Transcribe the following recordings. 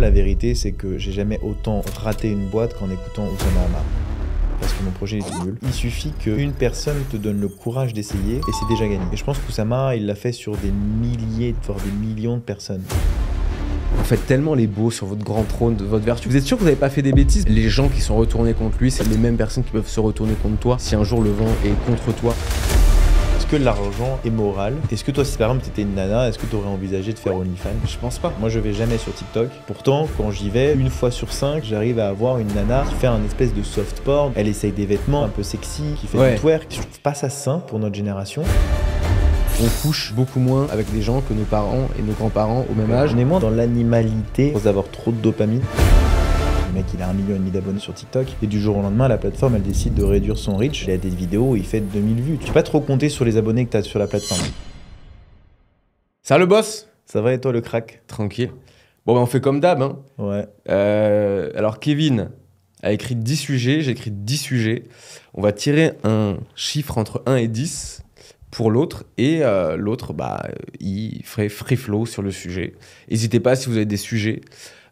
la vérité, c'est que j'ai jamais autant raté une boîte qu'en écoutant Oussama Parce que mon projet est nul. Il suffit qu'une personne te donne le courage d'essayer et c'est déjà gagné. Et je pense que qu'Oussama, il l'a fait sur des milliers, voire des millions de personnes. Vous faites tellement les beaux sur votre grand trône de votre vertu. Vous êtes sûr que vous n'avez pas fait des bêtises Les gens qui sont retournés contre lui, c'est les mêmes personnes qui peuvent se retourner contre toi si un jour le vent est contre toi que l'argent est moral Est-ce que toi, si par exemple t'étais une nana, est-ce que tu aurais envisagé de faire OnlyFans Je pense pas. Moi, je vais jamais sur TikTok. Pourtant, quand j'y vais, une fois sur cinq, j'arrive à avoir une nana faire un espèce de soft porn. Elle essaye des vêtements un peu sexy, qui fait du twerk. Je trouve pas ça sain pour notre génération. On couche beaucoup moins avec des gens que nos parents et nos grands-parents au même âge. On est moins dans l'animalité, sans avoir trop de dopamine mec il a un million et demi d'abonnés sur TikTok, et du jour au lendemain la plateforme elle décide de réduire son reach, il a des vidéos il fait 2000 vues. Tu peux pas trop compter sur les abonnés que tu as sur la plateforme. Ça le boss Ça va et toi le crack Tranquille. Bon ben, on fait comme d'hab. Hein. Ouais. Euh, alors Kevin a écrit 10 sujets, j'ai écrit 10 sujets. On va tirer un chiffre entre 1 et 10 pour l'autre et euh, l'autre bah euh, il ferait free flow sur le sujet. N'hésitez pas si vous avez des sujets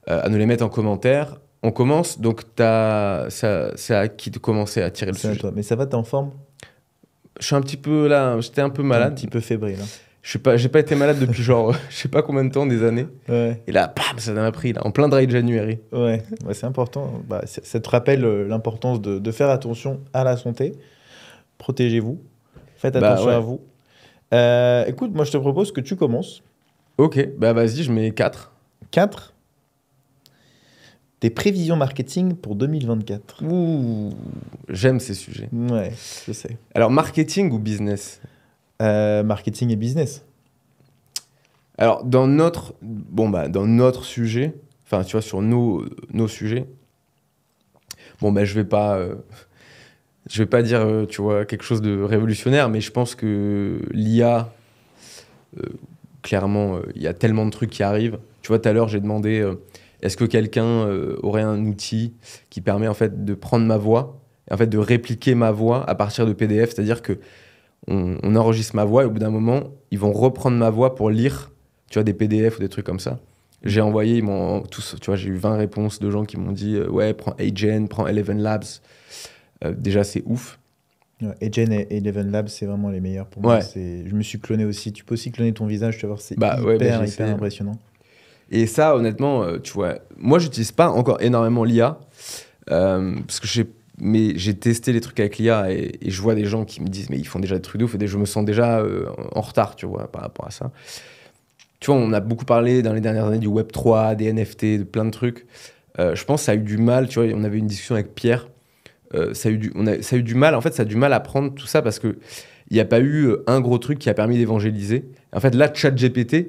à nous les mettre en commentaire. On commence, donc ça, à qui de commencer à tirer le sujet. Mais ça va, t'es en forme Je suis un petit peu là, j'étais un peu malade. Un petit peu fébrile. Hein. Je n'ai pas, j'ai pas été malade depuis genre, je sais pas combien de temps, des années. Et là, bam, ça m'a pris, là, en plein dry January. Ouais, Ouais, c'est important. Bah, ça te rappelle euh, l'importance de, faire attention à la santé. Protégez-vous. Faites bah, attention à vous. Euh, écoute, moi, je te propose que tu commences. Ok, bah vas-y, je mets 4. 4 prévisions marketing pour 2024. Ouh, j'aime ces sujets. Ouais, je sais. Alors, marketing ou business euh, Marketing et business. Alors, dans notre, bon, bah, dans notre sujet, enfin, tu vois, sur nos, nos sujets, bon, ben je vais pas. Euh, je vais pas dire, euh, tu vois, quelque chose de révolutionnaire, mais je pense que l'IA, clairement, il y a tellement de trucs qui arrivent. Tu vois, tout à l'heure, j'ai demandé est-ce que quelqu'un euh, aurait un outil qui permet en fait de prendre ma voix, en fait de répliquer ma voix à partir de PDF C'est-à-dire que on, enregistre ma voix et au bout d'un moment, ils vont reprendre ma voix pour lire, tu vois, des PDF ou des trucs comme ça. J'ai envoyé, ils tous, tu vois, j'ai eu 20 réponses de gens qui m'ont dit euh, ouais, prends Agen, prends Eleven Labs. Euh, déjà, c'est ouf. Agen et Eleven Labs, c'est vraiment les meilleurs pour moi. Je me suis cloné aussi. Tu peux aussi cloner ton visage, tu vas voir, c'est bah, hyper bah, impressionnant. Et ça, honnêtement, euh, tu vois, moi, j'utilise pas encore énormément l'IA euh, parce que j'ai mais j'ai testé les trucs avec l'IA et, je vois des gens qui me disent mais ils font déjà des trucs de ouf et je me sens déjà euh, en retard, tu vois, par rapport à ça. Tu vois, on a beaucoup parlé dans les dernières années du Web 3, des NFT, de plein de trucs. je pense que ça a eu du mal, tu vois, on avait une discussion avec Pierre, ça, a eu du, on a, ça a eu du mal, en fait, ça a du mal à prendre tout ça parce que il n'y a pas eu un gros truc qui a permis d'évangéliser. En fait, là, ChatGPT,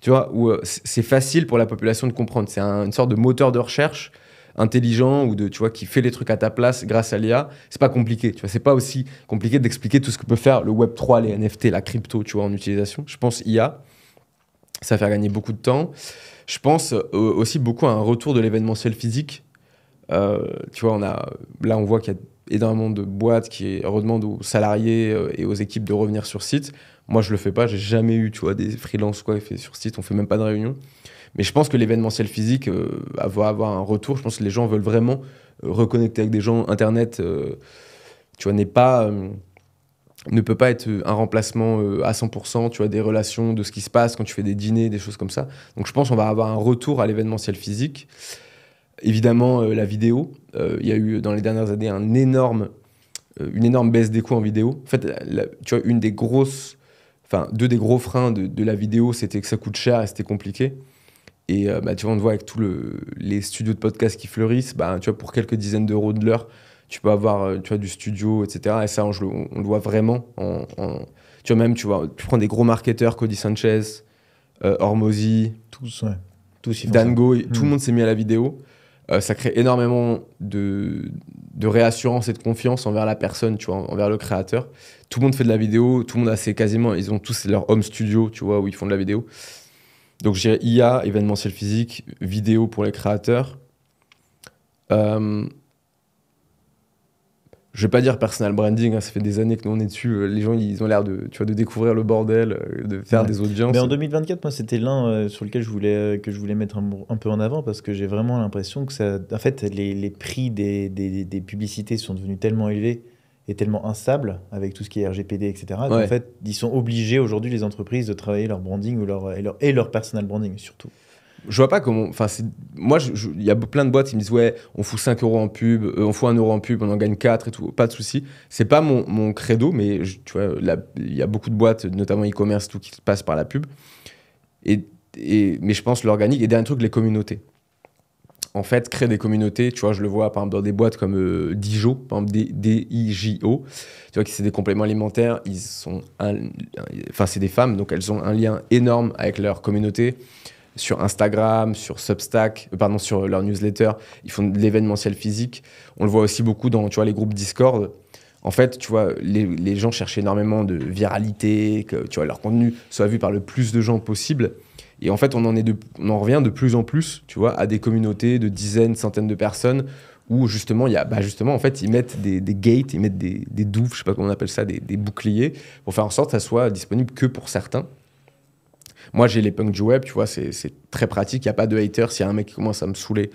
tu vois, où euh, c'est facile pour la population de comprendre. C'est une sorte de moteur de recherche intelligent ou de tu vois qui fait les trucs à ta place grâce à l'IA, c'est pas compliqué. Tu vois, c'est pas aussi compliqué d'expliquer tout ce que peut faire le Web 3, les NFT, la crypto, tu vois, en utilisation. Je pense IA, ça va faire gagner beaucoup de temps. Je pense euh, aussi beaucoup à un retour de l'événementiel physique. Euh, tu vois, on a là on voit qu'il y a énormément de boîtes qui redemandent aux salariés euh, et aux équipes de revenir sur site. Moi, je le fais pas. J'ai jamais eu, tu vois, des freelances quoi fait sur site. On fait même pas de réunion. Mais je pense que l'événementiel physique euh, va avoir un retour. Je pense que les gens veulent vraiment euh, reconnecter avec des gens. Internet, tu vois, n'est pas ne peut pas être un remplacement à 100%, tu vois, des relations, de ce qui se passe quand tu fais des dîners, des choses comme ça. Donc je pense qu'on va avoir un retour à l'événementiel physique. Évidemment, euh, la vidéo. Euh, il y a eu dans les dernières années un énorme, euh, une énorme baisse des coûts en vidéo. En fait, tu vois, une des grosses, enfin, deux des gros freins de, la vidéo, c'était que ça coûte cher et c'était compliqué. Et bah, tu vois, on le voit avec tous le, les studios de podcast qui fleurissent, bah, tu vois, pour quelques dizaines d'euros de l'heure, tu peux avoir tu vois, du studio, etc. Et ça, on, le voit vraiment. En, tu vois, même, tu, vois, tu prends des gros marketeurs, Cody Sanchez, euh, Hormozy, tous, tous Dango, tout le hmm. monde s'est mis à la vidéo. Euh, ça crée énormément de, réassurance et de confiance envers la personne, tu vois, envers le créateur. Tout le monde fait de la vidéo, tout le monde a ses quasiment, ils ont tous leur home studio, tu vois, où ils font de la vidéo. Donc j'ai IA, événementiel physique, vidéo pour les créateurs. Euh, je vais pas dire personal branding, hein, ça fait des années que nous on est dessus. Euh, les gens, ils ont l'air de, tu vois, de découvrir le bordel, euh, de faire des audiences. Mais en 2024, moi, c'était l'un euh, sur lequel je voulais que je voulais mettre un, peu en avant parce que j'ai vraiment l'impression que ça, en fait, les, prix des, publicités sont devenus tellement élevés et tellement instables avec tout ce qui est RGPD, etc. En fait, ils sont obligés aujourd'hui les entreprises de travailler leur branding ou leur et leur personal branding surtout je vois pas comment. Enfin, moi, il y a plein de boîtes qui me disent Ouais, on fout 5 euros en pub, euh, on fout 1 euro en pub, on en gagne 4 et tout. Pas de souci. C'est pas mon, mon, credo, mais tu vois, il y a beaucoup de boîtes, notamment e-commerce, tout qui passe par la pub. Et, et mais je pense l'organique. Et dernier truc, les communautés. En fait, créer des communautés, tu vois, je le vois par exemple dans des boîtes comme euh, Dijo, par exemple D-I-J-O, tu vois, qui c'est des compléments alimentaires, ils sont. Enfin, c'est des femmes, donc elles ont un lien énorme avec leur communauté sur Instagram, sur Substack, euh, pardon, sur leur newsletter. Ils font de l'événementiel physique. On le voit aussi beaucoup dans tu vois, les groupes Discord. En fait, tu vois, les, gens cherchent énormément de viralité, que tu vois, leur contenu soit vu par le plus de gens possible. Et en fait, on en, est on revient de plus en plus, tu vois, à des communautés de dizaines, centaines de personnes où justement, il y a, bah, justement, en fait, ils mettent des, gates, ils mettent des, des douves, je sais pas comment on appelle ça, des, des, boucliers, pour faire en sorte que ça soit disponible que pour certains. Moi, j'ai les punks du web, tu vois, c'est très pratique. Il n'y a pas de hater. S'il y a un mec qui commence à me saouler,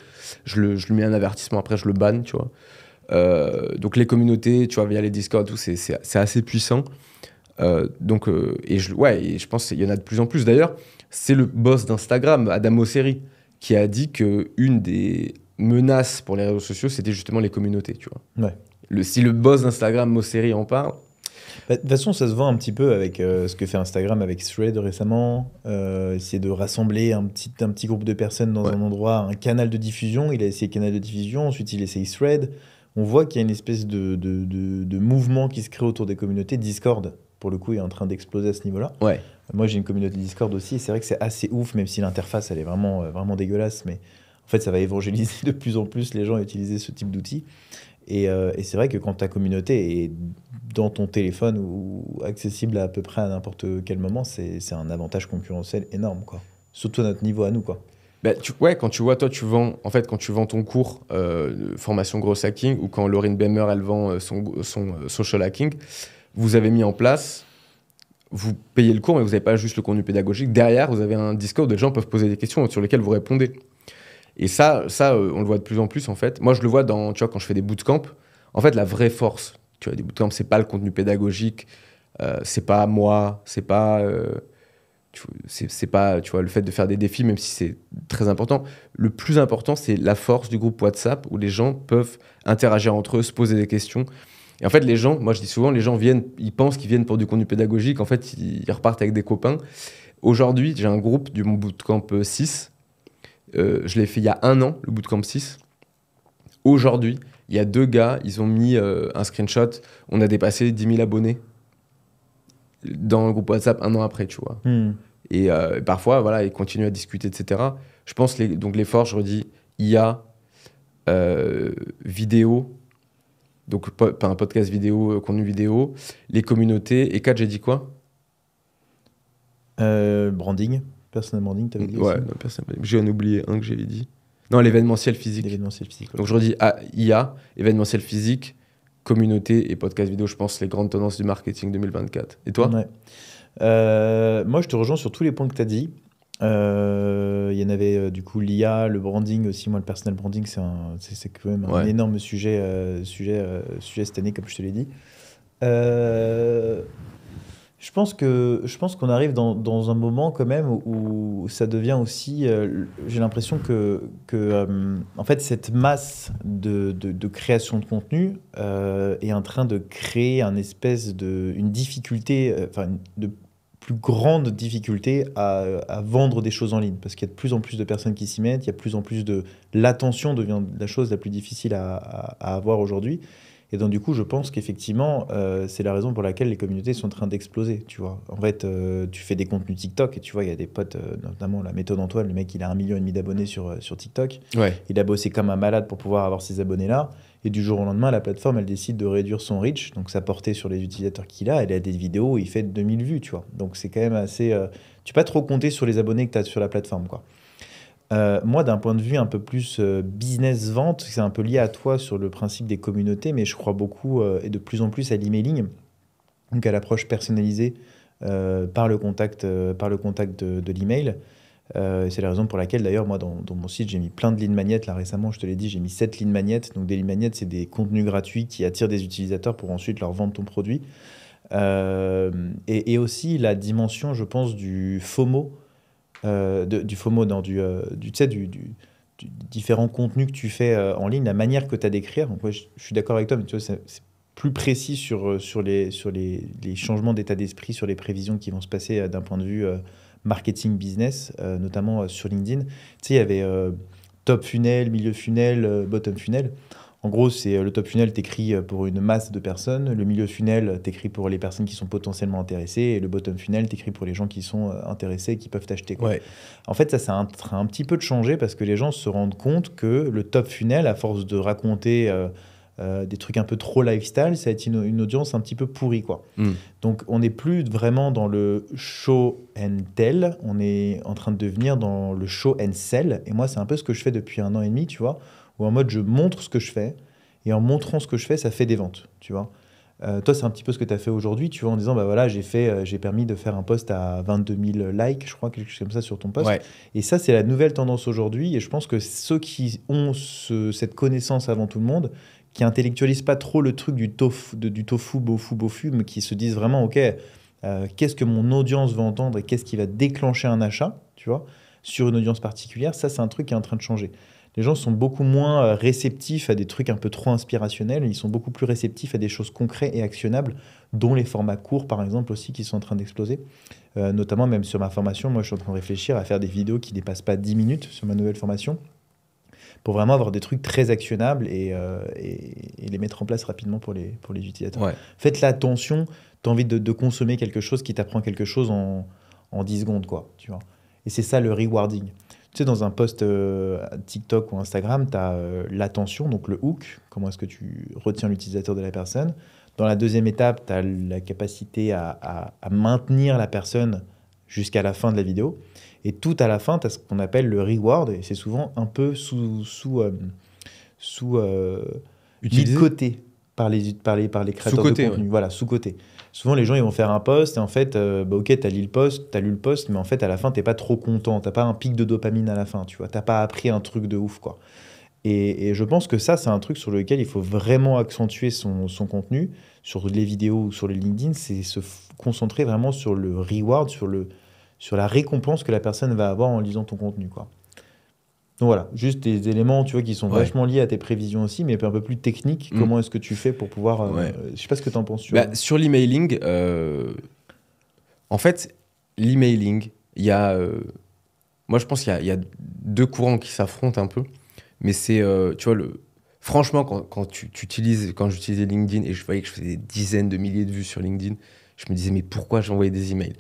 je, lui mets un avertissement. Après, je le banne, tu vois. Euh, donc, les communautés, tu vois, via les Discord, tout, c'est assez puissant. Euh, donc, euh, et je, ouais, et je pense qu'il y en a de plus en plus. D'ailleurs, c'est le boss d'Instagram, Adam Osseri, qui a dit que une des menaces pour les réseaux sociaux, c'était justement les communautés, tu vois. Ouais. Le, si le boss d'Instagram, Mosseri, en parle, bah, de toute façon, ça se voit un petit peu avec euh, ce que fait Instagram avec Thread récemment. Euh, essayer de rassembler un petit, un petit groupe de personnes dans un endroit, un canal de diffusion. Il a essayé canal de diffusion, ensuite il essaye Thread. On voit qu'il y a une espèce de, de, de, mouvement qui se crée autour des communautés. Discord, pour le coup, est en train d'exploser à ce niveau-là. Ouais. Moi, j'ai une communauté Discord aussi. C'est vrai que c'est assez ouf, même si l'interface, elle est vraiment, euh, vraiment dégueulasse. Mais en fait, ça va évangéliser de plus en plus les gens à utiliser ce type d'outils. Et, euh, et c'est vrai que quand ta communauté est dans ton téléphone ou accessible à, peu près à n'importe quel moment, c'est un avantage concurrentiel énorme, quoi. Surtout à notre niveau à nous, quoi. Bah, ouais, quand tu vois, toi, tu vends, en fait, quand tu vends ton cours euh, formation gros hacking ou quand Laurine Bemer, elle vend euh, son, euh, social hacking, vous avez mis en place, vous payez le cours, mais vous n'avez pas juste le contenu pédagogique. Derrière, vous avez un Discord où des gens peuvent poser des questions sur lesquelles vous répondez. Et ça, ça, on le voit de plus en plus, en fait. Moi, je le vois dans, tu vois, quand je fais des bootcamps, en fait, la vraie force tu vois, des bootcamps, c'est pas le contenu pédagogique, euh, c'est pas moi, c'est pas. Euh, c'est pas tu vois le fait de faire des défis même si c'est très important le plus important c'est la force du groupe WhatsApp où les gens peuvent interagir entre eux se poser des questions et en fait les gens moi je dis souvent les gens viennent ils pensent qu'ils viennent pour du contenu pédagogique en fait ils, repartent avec des copains aujourd'hui j'ai un groupe du mon bootcamp 6 euh, euh, je l'ai fait il y a un an le bootcamp 6 aujourd'hui il y a deux gars, ils ont mis euh, un screenshot, on a dépassé 10 000 abonnés dans le groupe WhatsApp un an après, tu vois. Hmm. Euh, et parfois, voilà, ils continuent à discuter, etc. Je pense, les, donc l'effort, je redis, il y a euh, vidéo, donc pas un podcast vidéo, contenu vidéo, les communautés, et 4, j'ai dit quoi Branding, personal branding, t'avais dit Ouais, non, branding. j'en oublié un que j'avais dit. Non, l'événementiel physique. L'événementiel physique. Donc je redis IA, événementiel physique, communauté et podcast vidéo, je pense, les grandes tendances du marketing 2024. Et toi ouais. Euh, moi, je te rejoins sur tous les points que tu as dit. Euh, il y en avait euh, du coup l'IA, le branding aussi. Moi, le personnel branding, c'est, quand même un énorme sujet, sujet, sujet cette année, comme je te l'ai dit. Je pense que je pense qu'on arrive dans, dans, un moment quand même où ça devient aussi. Euh, j'ai l'impression que, que euh, en fait cette masse de, de, création de contenu euh, est en train de créer un espèce de une difficulté, enfin de plus grande difficulté à, à, vendre des choses en ligne parce qu'il y a de plus en plus de personnes qui s'y mettent, il y a plus en plus de l'attention devient la chose la plus difficile à, à avoir aujourd'hui. Et donc, du coup, je pense qu'effectivement, euh, c'est la raison pour laquelle les communautés sont en train d'exploser, tu vois. En fait, euh, tu fais des contenus TikTok et tu vois, il y a des potes, euh, notamment la méthode Antoine, le mec, il a un million et demi d'abonnés sur, sur TikTok. Ouais. Il a bossé comme un malade pour pouvoir avoir ces abonnés-là. Et du jour au lendemain, la plateforme, elle décide de réduire son reach, donc sa portée sur les utilisateurs qu'il a. Elle a des vidéos, il fait 2000 vues, tu vois. Donc, c'est quand même assez. tu peux pas trop compter sur les abonnés que tu as sur la plateforme, quoi. Euh, moi, d'un point de vue un peu plus euh, business-vente, c'est un peu lié à toi sur le principe des communautés, mais je crois beaucoup euh, et de plus en plus à l'emailing, donc à l'approche personnalisée par le contact, par le contact de, de l'email. c'est la raison pour laquelle, d'ailleurs, moi, dans, mon site, j'ai mis plein de lignes magnettes. Là, récemment, je te l'ai dit, j'ai mis sept lignes magnettes. Donc, des lignes magnettes, c'est des contenus gratuits qui attirent des utilisateurs pour ensuite leur vendre ton produit. et, aussi la dimension, je pense, du FOMO euh, du FOMO, dans euh, du, du du, différents contenus que tu fais euh, en ligne, la manière que tu as d'écrire. je, suis d'accord avec toi, mais tu vois, c'est plus précis sur, sur, les, sur les, les changements d'état d'esprit, sur les prévisions qui vont se passer d'un point de vue marketing business, notamment sur LinkedIn. Tu sais, il y avait top funnel, milieu funnel, bottom funnel. En gros, c'est euh, le top funnel t'écrit euh, pour une masse de personnes, le milieu funnel t'écrit pour les personnes qui sont potentiellement intéressées, et le bottom funnel t'écris pour les gens qui sont euh, intéressés et qui peuvent t'acheter. En fait, ça, ça a un, un, petit peu de changer parce que les gens se rendent compte que le top funnel, à force de raconter des trucs un peu trop lifestyle, ça va être une, audience un petit peu pourrie. Quoi. Hmm. Donc, on n'est plus vraiment dans le show and tell, on est en train de devenir dans le show and sell. Et moi, c'est un peu ce que je fais depuis un an et demi, tu vois ou en mode je montre ce que je fais, et en montrant ce que je fais, ça fait des ventes, tu vois. Euh, toi, c'est un petit peu ce que tu as fait aujourd'hui, tu vois, en disant, bah voilà, j'ai fait, euh, j'ai permis de faire un post à 22 000 likes, je crois, quelque chose comme ça sur ton post. Et ça, c'est la nouvelle tendance aujourd'hui, et je pense que ceux qui ont cette connaissance avant tout le monde, qui intellectualisent pas trop le truc du tofu, du tofu, fume mais qui se disent vraiment, ok, euh, qu'est-ce que mon audience va entendre et qu'est-ce qui va déclencher un achat, tu vois, sur une audience particulière, ça, c'est un truc qui est en train de changer les gens sont beaucoup moins euh, réceptifs à des trucs un peu trop inspirationnels, ils sont beaucoup plus réceptifs à des choses concrètes et actionnables, dont les formats courts par exemple aussi qui sont en train d'exploser. Euh, notamment même sur ma formation, moi je suis en train de réfléchir à faire des vidéos qui dépassent pas 10 minutes sur ma nouvelle formation pour vraiment avoir des trucs très actionnables et, euh, les mettre en place rapidement pour les, utilisateurs. Faites l'attention. tu as envie de, consommer quelque chose qui t'apprend quelque chose en, 10 secondes, quoi, tu vois. Et c'est ça le rewarding. Tu sais, dans un post euh, TikTok ou Instagram, tu as euh, l'attention, donc le hook, comment est-ce que tu retiens l'utilisateur de la personne. Dans la deuxième étape, tu as la capacité à, maintenir la personne jusqu'à la fin de la vidéo. Et tout à la fin, tu as ce qu'on appelle le reward, et c'est souvent un peu sous, sous, euh, sous côté par les, par les, par les créateurs de contenu. Voilà, sous-côté souvent les gens ils vont faire un post et en fait, euh, bah, ok, t'as lu le post, t'as lu le post, mais en fait à la fin t'es pas trop content, t'as pas un pic de dopamine à la fin, tu vois, t'as pas appris un truc de ouf quoi. Et, je pense que ça c'est un truc sur lequel il faut vraiment accentuer son, contenu sur les vidéos ou sur les LinkedIn, c'est se concentrer vraiment sur le reward, sur le sur la récompense que la personne va avoir en lisant ton contenu quoi voilà, juste des éléments, tu vois, qui sont vachement liés à tes prévisions aussi, mais un peu plus techniques. Mm. Comment est-ce que tu fais pour pouvoir... Je euh, ne Je sais pas ce que tu en penses. Tu bah, sur l'emailing, euh, en fait, l'emailing, il y a... Euh, moi, je pense qu'il y, y, a deux courants qui s'affrontent un peu, mais c'est, tu vois, le... Franchement, quand, tu, utilises, quand j'utilisais LinkedIn et je voyais que je faisais des dizaines de milliers de vues sur LinkedIn, je me disais mais pourquoi j'envoyais des emails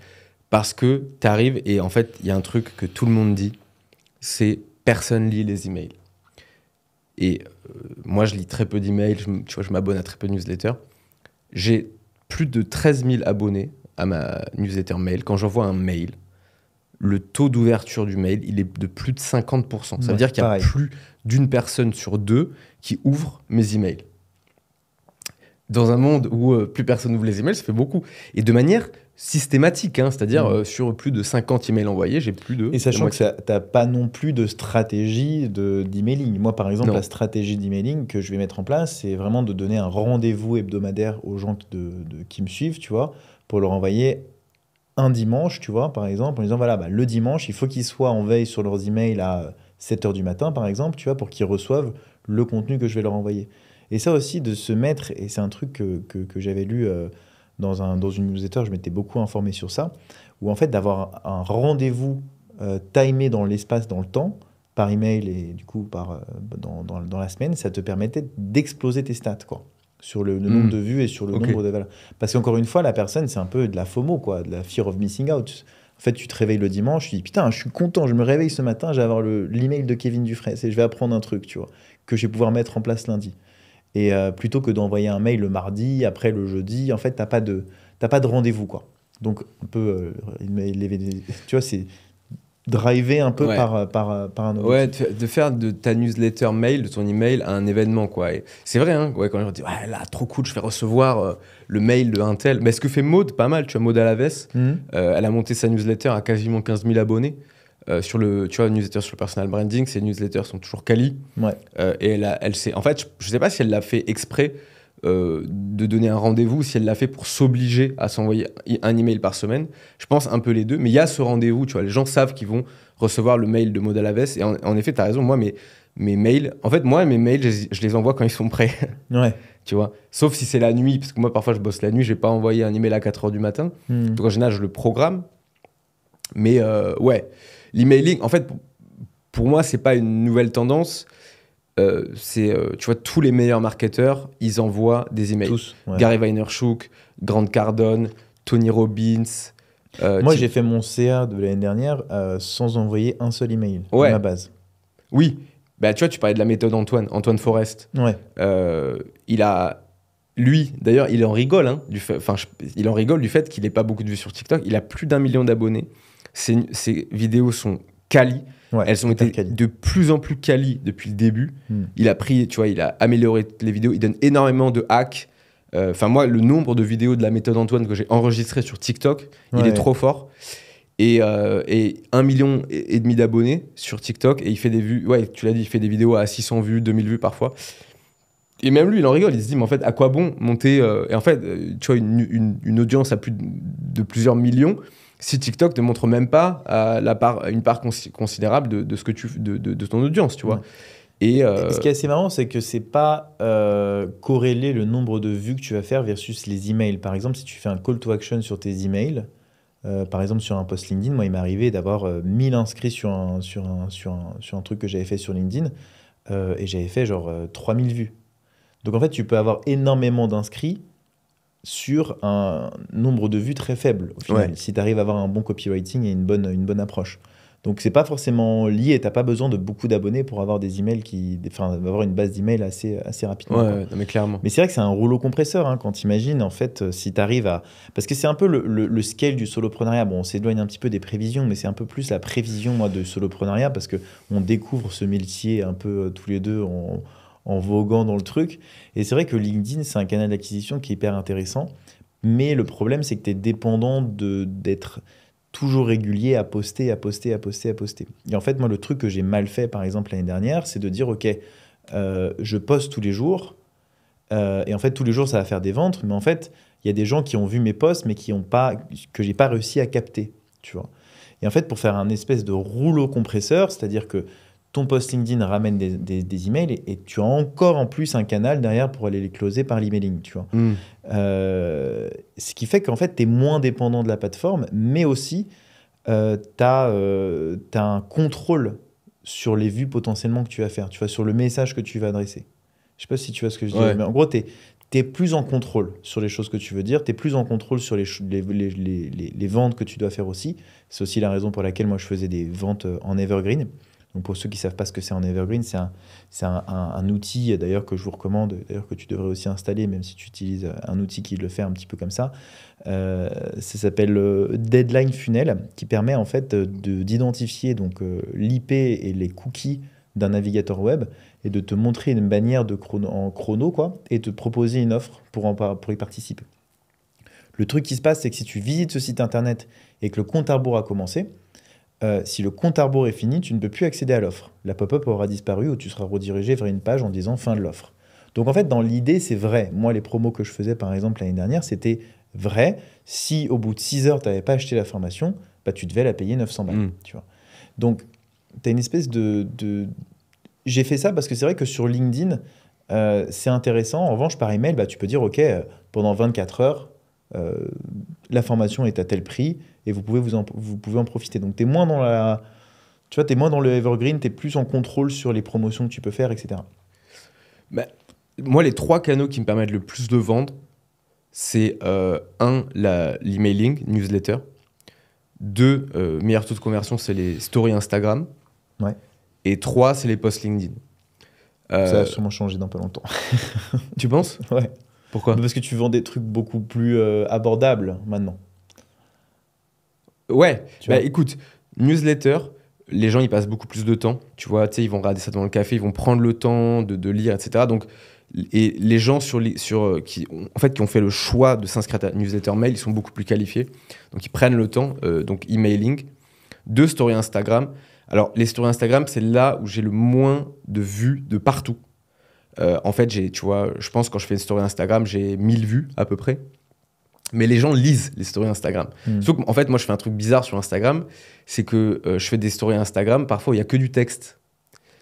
Parce que tu arrives et en fait il y a un truc que tout le monde dit, c'est personne lit les emails. Et euh, moi, je lis très peu d'emails, je, tu vois, je m'abonne à très peu de newsletters. J'ai plus de 13 000 abonnés à ma newsletter mail. Quand j'envoie un mail, le taux d'ouverture du mail, il est de plus de 50%. Ça veut dire qu'il y a plus d'une personne sur deux qui ouvre mes emails. Dans un monde où euh, plus personne ouvre les emails, ça fait beaucoup. Et de manière systématique, hein, c'est-à-dire mm. euh, sur plus de 50 emails envoyés, j'ai plus de... Et sachant que tu n'as pas non plus de stratégie d'emailing. Moi, par exemple, la stratégie d'emailing que je vais mettre en place, c'est vraiment de donner un rendez-vous hebdomadaire aux gens de, qui me suivent, tu vois, pour leur envoyer un dimanche, tu vois, par exemple, en disant, voilà, bah, le dimanche, il faut qu'ils soient en veille sur leurs emails à 7h du matin, par exemple, tu vois, pour qu'ils reçoivent le contenu que je vais leur envoyer. Et ça aussi, de se mettre, et c'est un truc que, j'avais lu... Euh, dans, un, dans une newsletter, je m'étais beaucoup informé sur ça, où en fait d'avoir un rendez-vous euh, timé dans l'espace, dans le temps, par email et du coup par, euh, dans, dans, la semaine, ça te permettait d'exploser tes stats, quoi sur le, nombre hmm. de vues et sur le nombre de valeurs. Parce qu'encore une fois, la personne, c'est un peu de la FOMO, quoi, de la fear of missing out. En fait, tu te réveilles le dimanche, tu dis putain, je suis content, je me réveille ce matin, j'ai vais avoir l'email de Kevin Dufresne et je vais apprendre un truc, tu vois, que je vais pouvoir mettre en place lundi. Et euh, plutôt que d'envoyer un mail le mardi, après le jeudi, en fait, t'as pas de, pas de rendez-vous, quoi. Donc, un peu, euh, tu vois, c'est driver un peu euh, par, un autre. Ouais, de faire de ta newsletter mail, de ton email, un événement, quoi. C'est vrai, hein, quand on gens ouais, là, trop cool, je vais recevoir le mail de Intel Mais ce que fait Maude, pas mal, tu vois, Maude à la mmh. elle a monté sa newsletter à quasiment 15 000 abonnés. Euh, sur le, tu vois, newsletter sur le personal branding, ces newsletters sont toujours quali. Ouais. Euh, et elle, a, elle sait en fait, je sais pas si elle l'a fait exprès euh, de donner un rendez-vous, si elle l'a fait pour s'obliger à s'envoyer un email par semaine. Je pense un peu les deux, mais il y a ce rendez-vous, tu vois, les gens savent qu'ils vont recevoir le mail de Maud Et en, effet, tu as raison, moi, mes, mes mails, en fait, moi, mes mails, je, les envoie quand ils sont prêts. ouais. Tu vois, sauf si c'est la nuit, parce que moi, parfois, je bosse la nuit, je pas envoyé un email à 4 h du matin. Hmm. Donc, en général, je le programme. Mais ouais l'emailing, en fait, pour moi, c'est pas une nouvelle tendance. Euh, c'est, euh, tu vois, tous les meilleurs marketeurs, ils envoient des emails. Tous, Gary Vaynerchuk, Grant Cardone, Tony Robbins. Euh, moi, j'ai fait mon CA de l'année dernière sans envoyer un seul email à ma base. Oui. Bah, tu vois, tu parlais de la méthode Antoine, Antoine Forest. Ouais. il a, lui, d'ailleurs, il en rigole, hein, il en rigole du fait qu'il n'ait pas beaucoup de vues sur TikTok. Il a plus d'un million d'abonnés. Ces, vidéos sont quali. Elles ont été de plus en plus quali depuis le début. Hmm. Il a pris, tu vois, il a amélioré les vidéos. Il donne énormément de hacks. Euh, enfin, moi, le nombre de vidéos de la méthode Antoine que j'ai enregistré sur TikTok, il est trop fort. Et, euh, un million et, demi d'abonnés sur TikTok. Et il fait des vues. Ouais, tu l'as dit, il fait des vidéos à 600 vues, 2000 vues parfois. Et même lui, il en rigole. Il se dit, mais en fait, à quoi bon monter euh, Et en fait, tu vois, une, audience à plus de plusieurs millions si TikTok ne montre même pas euh, la part, une part considérable de, ce que tu, de, de, ton audience, tu vois. Euh, et, ce qui est assez marrant, c'est que c'est pas euh, corrélé le nombre de vues que tu vas faire versus les emails. Par exemple, si tu fais un call to action sur tes emails, euh, par exemple sur un post LinkedIn, moi il m'est arrivé d'avoir 1000 inscrits sur sur, sur, sur un truc que j'avais fait sur LinkedIn et j'avais fait genre 3000 vues. Donc en fait, tu peux avoir énormément d'inscrits sur un nombre de vues très faible au final, si tu arrives à avoir un bon copywriting et une bonne, une bonne approche. Donc c'est pas forcément lié, t'as pas besoin de beaucoup d'abonnés pour avoir des emails qui, enfin avoir une base d'emails assez assez rapidement. mais clairement. Mais c'est vrai que c'est un rouleau compresseur hein, quand t'imagines en fait euh, si arrives à, parce que c'est un peu le, le, scale du soloprenariat. Bon, on s'éloigne un petit peu des prévisions, mais c'est un peu plus la prévision moi de soloprenariat parce que on découvre ce métier un peu euh, tous les deux. en en voguant dans le truc. Et c'est vrai que LinkedIn, c'est un canal d'acquisition qui est hyper intéressant. Mais le problème, c'est que tu es dépendant d'être toujours régulier à poster, à poster, à poster, à poster. Et en fait, moi, le truc que j'ai mal fait, par exemple, l'année dernière, c'est de dire, OK, euh, je poste tous les jours. Euh, et en fait, tous les jours, ça va faire des ventes. Mais en fait, il y a des gens qui ont vu mes posts, mais qui ont pas, que j'ai pas réussi à capter. Tu vois. Et en fait, pour faire un espèce de rouleau compresseur, c'est-à-dire que ton post LinkedIn ramène des, des, des emails et, tu as encore en plus un canal derrière pour aller les closer par l'emailing, tu vois. Hmm. Euh, ce qui fait qu'en fait, tu es moins dépendant de la plateforme, mais aussi, euh, tu as, euh, un contrôle sur les vues potentiellement que tu vas faire, tu vois, sur le message que tu vas adresser. Je sais pas si tu vois ce que je dis, mais en gros, tu es, plus en contrôle sur les choses que tu veux dire, tu es plus en contrôle sur les, les, les, les, ventes que tu dois faire aussi. C'est aussi la raison pour laquelle moi je faisais des ventes en evergreen pour ceux qui ne savent pas ce que c'est en evergreen, c'est un, un, outil d'ailleurs que je vous recommande, d'ailleurs que tu devrais aussi installer, même si tu utilises un outil qui le fait un petit peu comme ça. Euh, ça s'appelle euh, Deadline Funnel, qui permet en fait d'identifier donc euh, l'IP et les cookies d'un navigateur web et de te montrer une bannière de en chrono quoi, et te proposer une offre pour, pour y participer. Le truc qui se passe, c'est que si tu visites ce site internet et que le compte à rebours a commencé, euh, si le compte à rebours est fini, tu ne peux plus accéder à l'offre. La pop-up aura disparu ou tu seras redirigé vers une page en disant fin de l'offre. Donc en fait, dans l'idée, c'est vrai. Moi, les promos que je faisais, par exemple, l'année dernière, c'était vrai. Si au bout de 6 heures, tu n'avais pas acheté la formation, bah, tu devais la payer 900 balles. Hmm. Tu vois. Donc, tu as une espèce de... J'ai fait ça parce que c'est vrai que sur LinkedIn, euh, c'est intéressant. En revanche, par email, bah, tu peux dire, OK, euh, pendant 24 heures, la formation est à tel prix, et vous pouvez, vous en, pouvez en profiter. Donc, tu es moins dans la. Tu vois, dans le evergreen, tu es plus en contrôle sur les promotions que tu peux faire, etc. Bah, moi, les trois canaux qui me permettent le plus de vendre, c'est euh, la l'emailing, newsletter. Deux, euh, meilleur taux de conversion, c'est les stories Instagram. Et trois, c'est les posts LinkedIn. Euh, Ça a sûrement changé dans pas longtemps. tu penses Ouais. Pourquoi Parce que tu vends des trucs beaucoup plus euh, abordables maintenant. Ouais, tu bah, écoute, newsletter, les gens, ils passent beaucoup plus de temps. Tu vois, tu ils vont regarder ça dans le café, ils vont prendre le temps de, lire, etc. Donc, et les gens sur sur, euh, qui, ont, en fait, qui ont fait le choix de s'inscrire à newsletter mail, ils sont beaucoup plus qualifiés. Donc, ils prennent le temps. Euh, donc, emailing. Deux stories Instagram. Alors, les stories Instagram, c'est là où j'ai le moins de vues de partout. Euh, en fait, j'ai, tu vois, je pense quand je fais une story Instagram, j'ai 1000 vues à peu près mais les gens lisent les stories Instagram. Hmm. Sauf en fait, moi, je fais un truc bizarre sur Instagram, c'est que euh, je fais des stories Instagram, parfois, il n'y a que du texte,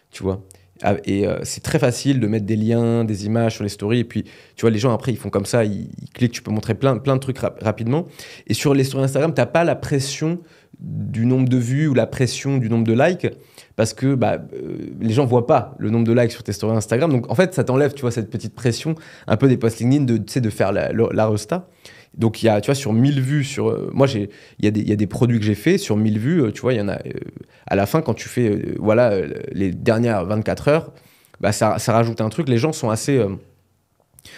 tu vois. Ah, et euh, c'est très facile de mettre des liens, des images sur les stories. Et puis, tu vois, les gens, après, ils font comme ça, ils, cliquent, tu peux montrer plein, plein de trucs rapidement. Et sur les stories Instagram, tu n'as pas la pression du nombre de vues ou la pression du nombre de likes parce que bah, euh, les gens voient pas le nombre de likes sur tes stories Instagram. Donc, en fait, ça t'enlève, tu vois, cette petite pression un peu des posts LinkedIn de, de faire la, la resta. Donc, il y a, tu vois, sur 1000 vues, sur, euh, moi moi, il y, a des produits que j'ai faits, sur 1000 vues, euh, tu vois, il y en a, euh, à la fin, quand tu fais, voilà, les dernières 24 heures, bah, ça, rajoute un truc, les gens sont assez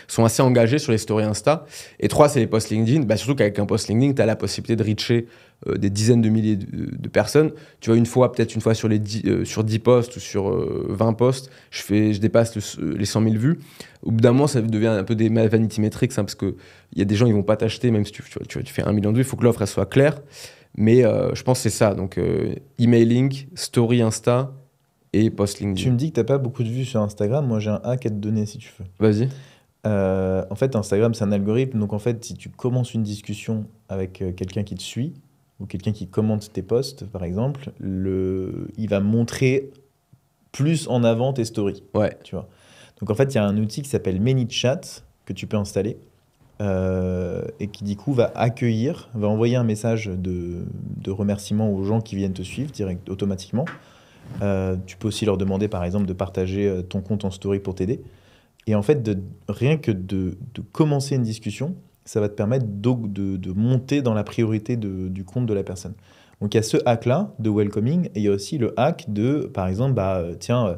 sont assez engagés sur les stories Insta. Et trois, c'est les posts LinkedIn. Bah, surtout qu'avec un post LinkedIn, tu as la possibilité de reacher euh, des dizaines de milliers de, personnes. Tu vois, une fois, peut-être une fois sur, les 10, euh, sur 10 posts ou sur 20 euh, posts, je, fais, je dépasse les 100 000 vues. Au bout d'un moment, ça devient un peu des vanity metrics, hein, parce qu'il y a des gens, ne vont pas t'acheter, même si tu, tu, fais un million de vues, il faut que l'offre, soit claire. Mais je pense que c'est ça. Donc, emailing, story Insta et post LinkedIn. Tu me dis que t'as pas beaucoup de vues sur Instagram. Moi, j'ai un hack à te donner si tu veux. Vas-y. Euh, en fait, Instagram, c'est un algorithme. Donc, en fait, si tu commences une discussion avec euh, quelqu'un qui te suit ou quelqu'un qui commente tes posts, par exemple, le... il va montrer plus en avant tes stories. Ouais. Tu vois. Donc, en fait, il y a un outil qui s'appelle ManyChat que tu peux installer euh, et qui, du coup, va accueillir, va envoyer un message de, de remerciement aux gens qui viennent te suivre direct, automatiquement. tu peux aussi leur demander, par exemple, de partager ton compte en story pour t'aider. Et en fait, de, rien que de, commencer une discussion, ça va te permettre de, de monter dans la priorité du compte de la personne. Donc il y a ce hack-là de welcoming, et il y a aussi le hack de, par exemple, bah, euh, tiens, euh,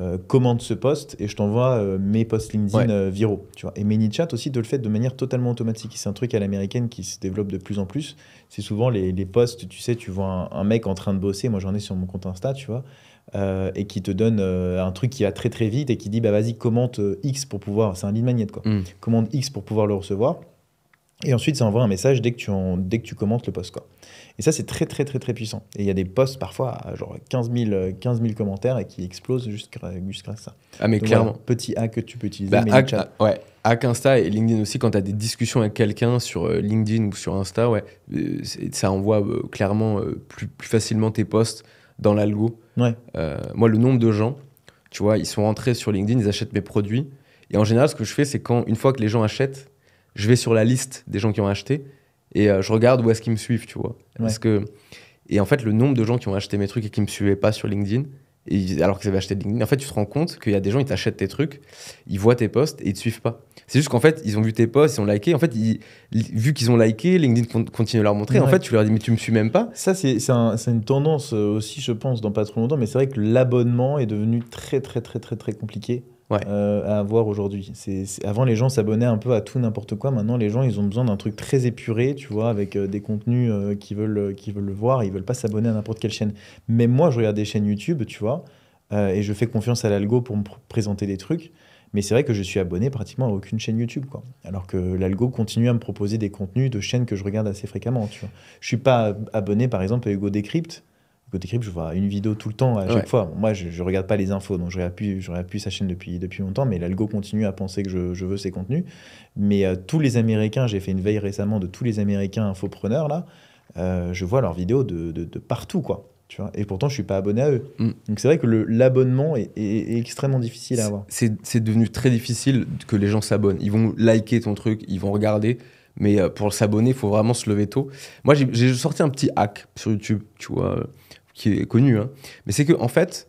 euh, commande ce poste et je t'envoie mes posts LinkedIn viraux. Tu vois. Et ManyChat aussi de le fait de manière totalement automatique. C'est un truc à l'américaine qui se développe de plus en plus. C'est souvent les, les posts, tu sais, tu vois un, mec en train de bosser. Moi, j'en ai sur mon compte Insta, tu vois. Euh, et qui te donne euh, un truc qui va très très vite et qui dit bah vas-y commente euh, X pour pouvoir c'est un lead magnet quoi mm. commande X pour pouvoir le recevoir et ensuite ça envoie un message dès que tu dès que tu commentes le post quoi et ça c'est très très très très puissant et il y a des posts parfois genre 15 000, commentaires et qui explosent jusqu'à jusqu'à ça ah mais clairement petit A que tu peux utiliser bah, hack, ouais Insta et LinkedIn aussi quand tu as des discussions avec quelqu'un sur LinkedIn ou sur Insta ouais ça envoie clairement plus, plus facilement tes posts dans l'algo euh, moi, le nombre de gens, tu vois, ils sont rentrés sur LinkedIn, ils achètent mes produits. Et en général, ce que je fais, c'est quand, une fois que les gens achètent, je vais sur la liste des gens qui ont acheté et euh, je regarde où est-ce qu'ils me suivent, tu vois. que... Et en fait, le nombre de gens qui ont acheté mes trucs et qui me suivaient pas sur LinkedIn, et, alors qu'ils avaient acheté LinkedIn. En fait, tu te rends compte qu'il y a des gens, ils t'achètent tes trucs, ils voient tes posts et ils te suivent pas. C'est juste qu'en fait, ils ont vu tes posts, ils ont liké. En fait, ils, vu qu'ils ont liké, LinkedIn continue à leur montrer. En fait, tu leur dis, mais tu me suis même pas. Ça, c'est une tendance euh, aussi, je pense, dans pas trop longtemps. Mais c'est vrai que l'abonnement est devenu très, très, très, très, très compliqué euh, à avoir aujourd'hui. C'est, Avant, les gens s'abonnaient un peu à tout n'importe quoi. Maintenant, les gens, ils ont besoin d'un truc très épuré, tu vois, avec euh, des contenus euh, qu'ils veulent, qu'ils veulent le voir. Ils veulent pas s'abonner à n'importe quelle chaîne. Mais moi, je regarde des chaînes YouTube, tu vois, et je fais confiance à l'algo pour me présenter des trucs. Mais c'est vrai que je suis abonné pratiquement à aucune chaîne YouTube, quoi. Alors que l'algo continue à me proposer des contenus de chaînes que je regarde assez fréquemment. Tu vois. Je suis pas abonné, par exemple, à Hugo Décrypte Côté je vois une vidéo tout le temps à chaque fois. moi, je, ne regarde pas les infos, donc je regarde plus, sa chaîne depuis, depuis longtemps, mais l'algo continue à penser que je, veux ses contenus. Mais euh, tous les Américains, j'ai fait une veille récemment de tous les Américains infopreneurs, là, euh, je vois leurs vidéos de, de, partout, quoi. Tu vois et pourtant, je suis pas abonné à eux. Mm. Donc c'est vrai que l'abonnement est, est, extrêmement difficile à avoir. C'est devenu très difficile que les gens s'abonnent. Ils vont liker ton truc, ils vont regarder. Mais euh, pour s'abonner, il faut vraiment se lever tôt. Moi, j'ai sorti un petit hack sur YouTube, tu vois qui est connu, hein. mais c'est que en fait,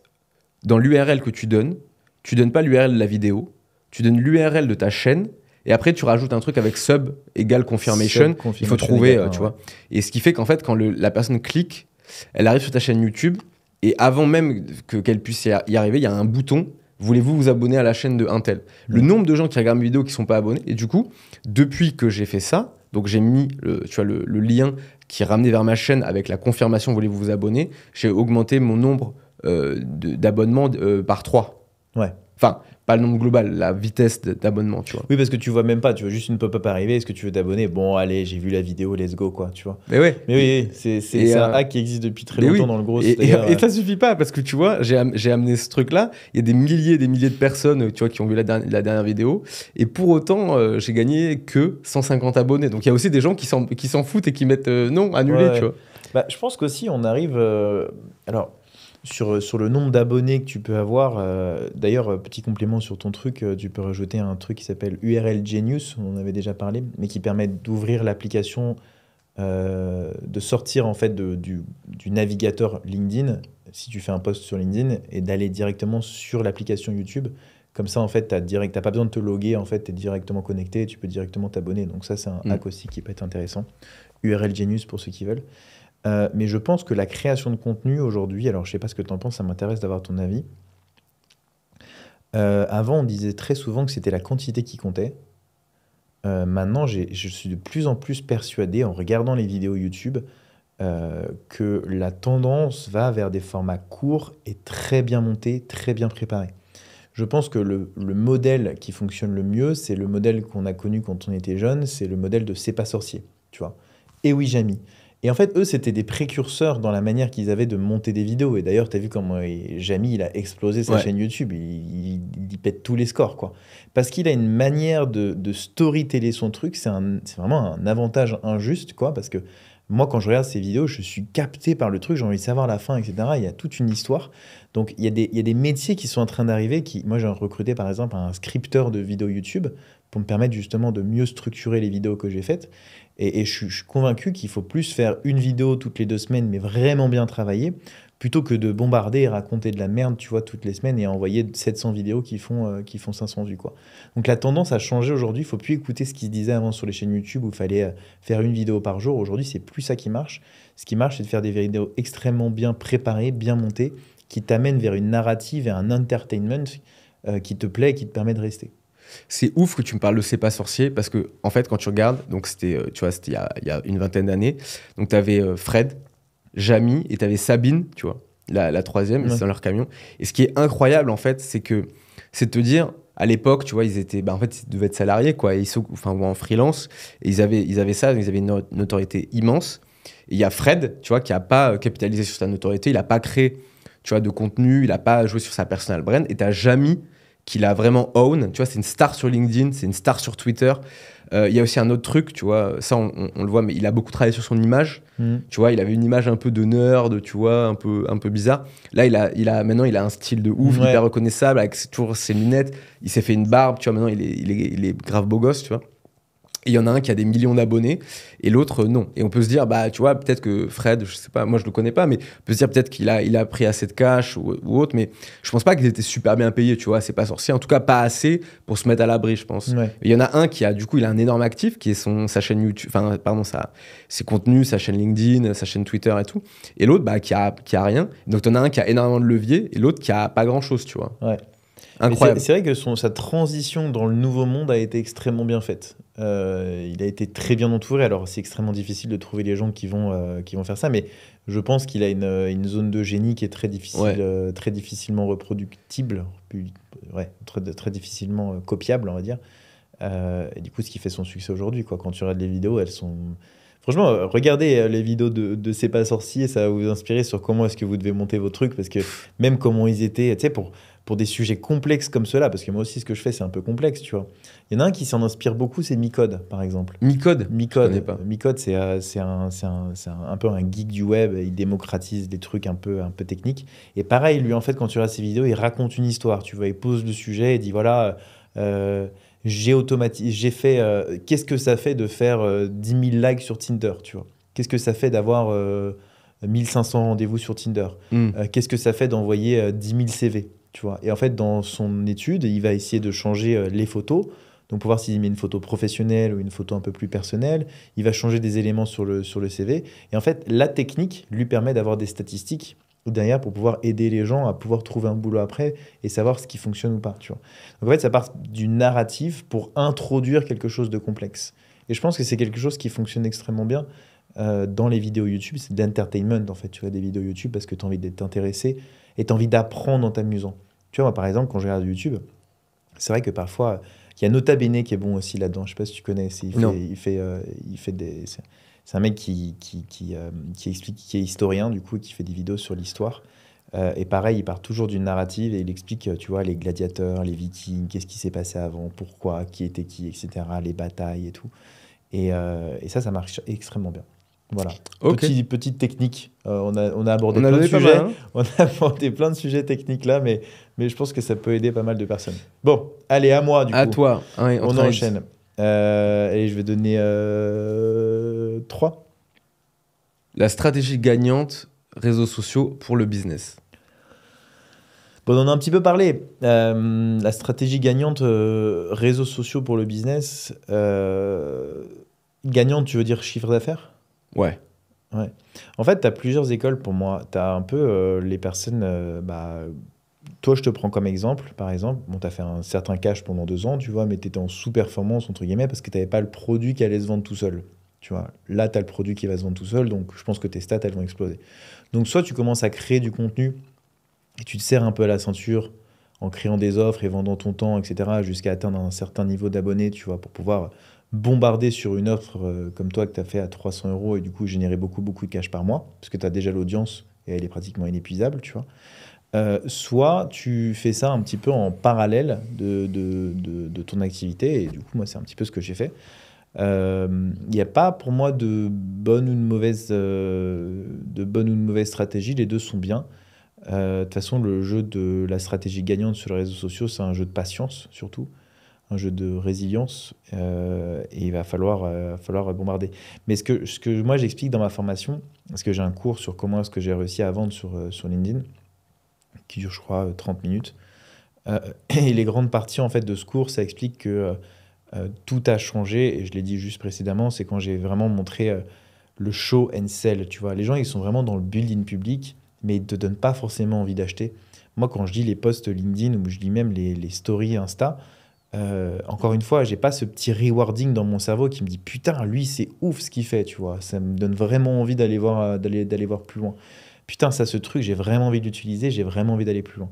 dans l'URL que tu donnes, tu donnes pas l'URL de la vidéo, tu donnes l'URL de ta chaîne, et après tu rajoutes un truc avec sub égal confirmation, il faut trouver, euh, tu vois. Et ce qui fait qu'en fait, quand la personne clique, elle arrive sur ta chaîne YouTube, et avant même que qu'elle puisse y arriver, il y a un bouton voulez-vous vous abonner à la chaîne de Intel Le nombre de gens qui regardent mes vidéos qui sont pas abonnés. Et du coup, depuis que j'ai fait ça, donc j'ai mis tu vois, le, lien qui est ramené vers ma chaîne avec la confirmation voulez-vous vous abonner, j'ai augmenté mon nombre euh, d'abonnements euh, par 3. Ouais. Enfin, pas le nombre global, la vitesse d'abonnement, tu vois. Oui, parce que tu vois même pas, tu vois juste une pop-up arriver, est-ce que tu veux t'abonner Bon, allez, j'ai vu la vidéo, let's go, quoi, tu vois. Mais, ouais. mais oui, c'est un euh, hack qui existe depuis très longtemps dans le gros. Et, et, euh, ça suffit pas, parce que tu vois, j'ai amené ce truc-là, il y a des milliers et des milliers de personnes, tu vois, qui ont vu la, dernière, vidéo, et pour autant, euh, j'ai gagné que 150 abonnés. Donc il y a aussi des gens qui s'en foutent et qui mettent non, annulé, tu vois. Bah, je pense qu'aussi, on arrive. alors, sur, le nombre d'abonnés que tu peux avoir, euh, d'ailleurs, euh, petit complément sur ton truc, euh, tu peux rajouter un truc qui s'appelle URL Genius, on en avait déjà parlé, mais qui permet d'ouvrir l'application, de sortir en fait du, navigateur LinkedIn, si tu fais un post sur LinkedIn, et d'aller directement sur l'application YouTube. Comme ça, en fait, tu n'as pas besoin de te loguer, en fait, tu es directement connecté, tu peux directement t'abonner. Donc ça, c'est un mm. hack aussi qui peut être intéressant. URL Genius pour ceux qui veulent. Euh, mais je pense que la création de contenu aujourd'hui, alors je sais pas ce que tu en penses, ça m'intéresse d'avoir ton avis. Euh, avant, on disait très souvent que c'était la quantité qui comptait. Euh, maintenant, je suis de plus en plus persuadé, en regardant les vidéos YouTube, que la tendance va vers des formats courts et très bien montés, très bien préparés. Je pense que le, modèle qui fonctionne le mieux, c'est le modèle qu'on a connu quand on était jeune, c'est le modèle de C'est pas sorcier, tu vois. Et oui, Jamie. Et en fait, eux, c'était des précurseurs dans la manière qu'ils avaient de monter des vidéos. Et d'ailleurs, tu as vu comment euh, Jamy, il a explosé sa chaîne YouTube. Il, pète tous les scores, quoi. Parce qu'il a une manière de, de storyteller son truc. C'est vraiment un avantage injuste, quoi. Parce que moi, quand je regarde ses vidéos, je suis capté par le truc, j'ai envie de savoir la fin, etc. Il y a toute une histoire. Donc, il y a des, métiers qui sont en train d'arriver. Qui... Moi, j'ai recruté, par exemple, un scripteur de vidéos YouTube pour me permettre justement de mieux structurer les vidéos que j'ai faites. Et, je, suis, convaincu qu'il faut plus faire une vidéo toutes les deux semaines, mais vraiment bien travailler, plutôt que de bombarder et raconter de la merde, tu vois, toutes les semaines et envoyer 700 vidéos qui font, euh, qui font 500 vues, quoi. Donc la tendance a changé aujourd'hui. Il faut plus écouter ce qui se disait avant sur les chaînes YouTube où il fallait euh, faire une vidéo par jour. Aujourd'hui, c'est plus ça qui marche. Ce qui marche, c'est de faire des vidéos extrêmement bien préparées, bien montées, qui t'amènent vers une narrative et un entertainment euh, qui te plaît et qui te permet de rester c'est ouf que tu me parles de C'est pas sorcier parce que, en fait, quand tu regardes, donc c'était, euh, tu vois, il y, a, une vingtaine d'années, donc tu avais euh, Fred, Jamie et tu avais Sabine, tu vois, la, troisième, dans leur camion. Et ce qui est incroyable, en fait, c'est que, c'est de te dire, à l'époque, tu vois, ils étaient, bah, en fait, ils devaient être salariés, quoi, ils sont, enfin, ou en freelance, et ils avaient, ils avaient ça, ils avaient une notoriété immense. Et il y a Fred, tu vois, qui a pas euh, capitalisé sur sa notoriété, il a pas créé, tu vois, de contenu, il a pas joué sur sa personal brand, et t'as Jamie, qu'il a vraiment own. Tu vois, c'est une star sur LinkedIn, c'est une star sur Twitter. Euh, il y a aussi un autre truc, tu vois, ça on, le voit, mais il a beaucoup travaillé sur son image. Mm. Tu vois, il avait une image un peu de nerd, tu vois, un peu, un peu bizarre. Là, il a, il a, maintenant, il a un style de ouf, hyper reconnaissable, avec toujours ses lunettes. Il s'est fait une barbe, tu vois, maintenant, il est, il est, il est grave beau gosse, tu vois. Et il y en a un qui a des millions d'abonnés et l'autre non. Et on peut se dire, bah, tu vois, peut-être que Fred, je sais pas, moi je le connais pas, mais on peut se dire peut-être qu'il a, il a pris assez de cash ou, autre, mais je pense pas qu'il était super bien payé, tu vois, c'est pas sorcier. En tout cas, pas assez pour se mettre à l'abri, je pense. Il y en a un qui a, du coup, il a un énorme actif qui est son, sa chaîne YouTube, enfin, pardon, ça ses contenus, sa chaîne LinkedIn, sa chaîne Twitter et tout. Et l'autre, bah, qui a, qui a rien. Donc, tu en as un qui a énormément de levier et l'autre qui a pas grand chose, tu vois. Ouais. Incroyable. C'est vrai que son, sa transition dans le nouveau monde a été extrêmement bien faite. Euh, il a été très bien entouré. Alors, c'est extrêmement difficile de trouver les gens qui vont, euh, qui vont faire ça, mais je pense qu'il a une, euh, une, zone de génie qui est très, difficile, très difficilement reproductible, très, très, difficilement copiable, on va dire. et du coup, ce qui fait son succès aujourd'hui, quoi. Quand tu regardes les vidéos, elles sont. Franchement, regardez les vidéos de, de C'est pas sorcier, ça va vous inspirer sur comment est-ce que vous devez monter vos trucs, parce que même comment ils étaient, tu sais, pour pour des sujets complexes comme cela, parce que moi aussi, ce que je fais, c'est un peu complexe, tu vois. Il y en a un qui s'en inspire beaucoup, c'est Micode, par exemple. Micode Micode, Micode euh, c'est un, un, peu un geek du web, il démocratise des trucs un peu, un peu techniques. Et pareil, lui, en fait, quand tu regardes ses vidéos, il raconte une histoire, tu vois, il pose le sujet, et dit, voilà... Euh, j'ai automatisé, j'ai fait. Euh, qu'est-ce que ça fait de faire 10 000 likes sur Tinder, tu vois Qu'est-ce que ça fait d'avoir 1500 rendez-vous sur Tinder hmm. Qu'est-ce que ça fait d'envoyer 10 000 CV tu vois. Et en fait, dans son étude, il va essayer de changer euh, les photos. Donc pour voir s'il met une photo professionnelle ou une photo un peu plus personnelle, il va changer des éléments sur le, sur le CV. Et en fait, la technique lui permet d'avoir des statistiques derrière pour pouvoir aider les gens à pouvoir trouver un boulot après et savoir ce qui fonctionne ou pas. Tu vois. Donc en fait, ça part du narratif pour introduire quelque chose de complexe. Et je pense que c'est quelque chose qui fonctionne extrêmement bien euh, dans les vidéos YouTube. C'est de l'entertainment, en fait, tu vois, des vidéos YouTube parce que tu as envie d'être intéressé et tu as envie d'apprendre en t'amusant. Tu vois, moi, par exemple, quand je regarde YouTube, c'est vrai que parfois, il y a Nota Bene qui est bon aussi là-dedans. Je sais pas si tu connais. Il euh, il fait, des. C'est un mec qui, qui, euh, qui, explique, qui est historien, du coup, qui fait des vidéos sur l'histoire. Euh, et pareil, il part toujours d'une narrative et il explique, tu vois, les gladiateurs, les vikings, qu'est-ce qui s'est passé avant, pourquoi, qui était qui, etc., les batailles et tout. Et, et ça, ça marche extrêmement bien. Voilà. Petite, technique. Euh, on, a, on, a, abordé plein de sujets. Hein. on a abordé plein de sujets techniques là, mais, mais je pense que ça peut aider pas mal de personnes. Bon, allez, à moi du coup. À toi. on, enchaîne. Euh, et je vais donner euh, 3. La stratégie gagnante, réseaux sociaux pour le business. Bon, on en a un petit peu parlé. Euh, la stratégie gagnante, réseaux sociaux pour le business. gagnante, tu veux dire chiffre d'affaires Ouais. ouais. En fait, tu as plusieurs écoles pour moi. Tu as un peu euh, les personnes. Euh, bah, toi, je te prends comme exemple, par exemple. Bon, tu as fait un certain cash pendant deux ans, tu vois, mais tu étais en sous-performance, entre guillemets, parce que tu n'avais pas le produit qui allait se vendre tout seul. Tu vois, là, tu as le produit qui va se vendre tout seul, donc je pense que tes stats, elles vont exploser. Donc, soit tu commences à créer du contenu et tu te sers un peu à la ceinture en créant des offres et vendant ton temps, etc., jusqu'à atteindre un certain niveau d'abonnés, tu vois, pour pouvoir bombarder sur une offre euh, comme toi que tu as fait à 300 euros et du coup générer beaucoup, beaucoup de cash par mois, parce que tu as déjà l'audience et elle est pratiquement inépuisable, tu vois. Euh, soit tu fais ça un petit peu en parallèle de, de, de, ton activité, et du coup, moi, c'est un petit peu ce que j'ai fait. Il euh, n'y a pas pour moi de bonne ou de mauvaise, de bonne ou de mauvaise stratégie, les deux sont bien. De toute façon, le jeu de la stratégie gagnante sur les réseaux sociaux, c'est un jeu de patience surtout un jeu de résilience euh, et il va falloir, euh, falloir bombarder. Mais ce que, ce que moi j'explique dans ma formation, parce que j'ai un cours sur comment est-ce que j'ai réussi à vendre sur, euh, sur LinkedIn, qui dure je crois 30 minutes. et les grandes parties en fait de ce cours, ça explique que tout a changé, et je l'ai dit juste précédemment, c'est quand j'ai vraiment montré le show and sell, tu vois. Les gens, ils sont vraiment dans le building public, mais ils ne te donnent pas forcément envie d'acheter. Moi, quand je dis les posts LinkedIn ou je dis même les, les stories Insta, euh, encore une fois, j'ai pas ce petit rewarding dans mon cerveau qui me dit putain, lui c'est ouf ce qu'il fait, tu vois. Ça me donne vraiment envie d'aller voir, d'aller, d'aller voir plus loin. Putain, ça ce truc, j'ai vraiment envie d'utiliser, j'ai vraiment envie d'aller plus loin.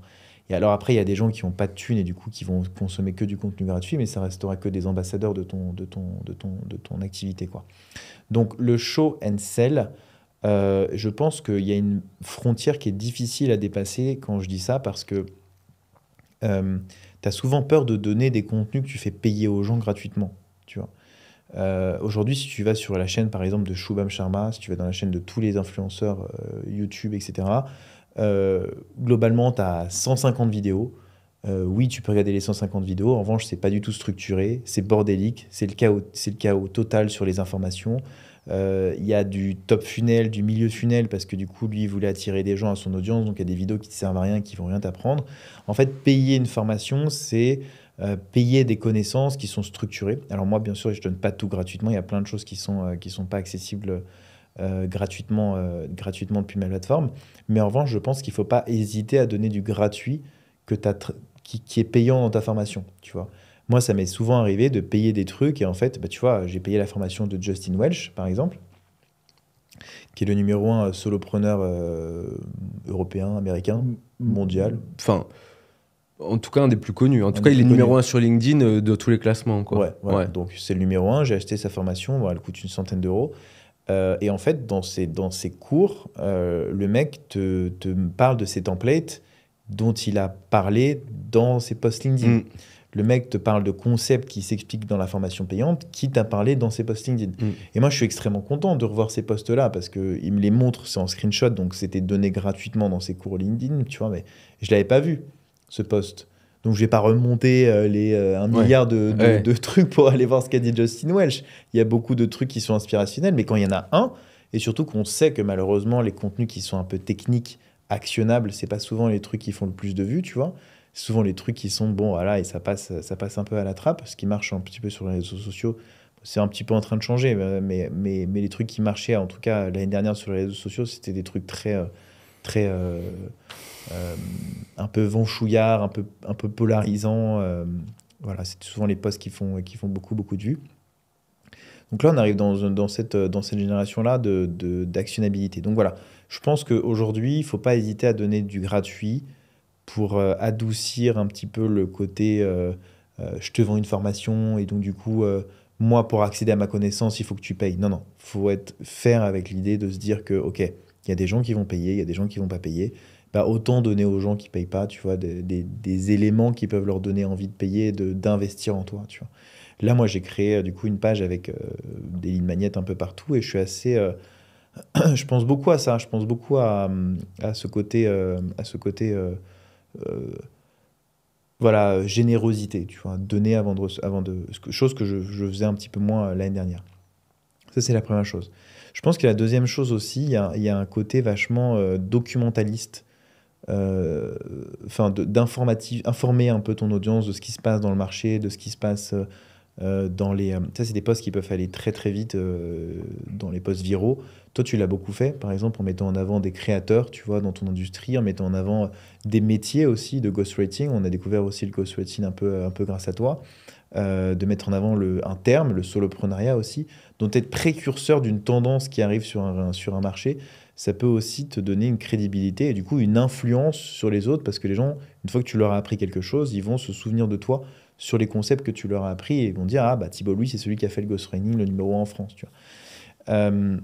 Et alors après, il y a des gens qui n'ont pas de thunes et du coup qui vont consommer que du contenu gratuit, mais ça restera que des ambassadeurs de ton, de ton, de ton, de ton activité. Quoi. Donc le show and sell, euh, je pense qu'il y a une frontière qui est difficile à dépasser quand je dis ça parce que euh, tu as souvent peur de donner des contenus que tu fais payer aux gens gratuitement. Tu vois. Euh, aujourd'hui, si tu vas sur la chaîne, par exemple, de Shubham Sharma, si tu vas dans la chaîne de tous les influenceurs euh, YouTube, etc., euh, globalement, tu as 150 vidéos. oui, tu peux regarder les 150 vidéos. En revanche, c'est pas du tout structuré, c'est bordélique, c'est le, chaos, le chaos total sur les informations. Euh, il y a du top funnel, du milieu funnel, parce que du coup, lui, il voulait attirer des gens à son audience, donc il y a des vidéos qui ne servent à rien, qui vont rien t'apprendre. En fait, payer une formation, c'est euh, payer des connaissances qui sont structurées. Alors moi, bien sûr, je ne donne pas tout gratuitement. Il y a plein de choses qui ne euh, sont, pas accessibles gratuitement, gratuitement depuis ma plateforme. Mais en revanche, je pense qu'il ne faut pas hésiter à donner du gratuit qui, qui, est payant dans ta formation. Tu vois moi, ça m'est souvent arrivé de payer des trucs et en fait, bah, tu vois, j'ai payé la formation de Justin Welch, par exemple, qui est le numéro un euh, solopreneur euh, européen, américain, mondial. Enfin, en tout cas, un des plus connus. En tout cas, il est numéro un sur LinkedIn euh, de tous les classements. Quoi. Ouais, donc c'est le numéro un. J'ai acheté sa formation, elle coûte une centaine d'euros. et en fait, dans ses dans cours, le mec te, parle de ses templates dont il a parlé dans ses posts LinkedIn. Mm le mec te parle de concepts qui s'expliquent dans la formation payante, qui t'a parlé dans ses posts LinkedIn. Mm. Et moi, je suis extrêmement content de revoir ces posts-là parce qu'il me les montre, c'est en screenshot, donc c'était donné gratuitement dans ses cours LinkedIn, tu vois, mais je ne l'avais pas vu, ce post. Donc, je vais pas remonté euh, les, euh, un milliard de, trucs pour aller voir ce qu'a dit Justin Welch. Il y a beaucoup de trucs qui sont inspirationnels, mais quand il y en a un, et surtout qu'on sait que malheureusement, les contenus qui sont un peu techniques, actionnables, c'est pas souvent les trucs qui font le plus de vues, tu vois souvent les trucs qui sont bons, voilà, et ça passe, ça passe un peu à la trappe. Ce qui marche un petit peu sur les réseaux sociaux, c'est un petit peu en train de changer, mais, mais, mais les trucs qui marchaient, en tout cas l'année dernière sur les réseaux sociaux, c'était des trucs très, euh, très euh, euh, un peu ventchouillard un peu, un peu polarisant. voilà, c'est souvent les posts qui font, qui font beaucoup, beaucoup de vues. Donc là, on arrive dans, dans cette, dans cette génération-là d'actionnabilité. De, d'actionnabilité Donc voilà, je pense qu'aujourd'hui, il ne faut pas hésiter à donner du gratuit pour euh, adoucir un petit peu le côté euh, euh, je te vends une formation et donc du coup moi pour accéder à ma connaissance il faut que tu payes. Non non, faut être faire avec l'idée de se dire que ok il y a des gens qui vont payer, il y a des gens qui vont pas payer. Bah, autant donner aux gens qui payent pas, tu vois, des, éléments qui peuvent leur donner envie de payer, d'investir en toi, tu vois. Là, moi, j'ai créé du coup une page avec des lignes magnétiques un peu partout et je suis assez, je pense beaucoup à ça, je pense beaucoup à, ce côté, à ce côté euh, voilà, générosité, tu vois, donner avant de, avant de chose que je, faisais un petit peu moins euh, l'année dernière. Ça, c'est la première chose. Je pense que la deuxième chose aussi, il y a, un côté vachement euh, documentaliste, enfin, d'informer un peu ton audience de ce qui se passe dans le marché, de ce qui se passe euh, dans les. Euh, ça, c'est des postes qui peuvent aller très très vite euh, dans les postes viraux. Toi, tu l'as beaucoup fait, par exemple, en mettant en avant des créateurs, tu vois, dans ton industrie, en mettant en avant des métiers aussi de ghostwriting. On a découvert aussi le ghostwriting un peu, un peu grâce à toi. de mettre en avant un terme, le soloprenariat aussi, dont être précurseur d'une tendance qui arrive sur un, sur un marché, ça peut aussi te donner une crédibilité et du coup une influence sur les autres parce que les gens, une fois que tu leur as appris quelque chose, ils vont se souvenir de toi sur les concepts que tu leur as appris et vont dire Ah, bah, Thibault Louis, c'est celui qui a fait le Ghost Training, le numéro 1 en France. Tu euh,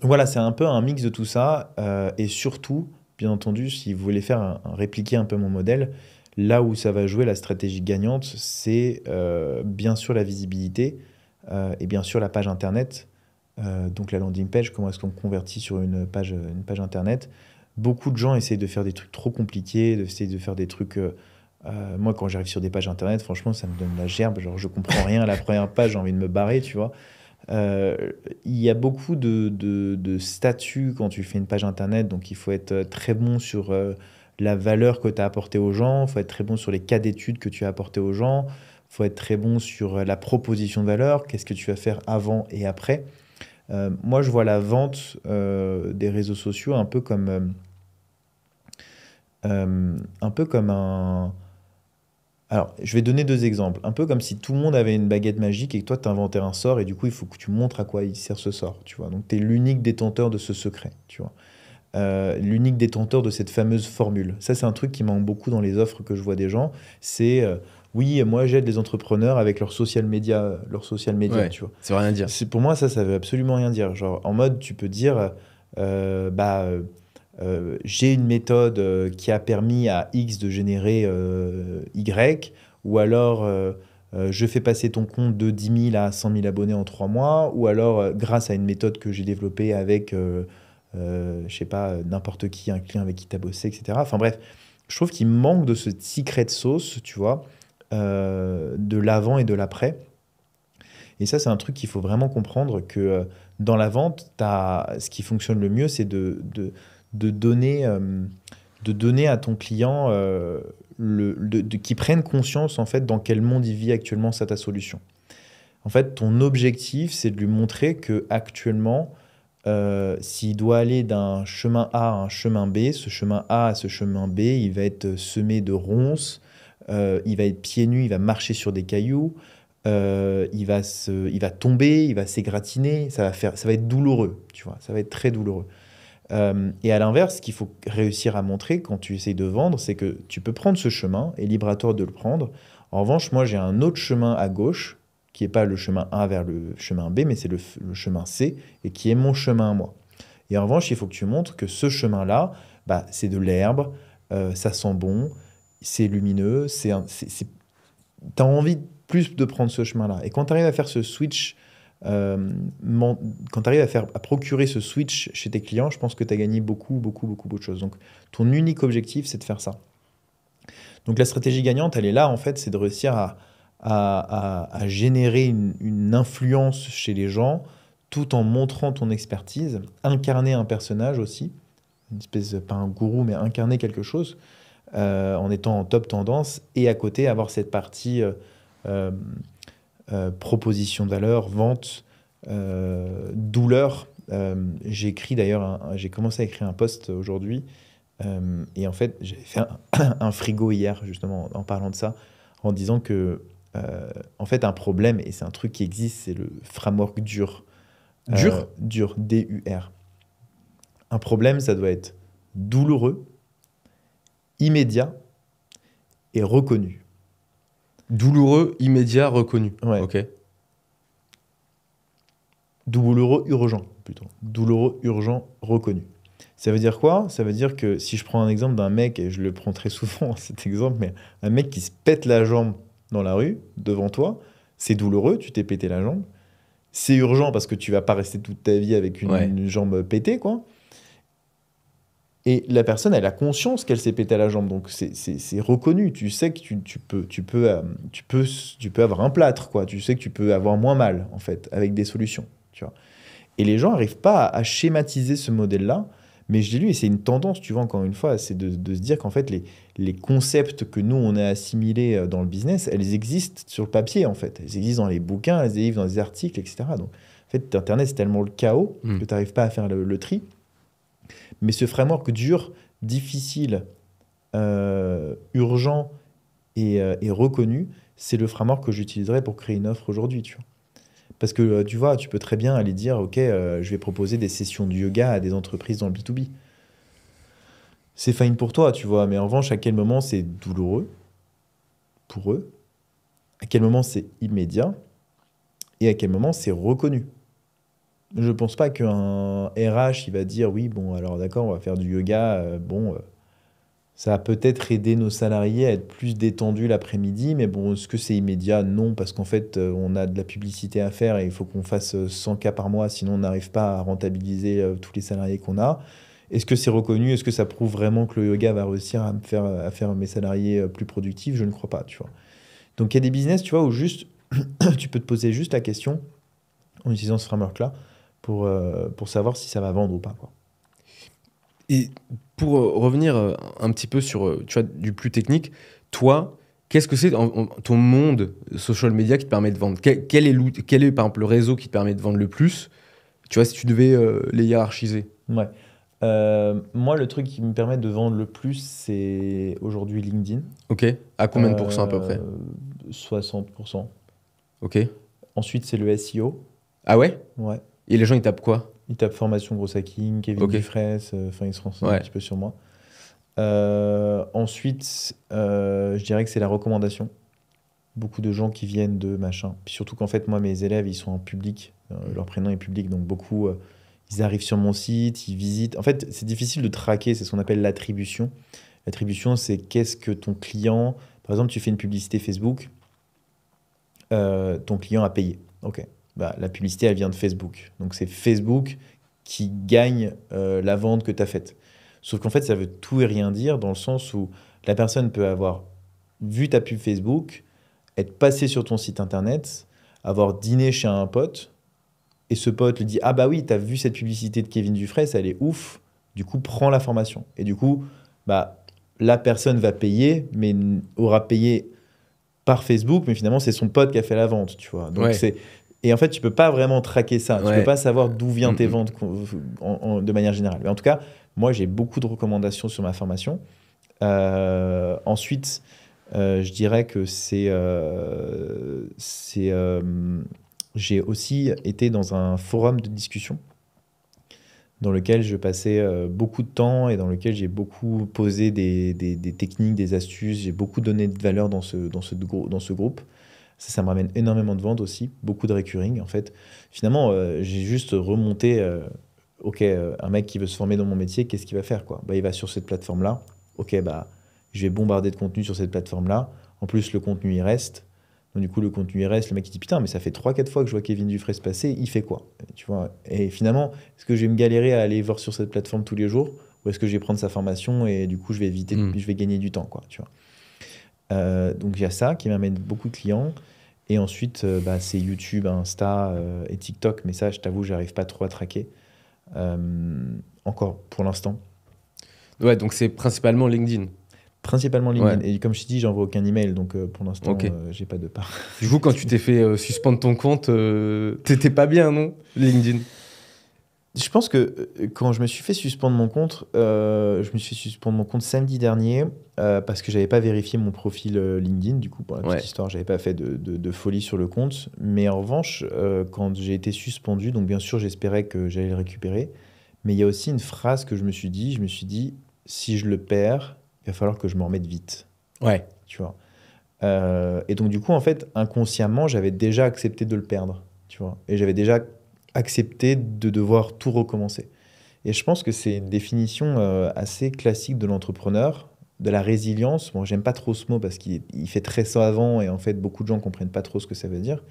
voilà, c'est un peu un mix de tout ça. Euh, et surtout, bien entendu, si vous voulez faire répliquer un peu mon modèle, là où ça va jouer la stratégie gagnante, c'est euh, bien sûr la visibilité et bien sûr la page internet. donc la landing page, comment est-ce qu'on convertit sur une page, une page internet Beaucoup de gens essayent de faire des trucs trop compliqués, d'essayer de faire des trucs euh, moi, quand j'arrive sur des pages internet, franchement, ça me donne la gerbe. Genre, je comprends rien à la première page, j'ai envie de me barrer, tu vois. Euh, il y a beaucoup de, de, statuts quand tu fais une page internet, donc il faut être très bon sur euh, la valeur que tu as apportée aux gens, il faut être très bon sur les cas d'études que tu as apporté aux gens, il faut être très bon sur la proposition de valeur, qu'est-ce que tu vas faire avant et après. moi, je vois la vente des réseaux sociaux un peu comme, un, peu comme un, alors, je vais donner deux exemples. Un peu comme si tout le monde avait une baguette magique et que toi, tu inventais un sort et du coup, il faut que tu montres à quoi il sert ce sort, tu vois. Donc, tu es l'unique détenteur de ce secret, tu vois. Euh, l'unique détenteur de cette fameuse formule. Ça, c'est un truc qui manque beaucoup dans les offres que je vois des gens. C'est euh, oui, moi j'aide les entrepreneurs avec leurs social media, leur social media, tu vois. veut rien dire. Pour moi, ça, ça veut absolument rien dire. Genre, en mode, tu peux dire, euh, bah euh, j'ai une méthode euh, qui a permis à X de générer euh, Y, ou alors je fais passer ton compte de 10 000 à 100 000 abonnés en 3 mois, ou alors grâce à une méthode que j'ai développée avec, je sais pas, n'importe qui, un client avec qui tu as bossé, etc. Enfin bref, je trouve qu'il manque de ce secret de sauce, tu vois, de l'avant et de l'après. Et ça, c'est un truc qu'il faut vraiment comprendre que dans la vente, as, ce qui fonctionne le mieux, c'est de, de donner, euh, de donner à ton client euh, le, qui prenne conscience en fait dans quel monde il vit actuellement ça ta solution. En fait, ton objectif, c'est de lui montrer que actuellement, euh, s'il doit aller d'un chemin A à un chemin B, ce chemin A à ce chemin B, il va être semé de ronces, il va être pieds nus, il va marcher sur des cailloux, il, va il va tomber, il va s'égratiner, ça va, faire, ça va être douloureux, tu vois, ça va être très douloureux. Euh, et à l'inverse, ce qu'il faut réussir à montrer quand tu essayes de vendre, c'est que tu peux prendre ce chemin et libre de le prendre. En revanche, moi, j'ai un autre chemin à gauche qui n'est pas le chemin A vers le chemin B, mais c'est le, chemin C et qui est mon chemin à moi. Et en revanche, il faut que tu montres que ce chemin-là, bah, c'est de l'herbe, euh, ça sent bon, c'est lumineux, tu as envie plus de prendre ce chemin-là. Et quand tu arrives à faire ce switch euh, quand tu arrives à, faire, à procurer ce switch chez tes clients, je pense que tu as gagné beaucoup, beaucoup, beaucoup, beaucoup de choses. Donc, ton unique objectif, c'est de faire ça. Donc, la stratégie gagnante, elle est là, en fait, c'est de réussir à, à, à, générer une, influence chez les gens tout en montrant ton expertise, incarner un personnage aussi, une espèce, pas un gourou, mais incarner quelque chose, euh, en étant en top tendance, et à côté, avoir cette partie euh, euh euh, proposition de vente, euh, douleur. Euh, j'ai d'ailleurs, j'ai commencé à écrire un poste aujourd'hui et en fait, j'ai fait un, frigo hier, justement, en parlant de ça, en disant que, en fait, un problème, et c'est un truc qui existe, c'est le framework dur. Dur Dur, D-U-R. Un problème, ça doit être douloureux, immédiat et reconnu. Douloureux, immédiat, reconnu. Ok. Douloureux, urgent, plutôt. Douloureux, urgent, reconnu. Ça veut dire quoi Ça veut dire que si je prends un exemple d'un mec, et je le prends très souvent cet exemple, mais un mec qui se pète la jambe dans la rue, devant toi, c'est douloureux, tu t'es pété la jambe. C'est urgent parce que tu vas pas rester toute ta vie avec une, une jambe pétée, quoi. Et la personne, elle a conscience qu'elle s'est pété à la jambe, donc c'est reconnu. Tu sais que tu, peux, tu, peux, euh, tu, peux, tu peux avoir un plâtre, quoi. Tu sais que tu peux avoir moins mal, en fait, avec des solutions, tu vois. Et les gens n'arrivent pas à, schématiser ce modèle-là, mais je l'ai lu, et c'est une tendance, tu vois, encore une fois, c'est de, se dire qu'en fait, les, concepts que nous, on a assimilés euh, dans le business, elles existent sur le papier, en fait. Elles existent dans les bouquins, elles existent dans les articles, etc. Donc, en fait, Internet, c'est tellement le chaos mm. que tu n'arrives pas à faire le tri. Mais ce framework dur, difficile, euh, urgent euh, et, reconnu, c'est le framework que j'utiliserai pour créer une offre aujourd'hui. Tu Parce que euh, tu vois, tu peux très bien aller dire, OK, je vais proposer des sessions de yoga à des entreprises dans le B2B. C'est fine pour toi, tu vois, mais en revanche, à quel moment c'est douloureux pour eux, à quel moment c'est immédiat et à quel moment c'est reconnu je pense pas qu'un RH il va dire oui bon alors d'accord on va faire du yoga euh, bon euh, ça va peut-être aider nos salariés à être plus détendus l'après-midi mais bon est-ce que c'est immédiat non parce qu'en fait euh, on a de la publicité à faire et il faut qu'on fasse 100 cas par mois sinon on n'arrive pas à rentabiliser tous les salariés qu'on a est-ce que c'est reconnu est-ce que ça prouve vraiment que le yoga va réussir à faire à faire mes salariés plus productifs je ne crois pas tu vois donc il y a des business tu vois où juste tu peux te poser juste la question en utilisant ce framework là pour, euh, pour savoir si ça va vendre ou pas. Et pour euh, revenir euh, un petit peu sur tu vois, du plus technique, toi, qu'est-ce que c'est ton monde social media qui te permet de vendre quel, est quel est par exemple le réseau qui te permet de vendre le plus Tu vois, si tu devais les hiérarchiser. Ouais. moi, le truc qui me permet de vendre le plus, c'est aujourd'hui LinkedIn. Ok. À combien de pourcents à peu près 60%. Ok. Ensuite, c'est le SEO. Ah ouais Ouais. Et les gens, ils tapent quoi Ils tapent formation gros hacking, Kevin okay. Euh, enfin, ils se renseignent un petit peu sur moi. Euh, ensuite, euh, je dirais que c'est la recommandation beaucoup de gens qui viennent de machin. Puis surtout qu'en fait, moi, mes élèves, ils sont en public. Mm. leur prénom est public, donc beaucoup, ils arrivent sur mon site, ils visitent. En fait, c'est difficile de traquer, c'est ce qu'on appelle l'attribution. L'attribution, c'est qu'est-ce que ton client. Par exemple, tu fais une publicité Facebook, ton client a payé. OK bah, la publicité, elle vient de Facebook. Donc c'est Facebook qui gagne euh, la vente que tu as faite. Sauf qu'en fait, ça veut tout et rien dire dans le sens où la personne peut avoir vu ta pub Facebook, être passée sur ton site internet, avoir dîné chez un pote, et ce pote lui dit Ah bah oui, t'as vu cette publicité de Kevin Dufresne, elle est ouf, du coup, prends la formation. Et du coup, bah, la personne va payer, mais aura payé par Facebook, mais finalement, c'est son pote qui a fait la vente, tu vois. Donc, c'est et en fait, tu peux pas vraiment traquer ça. Tu Tu peux pas savoir d'où viennent tes ventes de manière générale. Mais en tout cas, moi, j'ai beaucoup de recommandations sur ma formation. Euh, ensuite, euh, je dirais que c'est, euh, j'ai aussi été dans un forum de discussion dans lequel je passais beaucoup de temps et dans lequel j'ai beaucoup posé des, techniques, des astuces. J'ai beaucoup donné de valeur dans ce, dans ce, dans ce groupe. Ça, ça me ramène énormément de ventes aussi, beaucoup de recurring. En fait, finalement, euh, j'ai juste remonté. Euh, ok, euh, un mec qui veut se former dans mon métier, qu'est-ce qu'il va faire quoi bah, Il va sur cette plateforme-là. Ok, bah, je vais bombarder de contenu sur cette plateforme-là. En plus, le contenu, il reste. Donc, du coup, le contenu, il reste. Le mec, il dit Putain, mais ça fait 3-4 fois que je vois Kevin Dufresne se passer, il fait quoi tu vois Et finalement, est-ce que je vais me galérer à aller voir sur cette plateforme tous les jours Ou est-ce que je vais prendre sa formation et du coup, je vais éviter, hmm. je vais gagner du temps quoi, tu vois euh, donc il y a ça qui m'amène beaucoup de clients. Et ensuite, euh, bah, c'est YouTube, Insta euh, et TikTok. Mais ça, je t'avoue, j'arrive pas trop à traquer. encore pour l'instant. Ouais, donc c'est principalement LinkedIn. Principalement LinkedIn. Et comme je t'ai dit, j'envoie aucun email. Donc pour l'instant, j'ai pas de part. Du coup, quand tu t'es fait suspendre ton compte, t'étais pas bien, non LinkedIn je pense que euh, quand je me suis fait suspendre mon compte, euh, je me suis fait suspendre mon compte samedi dernier euh, parce que j'avais pas vérifié mon profil LinkedIn. Du coup, pour la petite histoire, j'avais pas fait de, folie sur le compte. Mais en revanche, quand j'ai été suspendu, donc bien sûr, j'espérais que j'allais le récupérer. Mais il y a aussi une phrase que je me suis dit. Je me suis dit, si je le perds, il va falloir que je m'en remette vite. Ouais. Tu vois. et donc du coup, en fait, inconsciemment, j'avais déjà accepté de le perdre. Tu vois. Et j'avais déjà accepter de devoir tout recommencer. Et je pense que c'est une définition euh, assez classique de l'entrepreneur, de la résilience. Moi, bon, j'aime pas trop ce mot parce qu'il fait très savant et en fait, beaucoup de gens comprennent pas trop ce que ça veut dire.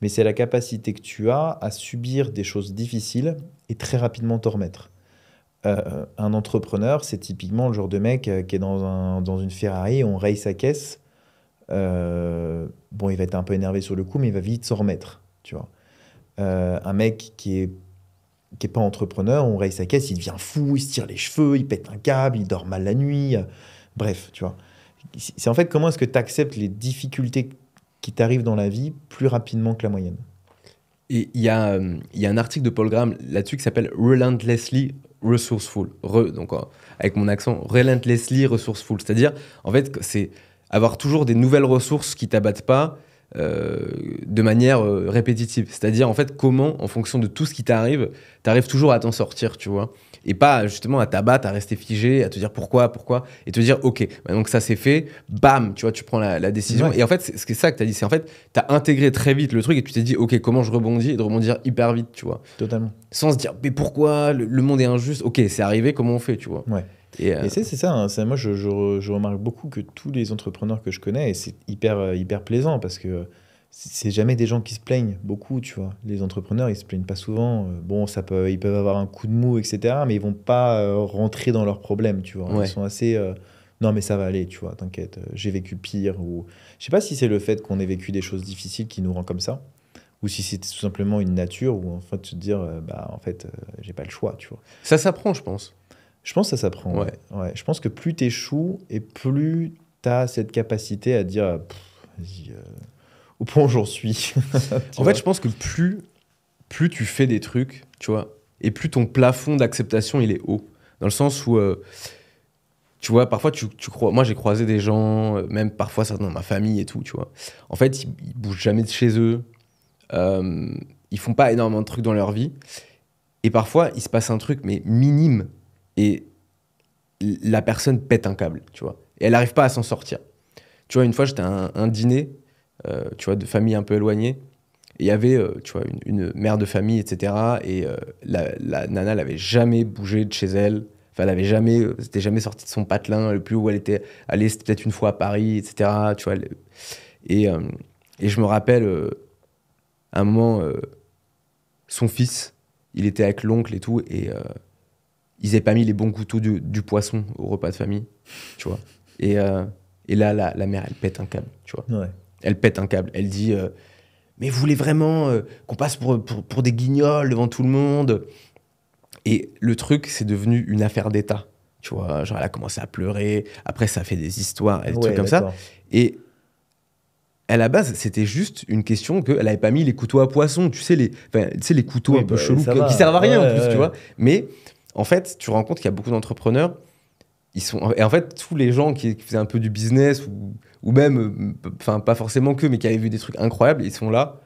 Mais c'est la capacité que tu as à subir des choses difficiles et très rapidement t'en remettre. Euh, un entrepreneur, c'est typiquement le genre de mec euh, qui est dans, une Ferrari, on raye sa caisse. bon, il va être un peu énervé sur le coup, mais il va vite s'en remettre, tu vois. Euh, un mec qui qui n'est pas entrepreneur, on raye sa caisse, il devient fou, il se tire les cheveux, il pète un câble, il dort mal la nuit. Euh, bref, tu vois. C'est en fait comment est-ce que tu acceptes les difficultés qui t'arrivent dans la vie plus rapidement que la moyenne. Et euh, il y, a, un article de Paul Graham là-dessus qui s'appelle Relentlessly Resourceful. Re, donc, avec mon accent, Relentlessly Resourceful. C'est-à-dire, en fait, c'est avoir toujours des nouvelles ressources qui t'abattent pas euh, de manière euh, répétitive. C'est-à-dire, en fait, comment, en fonction de tout ce qui t'arrive, t'arrives toujours à t'en sortir, tu vois. Et pas justement à t'abattre, à rester figé, à te dire pourquoi, pourquoi, et te dire, OK, bah, donc ça c'est fait, bam, tu vois, tu prends la, décision. Et en fait, c'est ça que t'as dit, c'est en fait, t'as intégré très vite le truc et tu t'es dit, OK, comment je rebondis et de rebondir hyper vite, tu vois. Totalement. Sans se dire, mais pourquoi, le, le monde est injuste, OK, c'est arrivé, comment on fait, tu vois. Ouais. Euh, et, c'est ça, hein. moi je, je, remarque beaucoup que tous les entrepreneurs que je connais, et c'est hyper, euh, hyper plaisant parce que c'est jamais des gens qui se plaignent beaucoup, tu vois. Les entrepreneurs, ils se plaignent pas souvent. Euh, bon, ça peut, ils peuvent avoir un coup de mou, etc. Mais ils vont pas rentrer dans leurs problèmes, tu vois. Ils sont assez. non, mais ça va aller, tu vois. T'inquiète, j'ai vécu pire. Ou je sais pas si c'est le fait qu'on ait vécu des choses difficiles qui nous rend comme ça, ou si c'est tout simplement une nature, ou en fait te dire, bah en fait, j'ai pas le choix, tu vois. Ça s'apprend, je pense. Je pense que ça s'apprend. Ouais. Je pense que plus tu t'échoues et plus tu as cette capacité à dire vas-y, euh, au point où j'en suis. en fait, je pense que plus, plus tu fais des trucs, tu vois, et plus ton plafond d'acceptation il est haut. Dans le sens où. Euh, tu vois, parfois, tu, tu crois. Moi, j'ai croisé des gens, euh, même parfois certains dans ma famille et tout, tu vois. En fait, ils, ils bougent jamais de chez eux. Euh, ils font pas énormément de trucs dans leur vie. Et parfois, il se passe un truc, mais minime et la personne pète un câble, tu vois. Et elle n'arrive pas à s'en sortir. Tu vois, une fois, j'étais à un, dîner, euh, tu vois, de famille un peu éloignée. Et il y avait, euh, tu vois, une, mère de famille, etc. Et euh, la, nana, elle n'avait jamais bougé de chez elle. Enfin, elle n'avait jamais, c'était jamais sorti de son patelin. Le plus où elle était allée, c'était peut-être une fois à Paris, etc. Tu vois, et, et, je me rappelle, à un moment, son fils, il était avec l'oncle et tout. Et ils n'avaient pas mis les bons couteaux du, poisson au repas de famille, tu vois. Et, euh, là, la, mère, elle pète un câble, tu vois. Elle pète un câble. Elle dit euh, Mais vous voulez vraiment euh, qu'on passe pour, pour, des guignols devant tout le monde Et le truc, c'est devenu une affaire d'État, tu vois. Genre, elle a commencé à pleurer. Après, ça fait des histoires, et des trucs comme ça. Et à la base, c'était juste une question qu'elle n'avait pas mis les couteaux à poisson, tu sais, les, tu sais, les couteaux un peu bah, chelous qui servent à rien en plus, tu vois. Mais en fait, tu rends compte qu'il y a beaucoup d'entrepreneurs. Ils sont, et en fait, tous les gens qui, faisaient un peu du business, ou, même, euh, enfin, pas forcément que, mais qui avaient vu des trucs incroyables, ils sont là.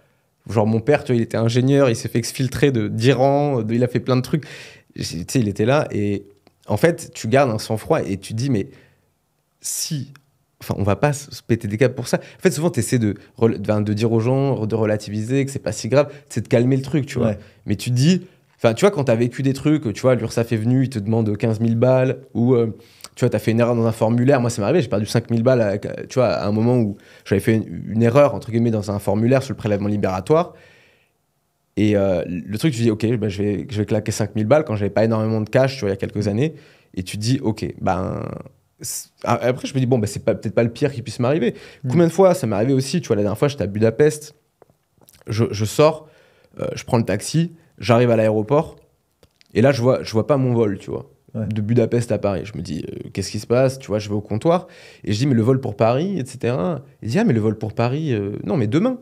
Genre, mon père, tu vois, il était ingénieur, il s'est fait exfiltrer d'Iran, il a fait plein de trucs. Tu sais, il était là. Et en fait, tu gardes un sang-froid et tu dis, mais si. Enfin, on va pas se péter des câbles pour ça. En fait, souvent, tu essaies de, de, dire aux gens, de relativiser, que c'est pas si grave, c'est de calmer le truc, tu vois. Mais tu dis, Enfin, tu vois, quand t'as vécu des trucs, tu vois, l'URSAF est venu, il te demande 15 000 balles, ou euh, tu vois, t'as fait une erreur dans un formulaire. Moi, ça m'est arrivé, j'ai perdu 5 000 balles, à, tu vois, à un moment où j'avais fait une, erreur, entre guillemets, dans un formulaire sur le prélèvement libératoire. Et euh, le truc, tu dis, OK, bah, je, vais, je vais claquer 5 000 balles quand j'avais pas énormément de cash, tu vois, il y a quelques années. Et tu dis, OK, ben. Ah, après, je me dis, bon, ben c'est peut-être pas le pire qui puisse m'arriver. Mm. Combien de fois ça m'est arrivé aussi Tu vois, la dernière fois, j'étais à Budapest, je, je sors, euh, je prends le taxi, J'arrive à l'aéroport et là, je vois, je vois pas mon vol, tu vois. De Budapest à Paris. Je me dis, euh, qu'est-ce qui se passe Tu vois, je vais au comptoir et je dis, mais le vol pour Paris, etc. Il dit, ah, mais le vol pour Paris, euh, non, mais demain.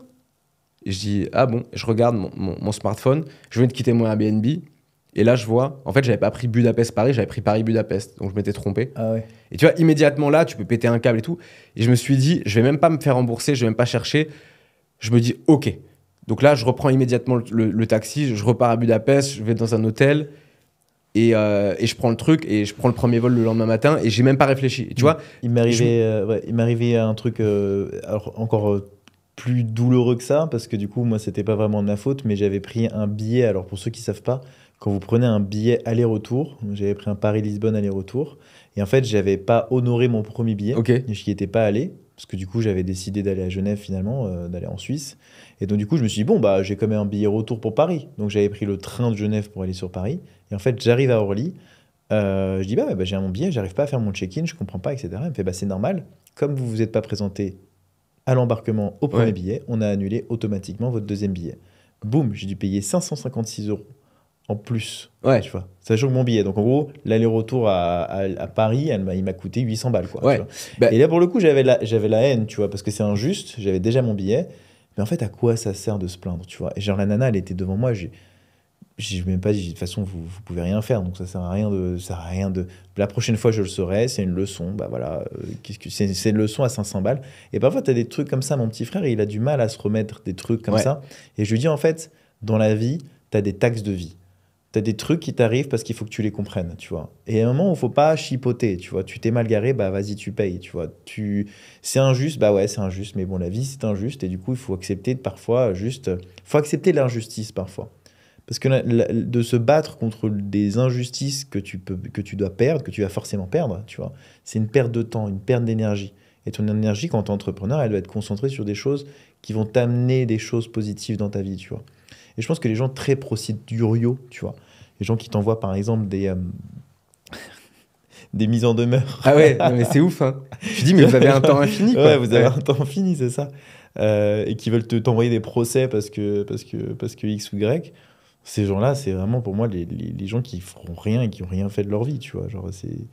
Et je dis, ah bon, je regarde mon, mon, smartphone, je viens de quitter mon Airbnb, et là, je vois, en fait, j'avais pas pris Budapest-Paris, j'avais pris Paris-Budapest. Donc, je m'étais trompé. Ah et tu vois, immédiatement là, tu peux péter un câble et tout. Et je me suis dit, je vais même pas me faire rembourser, je vais même pas chercher. Je me dis, OK, donc là, je reprends immédiatement le, taxi, je repars à Budapest, je vais dans un hôtel euh, et, je prends le truc et je prends le premier vol le lendemain matin et j'ai même pas réfléchi. tu mm. vois euh, Il m'est arrivé, un truc euh, encore plus douloureux que ça parce que du coup, moi, c'était pas vraiment de ma faute, mais j'avais pris un billet. Alors pour ceux qui savent pas, quand vous prenez un billet aller-retour, j'avais pris un Paris-Lisbonne aller-retour et en fait, j'avais pas honoré mon premier billet. Okay. Je n'y étais pas allé parce que du coup j'avais décidé d'aller à Genève finalement, euh, d'aller en Suisse. Et donc du coup je me suis dit, bon, bah, j'ai quand même un billet retour pour Paris. Donc j'avais pris le train de Genève pour aller sur Paris. Et en fait j'arrive à Orly, euh, je dis, bah, bah j'ai mon billet, j'arrive pas à faire mon check-in, je comprends pas, etc. Elle me fait, bah c'est normal, comme vous vous êtes pas présenté à l'embarquement au premier billet, on a annulé automatiquement votre deuxième billet. Boum, j'ai dû payer 556 euros en plus. Ouais. Tu vois. ça que mon billet. Donc en gros, l'aller-retour à, à, Paris, elle il m'a coûté 800 balles. Quoi, bah Et là, pour le coup, j'avais la, la haine, tu vois, parce que c'est injuste. J'avais déjà mon billet. Mais en fait, à quoi ça sert de se plaindre, tu vois Et genre, la nana, elle était devant moi. J'ai, j'ai même pas dit, de toute façon, vous, vous pouvez rien faire. Donc ça sert à rien de. Ça sert à rien de... La prochaine fois, je le saurai. C'est une leçon. Bah voilà. Euh, qu'est-ce que... c'est, une leçon à 500 balles. Et parfois, tu as des trucs comme ça. Mon petit frère, il a du mal à se remettre des trucs comme ça. Et je lui dis, en fait, dans la vie, tu as des taxes de vie tu as des trucs qui t'arrivent parce qu'il faut que tu les comprennes, tu vois. Et à un moment où faut pas chipoter, tu vois. Tu t'es mal garé, bah vas-y, tu payes, tu vois. Tu... C'est injuste, bah ouais, c'est injuste, mais bon, la vie, c'est injuste. Et du coup, il faut accepter de parfois juste. faut accepter l'injustice parfois. Parce que de se battre contre des injustices que tu, peux, que tu dois perdre, que tu vas forcément perdre, tu vois, c'est une perte de temps, une perte d'énergie. Et ton énergie, quand tu es entrepreneur, elle doit être concentrée sur des choses qui vont t'amener des choses positives dans ta vie, tu vois. Et je pense que les gens très procéduriaux, tu vois, les gens qui t'envoient par exemple des, euh, des mises en demeure. Ah ouais, mais c'est ouf. Hein. Je dis, mais vous avez un temps infini. Quoi. Ouais, vous avez un temps infini, c'est ça. Euh, et qui veulent te t'envoyer des procès parce que, parce, que, parce que X ou Y. Ces gens-là, c'est vraiment pour moi les, les, gens qui feront rien et qui ont rien fait de leur vie, tu vois. Genre, c'est,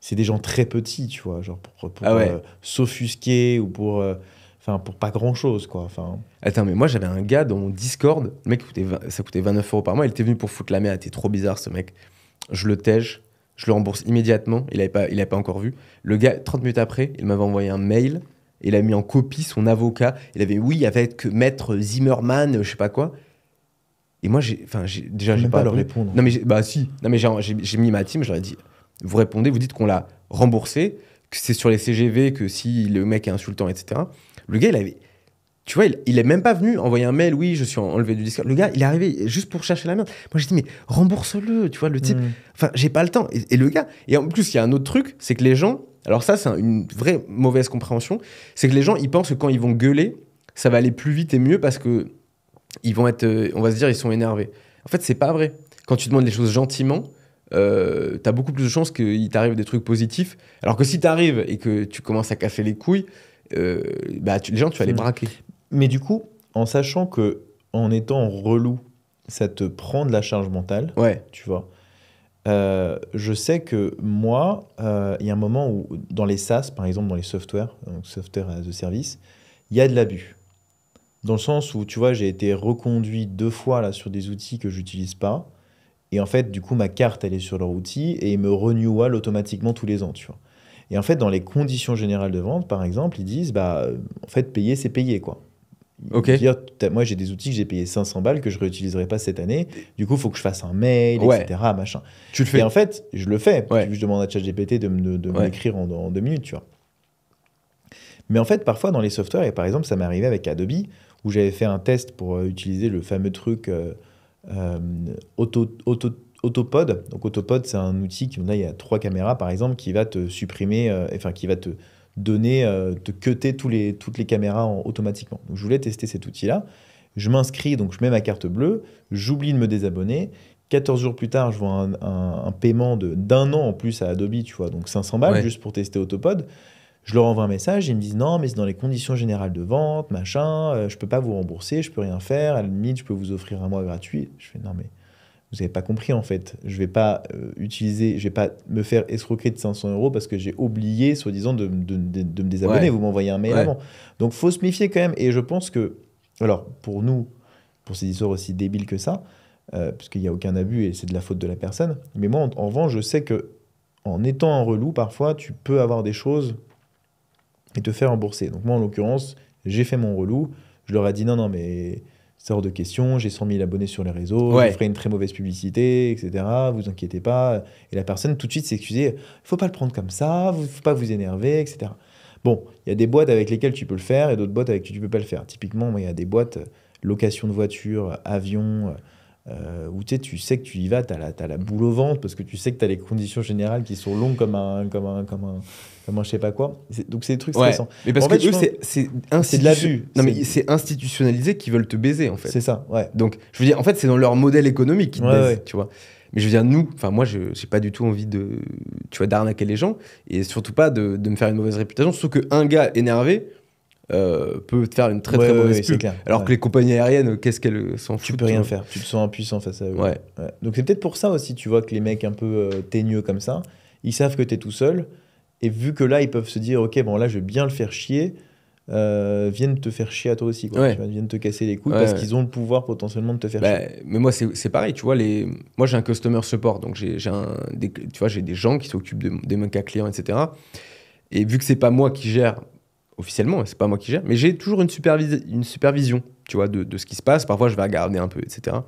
c'est des gens très petits, tu vois, genre pour, pour, ah euh, s'offusquer ou pour Enfin, pour pas grand chose, quoi. Enfin. Attends, mais moi j'avais un gars dans mon Discord, le mec, ça coûtait 29 euros par mois, il était venu pour foutre la merde, était trop bizarre ce mec. Je le tège, je le rembourse immédiatement, il avait pas, il avait pas encore vu. Le gars, 30 minutes après, il m'avait envoyé un mail, il a mis en copie son avocat, il avait, oui, avait que maître Zimmerman, je sais pas quoi. Et moi, j'ai, enfin, déjà, j'ai pas, à leur répondre. Non, mais bah si, non, mais j'ai mis ma team, j'aurais dit, vous répondez, vous dites qu'on l'a remboursé, que c'est sur les CGV, que si le mec est insultant, etc. Le gars, il avait. Tu vois, il, est même pas venu envoyer un mail, oui, je suis enlevé du Discord. Le gars, il est arrivé juste pour chercher la merde. Moi, j'ai dit, mais rembourse-le, tu vois, le type. Mm. Enfin, j'ai pas le temps. Et, le gars, et en plus, il y a un autre truc, c'est que les gens, alors ça, c'est une vraie mauvaise compréhension, c'est que les gens, ils pensent que quand ils vont gueuler, ça va aller plus vite et mieux parce que ils vont être, euh, on va se dire, ils sont énervés. En fait, c'est pas vrai. Quand tu demandes les choses gentiment, euh, t'as beaucoup plus de chances qu'il t'arrive des trucs positifs. Alors que si t'arrives et que tu commences à casser les couilles, euh, bah, les gens, tu vas les hmm. braquer. Mais du coup, en sachant que en étant relou, ça te prend de la charge mentale, ouais. tu vois. Euh, je sais que moi, euh, il y a un moment où, dans les SaaS, par exemple, dans les software, software as a service, il y a de l'abus. Dans le sens où, tu vois, j'ai été reconduit deux fois là, sur des outils que j'utilise pas. Et en fait, du coup, ma carte, elle est sur leur outil et ils me renewal automatiquement tous les ans, tu vois. Et en fait, dans les conditions générales de vente, par exemple, ils disent, bah, euh, en fait, payer, c'est payer, quoi. Ok. moi, j'ai des outils que j'ai payé 500 balles que je réutiliserai pas cette année. Du coup, il faut que je fasse un mail, etc. Machin. Tu le fais. Et en fait, je le fais. Je demande à ChatGPT de, de, m'écrire en, deux minutes, tu vois. Mais en fait, parfois, dans les softwares, et par exemple, ça m'est arrivé avec Adobe, où j'avais fait un test pour euh, utiliser le fameux truc euh, auto, auto Autopod. Donc Autopod, c'est un outil qui, là, il y a trois caméras par exemple, qui va te supprimer, euh, enfin qui va te donner, euh, te cuter tous les, toutes les caméras automatiquement. Donc je voulais tester cet outil-là. Je m'inscris, donc je mets ma carte bleue, j'oublie de me désabonner. 14 jours plus tard, je vois un, un, un paiement d'un an en plus à Adobe, tu vois, donc 500 balles juste pour tester Autopod. Je leur envoie un message, ils me disent non, mais c'est dans les conditions générales de vente, machin, je euh, je peux pas vous rembourser, je peux rien faire, à la limite, je peux vous offrir un mois gratuit. Je fais non, mais vous n'avez pas compris en fait. Je vais pas euh, utiliser, je vais pas me faire escroquer de 500 euros parce que j'ai oublié, soi-disant, de, de, de, me désabonner. Vous m'envoyez un mail avant. Donc faut se méfier quand même. Et je pense que, alors pour nous, pour ces histoires aussi débiles que ça, euh, parce qu'il n'y a aucun abus et c'est de la faute de la personne. Mais moi, en, en revanche, je sais que en étant un relou, parfois, tu peux avoir des choses et te faire rembourser. Donc moi, en l'occurrence, j'ai fait mon relou. Je leur ai dit non, non, mais c'est de question, j'ai 100 000 abonnés sur les réseaux, je ferai une très mauvaise publicité, etc. Vous inquiétez pas. Et la personne tout de suite ne faut pas le prendre comme ça, il faut pas vous énerver, etc. Bon, il y a des boîtes avec lesquelles tu peux le faire et d'autres boîtes avec lesquelles tu ne peux pas le faire. Typiquement, il y a des boîtes euh, location de voiture, euh, avion, euh, où tu sais que tu y vas, tu as, la boule au ventre parce que tu sais que tu as les conditions générales qui sont longues comme un, comme un, comme un, moi je sais pas quoi. Donc c'est des trucs mais parce que eux, c'est c'est vue. Non mais c'est institutionnalisé qu'ils veulent te baiser en fait. C'est ça, ouais. Donc je veux dire, en fait, c'est dans leur modèle économique qu'ils te baisent, tu vois. Mais je veux dire, nous, enfin moi, je n'ai pas du tout envie de, tu vois, d'arnaquer les gens et surtout pas de, de, me faire une mauvaise réputation. que qu'un gars énervé euh, peut te faire une très très mauvaise pub. alors que les compagnies aériennes, qu'est-ce qu'elles euh, s'en foutent Tu peux rien hein. faire. Tu te sens impuissant face à eux. Donc c'est peut-être pour ça aussi, tu vois, que les mecs un peu euh, teigneux comme ça, ils savent que tu es tout seul et vu que là, ils peuvent se dire, ok, bon, là, je vais bien le faire chier, euh, viennent te faire chier à toi aussi. Quoi, viennent te casser les couilles parce qu'ils ont le pouvoir potentiellement de te faire bah, chier. Mais moi, c'est pareil, tu vois. Les... Moi, j'ai un customer support, donc j'ai des, tu vois, des gens qui s'occupent des à clients, etc. Et vu que c'est pas moi qui gère, officiellement, c'est pas moi qui gère, mais j'ai toujours une, une supervision, tu vois, de, de, ce qui se passe. Parfois, je vais regarder un peu, etc.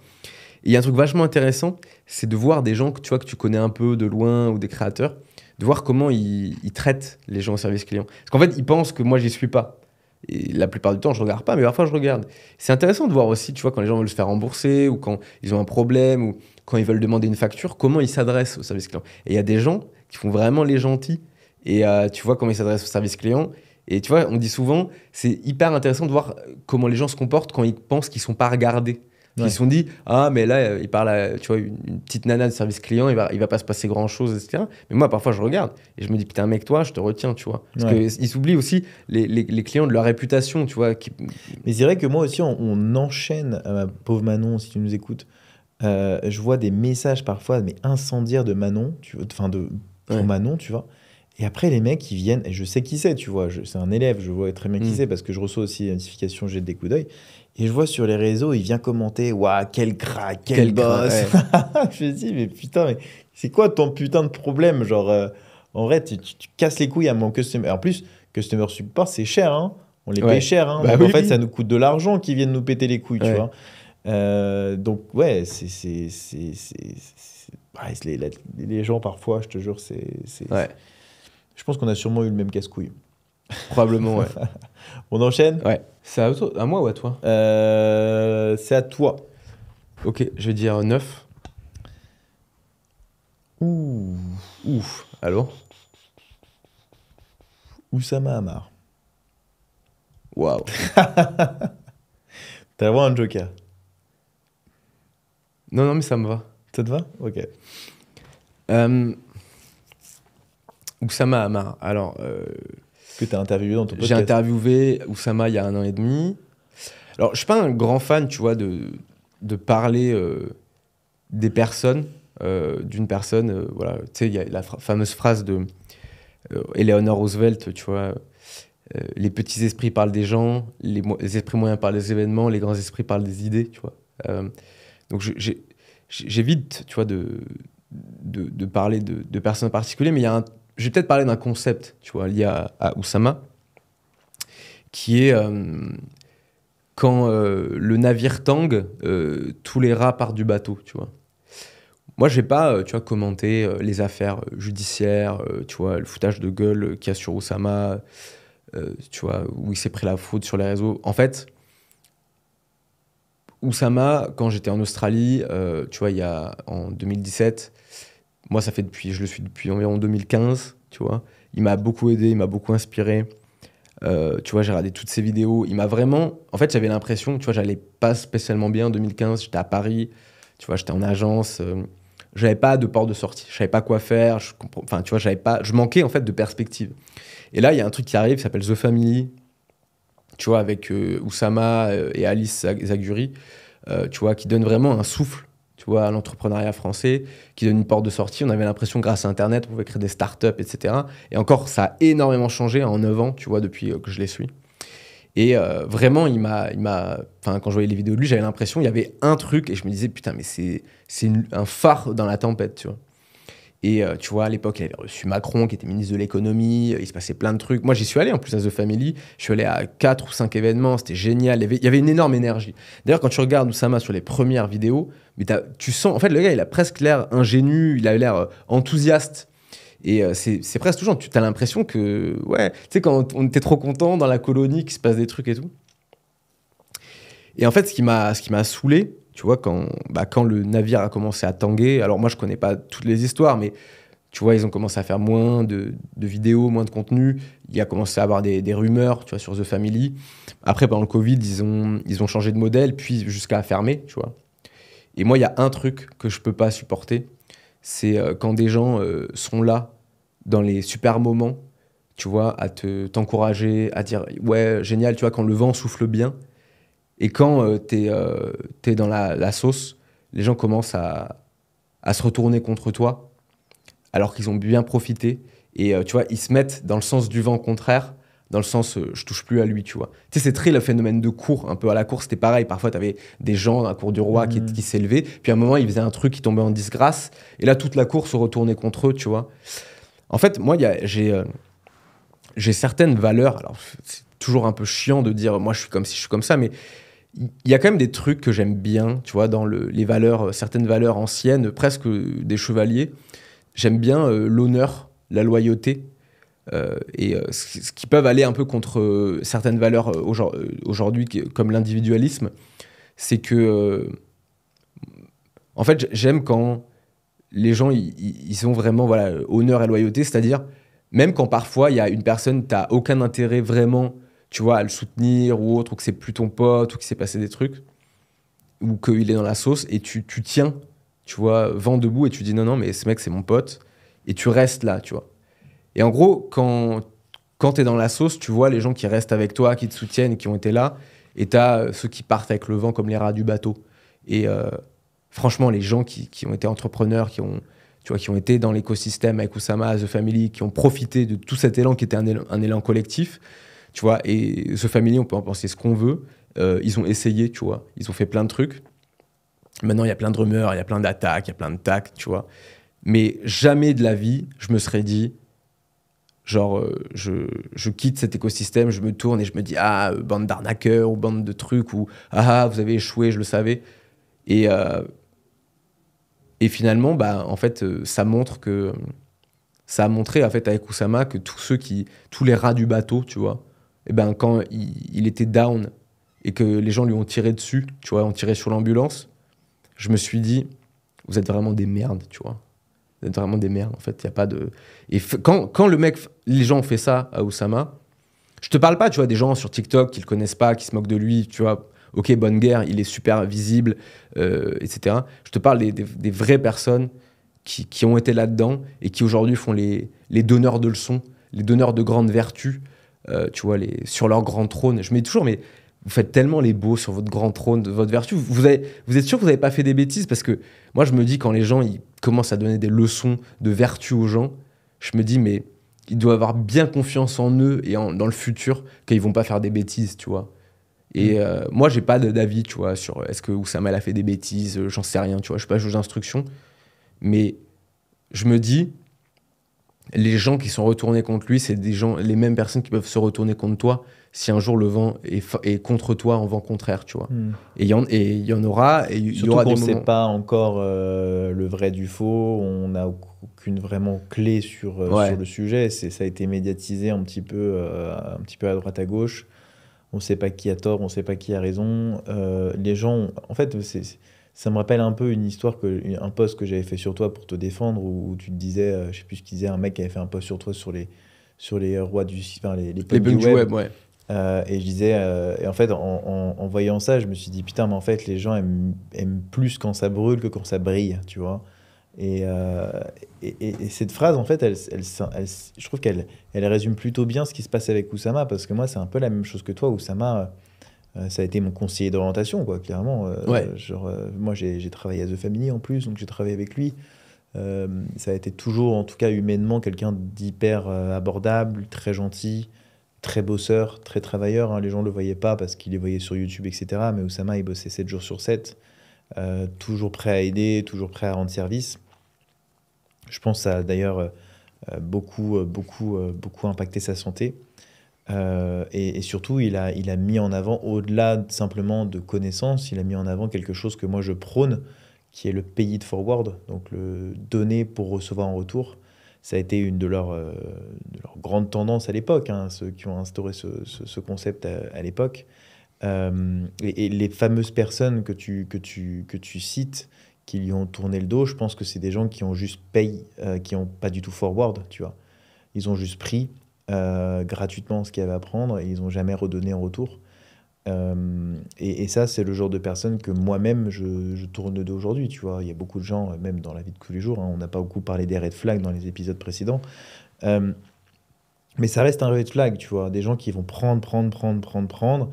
Il y a un truc vachement intéressant, c'est de voir des gens que tu vois que tu connais un peu de loin ou des créateurs de voir comment ils, traitent les gens au service client. Parce qu'en fait, ils pensent que moi, j'y suis pas. Et la plupart du temps, je regarde pas, mais parfois, je regarde. C'est intéressant de voir aussi, tu vois, quand les gens veulent se faire rembourser ou quand ils ont un problème ou quand ils veulent demander une facture, comment ils s'adressent au service client. Et il y a des gens qui font vraiment les gentils. Et euh, tu vois comment ils s'adressent au service client. Et tu vois, on dit souvent, c'est hyper intéressant de voir euh, comment les gens se comportent quand ils pensent qu'ils sont pas regardés. Ils se sont dit, ah, mais là, il parle à tu vois, une, petite nana de service client, il va, il va pas se passer grand chose, etc. Mais moi, parfois, je regarde et je me dis, putain, mec, toi, je te retiens, tu vois. Parce qu'ils oublient aussi les, les, clients de leur réputation, tu vois. Mais c'est vrai que moi aussi, on, enchaîne, euh, pauvre Manon, si tu nous écoutes. Euh, je vois des messages parfois, mais incendiaires de Manon, tu enfin de pour Manon, tu vois. Et après, les mecs, ils viennent, et je sais qui c'est, tu vois, c'est un élève, je vois très bien qui mm. c'est, parce que je reçois aussi des notifications, j'ai des coups d'œil. Et je vois sur les réseaux, il vient commenter Waouh, quel crack, quel, boss Je me dis, mais putain, mais c'est quoi ton putain de problème Genre, euh, en vrai, tu, tu, casses les couilles à mon customer. En plus, customer support, c'est cher, hein On les paye cher, hein bah en fait, ça nous coûte de l'argent qu'ils viennent nous péter les couilles, tu vois. Euh, donc, ouais, c'est. Les, les, gens, parfois, je te jure, c'est. Ouais. Je pense qu'on a sûrement eu le même casse-couille. Probablement, ouais. On enchaîne Ouais. C'est à, à, moi ou à toi euh, C'est à toi. Ok, je vais dire 9. Ouh. Ouf. Alors Oussama amar. Waouh. T'as vraiment un joker Non, non, mais ça me va. Ça te va Ok. Euh, Oussama Ammar, Alors. Euh, que tu as interviewé dans ton podcast. J'ai interviewé Oussama il y a un an et demi. Alors, je suis pas un grand fan, tu vois, de, de parler euh, des personnes, euh, d'une personne. voilà, tu sais, il y a la fameuse phrase de Eleanor Roosevelt, tu vois. les petits esprits parlent des gens, les, esprits moyens parlent des événements, les grands esprits parlent des idées, tu vois. donc, j'évite, tu vois, de, de, parler de, de personnes particulières, mais il y a un j'ai peut-être parler d'un concept, tu vois, lié à, Oussama, qui est euh, quand euh, le navire tangue, euh, tous les rats partent du bateau, tu vois. Moi, je n'ai pas, tu vois, commenter les affaires judiciaires, tu vois, le foutage de gueule qu'il y a sur Oussama, tu vois, où il s'est pris la faute sur les réseaux. En fait, Oussama, quand j'étais en Australie, tu vois, il y a en 2017 moi, ça fait depuis, je le suis depuis environ 2015, tu vois. Il m'a beaucoup aidé, il m'a beaucoup inspiré. Euh, tu vois, j'ai regardé toutes ses vidéos. Il m'a vraiment. En fait, j'avais l'impression, tu vois, j'allais pas spécialement bien en 2015. J'étais à Paris, tu vois, j'étais en agence. Euh, j'avais pas de porte de sortie. Je savais pas quoi faire. Enfin, tu vois, j'avais pas. Je manquais en fait de perspective. Et là, il y a un truc qui arrive, qui s'appelle The Family. Tu vois, avec euh, Oussama et Alice Zaguri, tu vois, qui donne vraiment un souffle tu vois, l'entrepreneuriat français, qui donne une porte de sortie. On avait l'impression, grâce à Internet, on pouvait créer des startups, etc. Et encore, ça a énormément changé hein, en 9 ans, tu vois, depuis euh, que je les suis. Et euh, vraiment, il m'a, il m'a, enfin, quand je voyais les vidéos de lui, j'avais l'impression qu'il y avait un truc et je me disais putain, mais c'est, c'est un phare dans la tempête, tu vois. Et euh, tu vois, à l'époque, il avait reçu Macron, qui était ministre de l'économie, euh, il se passait plein de trucs. Moi, j'y suis allé en plus à The Family, je suis allé à quatre ou cinq événements, c'était génial, il y avait une énorme énergie. D'ailleurs, quand tu regardes Oussama sur les premières vidéos, mais tu sens, en fait, le gars, il a presque l'air ingénu, il a l'air euh, enthousiaste. Et c'est presque toujours, tu as l'impression que, ouais, tu sais, quand on était trop content dans la colonie, qu'il se passe des trucs et tout. Et en fait, ce qui m'a saoulé, tu vois, bah, quand, le navire a commencé à tanguer, alors moi je connais pas toutes les histoires, mais tu vois, ils ont commencé à faire moins de, vidéos, moins de contenu. Il y a commencé à avoir des, rumeurs, tu vois, sur The Family. Après, pendant le Covid, ils ont, changé de modèle, puis jusqu'à fermer, tu vois. Et moi, il y a un truc que je peux pas supporter, c'est euh, quand des gens euh, sont là dans les super moments, tu vois, à te t'encourager, à dire ouais génial, tu vois, quand le vent souffle bien et quand euh, tu es, es, euh, dans la, sauce, les gens commencent à, à se retourner contre toi, alors qu'ils ont bien profité. Et euh, tu vois, ils se mettent dans le sens du vent contraire, dans le sens je touche plus à lui, tu vois. Tu sais, c'est très le phénomène de cours, un peu à la cour, c'était pareil. Parfois, tu avais des gens à cour du roi qui, mmh. qui s'élevaient, puis à un moment, ils faisaient un truc qui tombait en disgrâce, et là, toute la cour se retournait contre eux, tu vois. En fait, moi, j'ai certaines valeurs, alors c'est toujours un peu chiant de dire moi je suis comme si je suis comme ça, mais il y a quand même des trucs que j'aime bien, tu vois, dans les valeurs, certaines valeurs anciennes, presque des chevaliers. J'aime bien euh, l'honneur, la loyauté, euh, et euh, ce qui peuvent aller un peu contre certaines valeurs aujourd'hui, comme l'individualisme. C'est que, en fait, j'aime quand les gens, ils ont vraiment voilà, honneur et loyauté, c'est-à-dire, même quand parfois il y a une personne, tu n'as aucun intérêt vraiment tu vois, à le soutenir ou autre, ou que c'est plus ton pote, ou qu'il s'est passé des trucs, ou qu'il est dans la sauce, et tu, tu tiens, tu vois, vent debout, et tu dis non, non, mais ce mec, c'est mon pote, et tu restes là, tu vois. Et en gros, quand, quand tu es dans la sauce, tu vois les gens qui restent avec toi, qui te soutiennent, qui ont été là, et tu euh, ceux qui partent avec le vent comme les rats du bateau. Et euh, franchement, les gens qui, ont été entrepreneurs, qui ont, tu vois, qui ont été dans l'écosystème avec Oussama, The Family, qui ont profité de tout cet élan qui était un élan collectif, tu vois, et ce familier, on peut en penser ce qu'on veut. Euh, ils ont essayé, tu vois. Ils ont fait plein de trucs. Maintenant, il y a plein de rumeurs, il y a plein d'attaques, il y a plein de tacs, tu vois. Mais jamais de la vie, je me serais dit, genre, euh, je, je, quitte cet écosystème, je me tourne et je me dis, ah, euh, bande d'arnaqueurs ou bande de trucs, ou ah, ah vous avez échoué, je le savais. Et, et finalement, bah, en fait, ça montre que. Ça a montré, en fait, avec Kusama, que tous ceux qui. tous les rats du bateau, tu vois, eh ben, quand il, était down et que les gens lui ont tiré dessus, tu vois, ont tiré sur l'ambulance, je me suis dit, vous êtes vraiment des merdes, tu vois. Vous êtes vraiment des merdes, en fait. Il y a pas de. Et quand, quand le mec, les gens ont fait ça à Oussama, je te parle pas, tu vois, des gens sur TikTok qui le connaissent pas, qui se moquent de lui, tu vois. Ok, bonne guerre, il est super visible, euh, etc. Je te parle des, des vraies personnes qui, qui, ont été là-dedans et qui aujourd'hui font les, les donneurs de leçons, les donneurs de grandes vertus, euh, tu vois, les, sur leur grand trône. Je mets toujours, mais vous faites tellement les beaux sur votre grand trône, de votre vertu. Vous, êtes sûr que vous n'avez pas fait des bêtises Parce que moi, je me dis, quand les gens ils commencent à donner des leçons de vertu aux gens, je me dis, mais ils doivent avoir bien confiance en eux et dans le futur qu'ils vont pas faire des bêtises, tu vois. Et mm. euh, moi, j'ai pas d'avis, tu vois, sur est-ce que Oussama a fait des bêtises, euh, j'en sais rien, tu vois, je suis pas juge d'instruction. Mais je me dis, les gens qui sont retournés contre lui, c'est des gens, les mêmes personnes qui peuvent se retourner contre toi si un jour le vent est, contre toi en vent contraire, tu vois. Hmm. Et il y, en aura. Et Surtout qu'on ne sait pas encore euh, le vrai du faux, on n'a aucune vraiment clé sur, euh, le sujet. Ça a été médiatisé un petit peu, euh, un petit peu à droite à gauche. On ne sait pas qui a tort, on ne sait pas qui a raison. les gens, en fait, c'est ça me rappelle un peu une histoire, que, un post que j'avais fait sur toi pour te défendre, où, tu te disais, je euh, je sais plus ce qu'il disait, un mec qui avait fait un post sur toi sur les, sur les rois du. Enfin, les, les, du web. ouais. Euh, et je disais, euh, et en fait, en, voyant ça, je me suis dit, putain, mais en fait, les gens aiment, aiment plus quand ça brûle que quand ça brille, tu vois. Et, et, cette phrase, en fait, elle, elle, je trouve qu'elle elle résume plutôt bien ce qui se passe avec Oussama, parce que moi, c'est un peu la même chose que toi. Oussama, euh, ça a été mon conseiller d'orientation, quoi, clairement. Euh, euh, moi, j'ai travaillé à The Family en plus, donc j'ai travaillé avec lui. ça a été toujours, en tout cas humainement, quelqu'un d'hyper abordable, très gentil, très bosseur, très travailleur. Hein. Les gens ne le voyaient pas parce qu'ils les voyaient sur YouTube, etc. Mais Oussama, il bossait 7 jours sur 7, toujours prêt à aider, toujours prêt à rendre service. Je pense que ça a d'ailleurs beaucoup, beaucoup, beaucoup impacté sa santé. Euh, et, surtout, il a, il a mis en avant, au-delà simplement de connaissances, il a mis en avant quelque chose que moi je prône, qui est le pays de forward, donc le donner pour recevoir en retour. Ça a été une de leurs, euh, de leurs grandes tendances à l'époque, hein, ceux qui ont instauré ce, ce, concept à, l'époque. Euh, et, les fameuses personnes que tu, que tu, que tu cites, qui lui ont tourné le dos, je pense que c'est des gens qui ont juste payé, qui n'ont pas du tout forward, tu vois. Ils ont juste pris, euh, gratuitement ce qu'il y avait à prendre et ils n'ont jamais redonné en retour. Euh, et, ça, c'est le genre de personne que moi-même, je, tourne le aujourd'hui. Tu vois, il y a beaucoup de gens, même dans la vie de tous les jours, hein, on n'a pas beaucoup parlé des red flags dans les épisodes précédents. Euh, mais ça reste un red flag, tu vois, des gens qui vont prendre, prendre, prendre, prendre, prendre.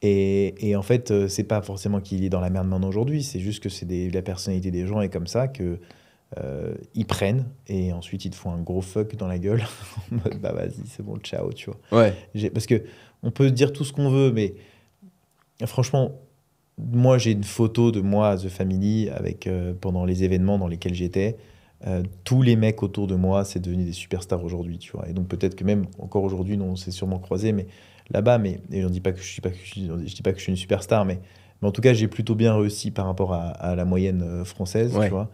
Et, et en fait, c'est pas forcément qu'il est dans la merde maintenant aujourd'hui, c'est juste que c'est la personnalité des gens est comme ça que euh, ils prennent et ensuite ils te font un gros fuck dans la gueule en mode bah vas-y c'est bon ciao tu vois ouais. parce que on peut dire tout ce qu'on veut mais franchement moi j'ai une photo de moi à The Family avec euh, pendant les événements dans lesquels j'étais euh, tous les mecs autour de moi c'est devenu des superstars aujourd'hui tu vois et donc peut-être que même encore aujourd'hui on s'est sûrement croisé mais là-bas mais et je dis pas que je suis pas que je, dis pas que je suis une superstar mais mais en tout cas j'ai plutôt bien réussi par rapport à, la moyenne française tu vois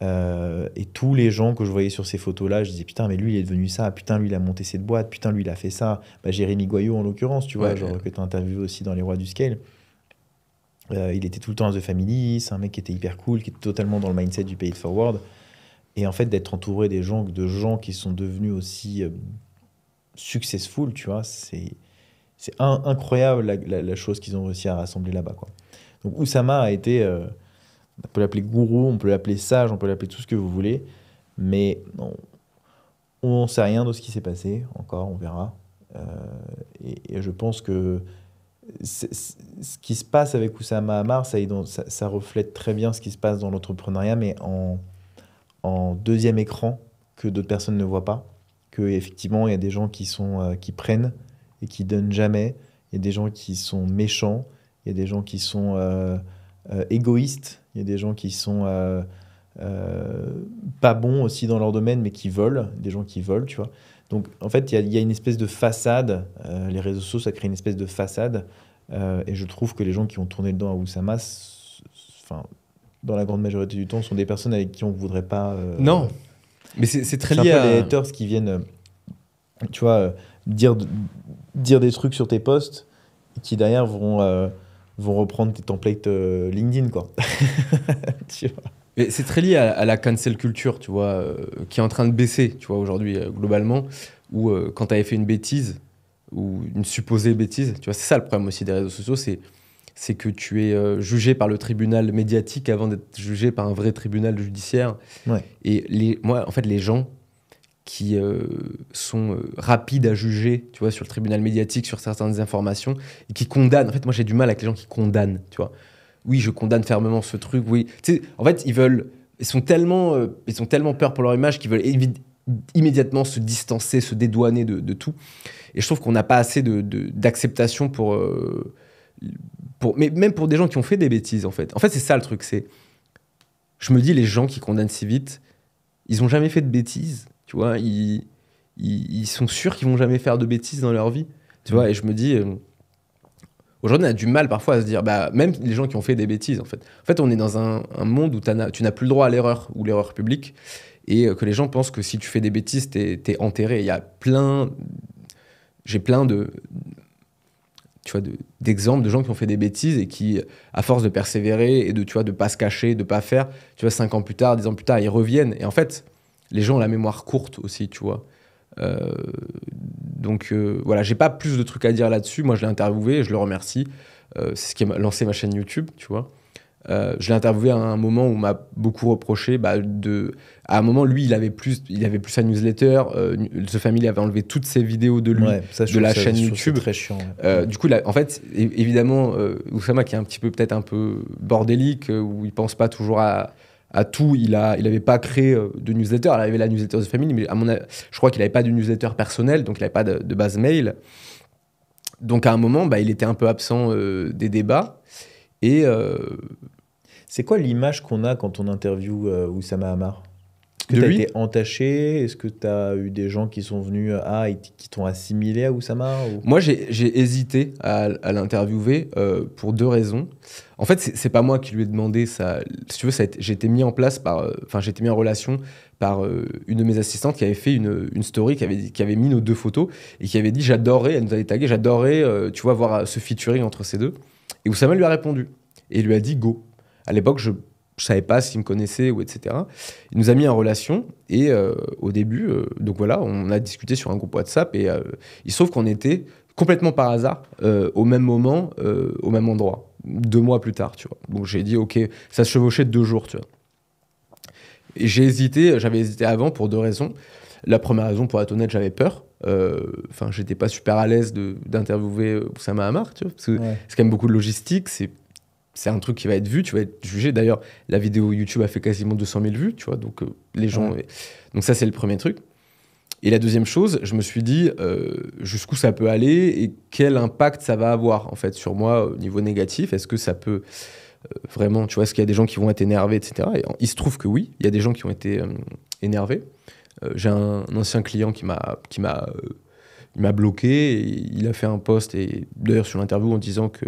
euh, et tous les gens que je voyais sur ces photos-là, je disais putain, mais lui il est devenu ça, putain, lui il a monté cette boîte, putain, lui il a fait ça. Bah, Jérémy Goyot en l'occurrence, tu vois, genre que tu as interviewé aussi dans Les Rois du Scale. Euh, il était tout le temps à The Family, c'est un mec qui était hyper cool, qui était totalement dans le mindset du Pay It Forward. Et en fait, d'être entouré des gens, de gens qui sont devenus aussi euh, successful, tu vois, c'est incroyable la, chose qu'ils ont réussi à rassembler là-bas. Quoi. Donc Oussama a été on peut l'appeler gourou, on peut l'appeler sage, on peut l'appeler tout ce que vous voulez, mais on ne sait rien de ce qui s'est passé encore, on verra. Euh, et, je pense que ce qui se passe avec Oussama Hamar, ça, ça, ça, reflète très bien ce qui se passe dans l'entrepreneuriat, mais en, en, deuxième écran que d'autres personnes ne voient pas. Que effectivement, il y a des gens qui, sont, euh, qui prennent et qui donnent jamais. Il y a des gens qui sont méchants. Il y a des gens qui sont... Euh, euh, égoïste, Il y a des gens qui sont euh, euh, pas bons aussi dans leur domaine, mais qui volent, des gens qui volent, tu vois. Donc en fait, il y, a une espèce de façade. les réseaux sociaux, ça crée une espèce de façade. et je trouve que les gens qui ont tourné le dos à Oussama, enfin, dans la grande majorité du temps, sont des personnes avec qui on ne voudrait pas. non, mais c'est très lié un peu à. les haters qui viennent, tu vois, dire, dire des trucs sur tes posts qui derrière vont vont reprendre tes templates euh, LinkedIn, quoi. mais c'est très lié à, la cancel culture, tu vois, euh, qui est en train de baisser, tu vois, aujourd'hui, euh, globalement, où quand tu avais fait une bêtise, ou une supposée bêtise, tu vois, c'est ça le problème aussi des réseaux sociaux, c'est c'est que tu es jugé par le tribunal médiatique avant d'être jugé par un vrai tribunal judiciaire. Ouais. Et les, moi, en fait, les gens, qui euh, sont euh, rapides à juger, tu vois, sur le tribunal médiatique, sur certaines informations, et qui condamnent. En fait, moi, j'ai du mal avec les gens qui condamnent, tu vois. Oui, je condamne fermement ce truc, oui. Tu sais, en fait, ils veulent. Ils sont tellement, euh, ils ont tellement peur pour leur image qu'ils veulent immédiatement se distancer, se dédouaner de, tout. Et je trouve qu'on n'a pas assez d'acceptation de, d'acceptation pour, pour. Mais même pour des gens qui ont fait des bêtises, en fait. En fait, c'est ça le truc, c'est. Je me dis, les gens qui condamnent si vite, ils n'ont jamais fait de bêtises tu vois, ils, ils, sont sûrs qu'ils vont jamais faire de bêtises dans leur vie. Tu vois, et je me dis. Euh, aujourd'hui, on a du mal parfois à se dire, bah, même les gens qui ont fait des bêtises, en fait. En fait, on est dans un, un monde où tu n'as plus le droit à l'erreur ou l'erreur publique et euh, que les gens pensent que si tu fais des bêtises, tu es, enterré. Il y a plein. J'ai plein de. Tu vois, d'exemples de, gens qui ont fait des bêtises et qui, à force de persévérer et de, tu vois, de pas se cacher, de pas faire, tu vois, cinq ans plus tard, dix ans plus tard, ils reviennent. Et en fait, les gens ont la mémoire courte aussi, tu vois. Euh, donc euh, voilà, j'ai pas plus de trucs à dire là-dessus. Moi, je l'ai interviewé, et je le remercie. Euh, c'est ce qui a lancé ma chaîne YouTube, tu vois. je l'ai interviewé à un moment où m'a beaucoup reproché bah, de. À un moment, lui, il avait plus, il avait plus sa newsletter. The Family avait enlevé toutes ses vidéos de lui, de la chaîne YouTube. Très chiant. du coup, là, en fait, évidemment, Ousama qui est un petit peu peut-être un peu bordélique, où il pense pas toujours à à tout. Il n'avait il pas créé euh, de newsletter. il avait la newsletter de famille, mais à je crois qu'il n'avait pas de newsletter personnel, donc il n'avait pas de, base mail. Donc à un moment, bah, il était un peu absent euh, des débats. Et. Euh, C'est quoi l'image qu'on a quand on interviewe Oussama Hamar est tu as été entaché Est-ce que tu as eu des gens qui sont venus euh, ah, et qui t'ont assimilé à Oussama Moi, j'ai hésité à, l'interviewer euh, pour deux raisons. En fait, c'est pas moi qui lui ai demandé ça. Si tu veux, j'ai été mis en place par, euh, enfin, mis en relation par une de mes assistantes qui avait fait une, story, qui avait, qui avait mis nos deux photos et qui avait dit j'adorais elle nous avait tagué, j'adorais tu vois, voir ce featuring entre ces deux. Et Oussama lui a répondu et lui a dit go. À l'époque, je je savais pas s'il me connaissait ou etc. Il nous a mis en relation et euh, au début, euh, donc voilà, on a discuté sur un groupe WhatsApp et euh, il se trouve qu'on était complètement par hasard au même moment, au même endroit, deux mois plus tard, tu vois. Donc j'ai dit ok, ça se chevauchait de deux jours, tu vois. Et j'ai hésité, j'avais hésité avant pour deux raisons. La première raison, pour être honnête, j'avais peur. Enfin, j'étais pas super à l'aise d'interviewer Oussama Hamar, tu vois, parce que c'est quand même beaucoup de logistique, c'est c'est un truc qui va être vu, tu vas être jugé. D'ailleurs, la vidéo YouTube a fait quasiment 200 000 vues, tu vois, donc euh, les gens. Ah donc ça, c'est le premier truc. Et la deuxième chose, je me suis dit euh, jusqu'où ça peut aller et quel impact ça va avoir en fait sur moi au niveau négatif. Est-ce que ça peut euh, vraiment, tu vois, est-ce qu'il y a des gens qui vont être énervés, etc. il se trouve que oui, il y a des gens qui ont été énervés. J'ai un, ancien client qui m'a qui m'a m'a bloqué. il a fait un post et d'ailleurs sur l'interview en disant que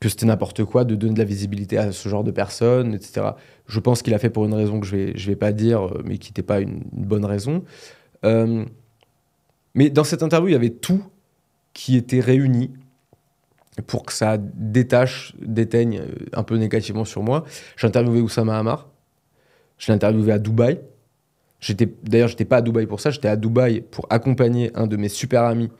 que c'était n'importe quoi de donner de la visibilité à ce genre de personnes, etc. Je pense qu'il a fait pour une raison que je vais, vais pas dire, euh, mais qui n'était pas une, bonne raison. Euh, mais dans cette interview, il y avait tout qui était réuni pour que ça détache, déteigne euh, un peu négativement sur moi. J'ai interviewé Oussama Hamar, je l'ai interviewé à Dubaï, J'étais, d'ailleurs, j'étais pas à Dubaï pour ça, j'étais à Dubaï pour accompagner un de mes super amis,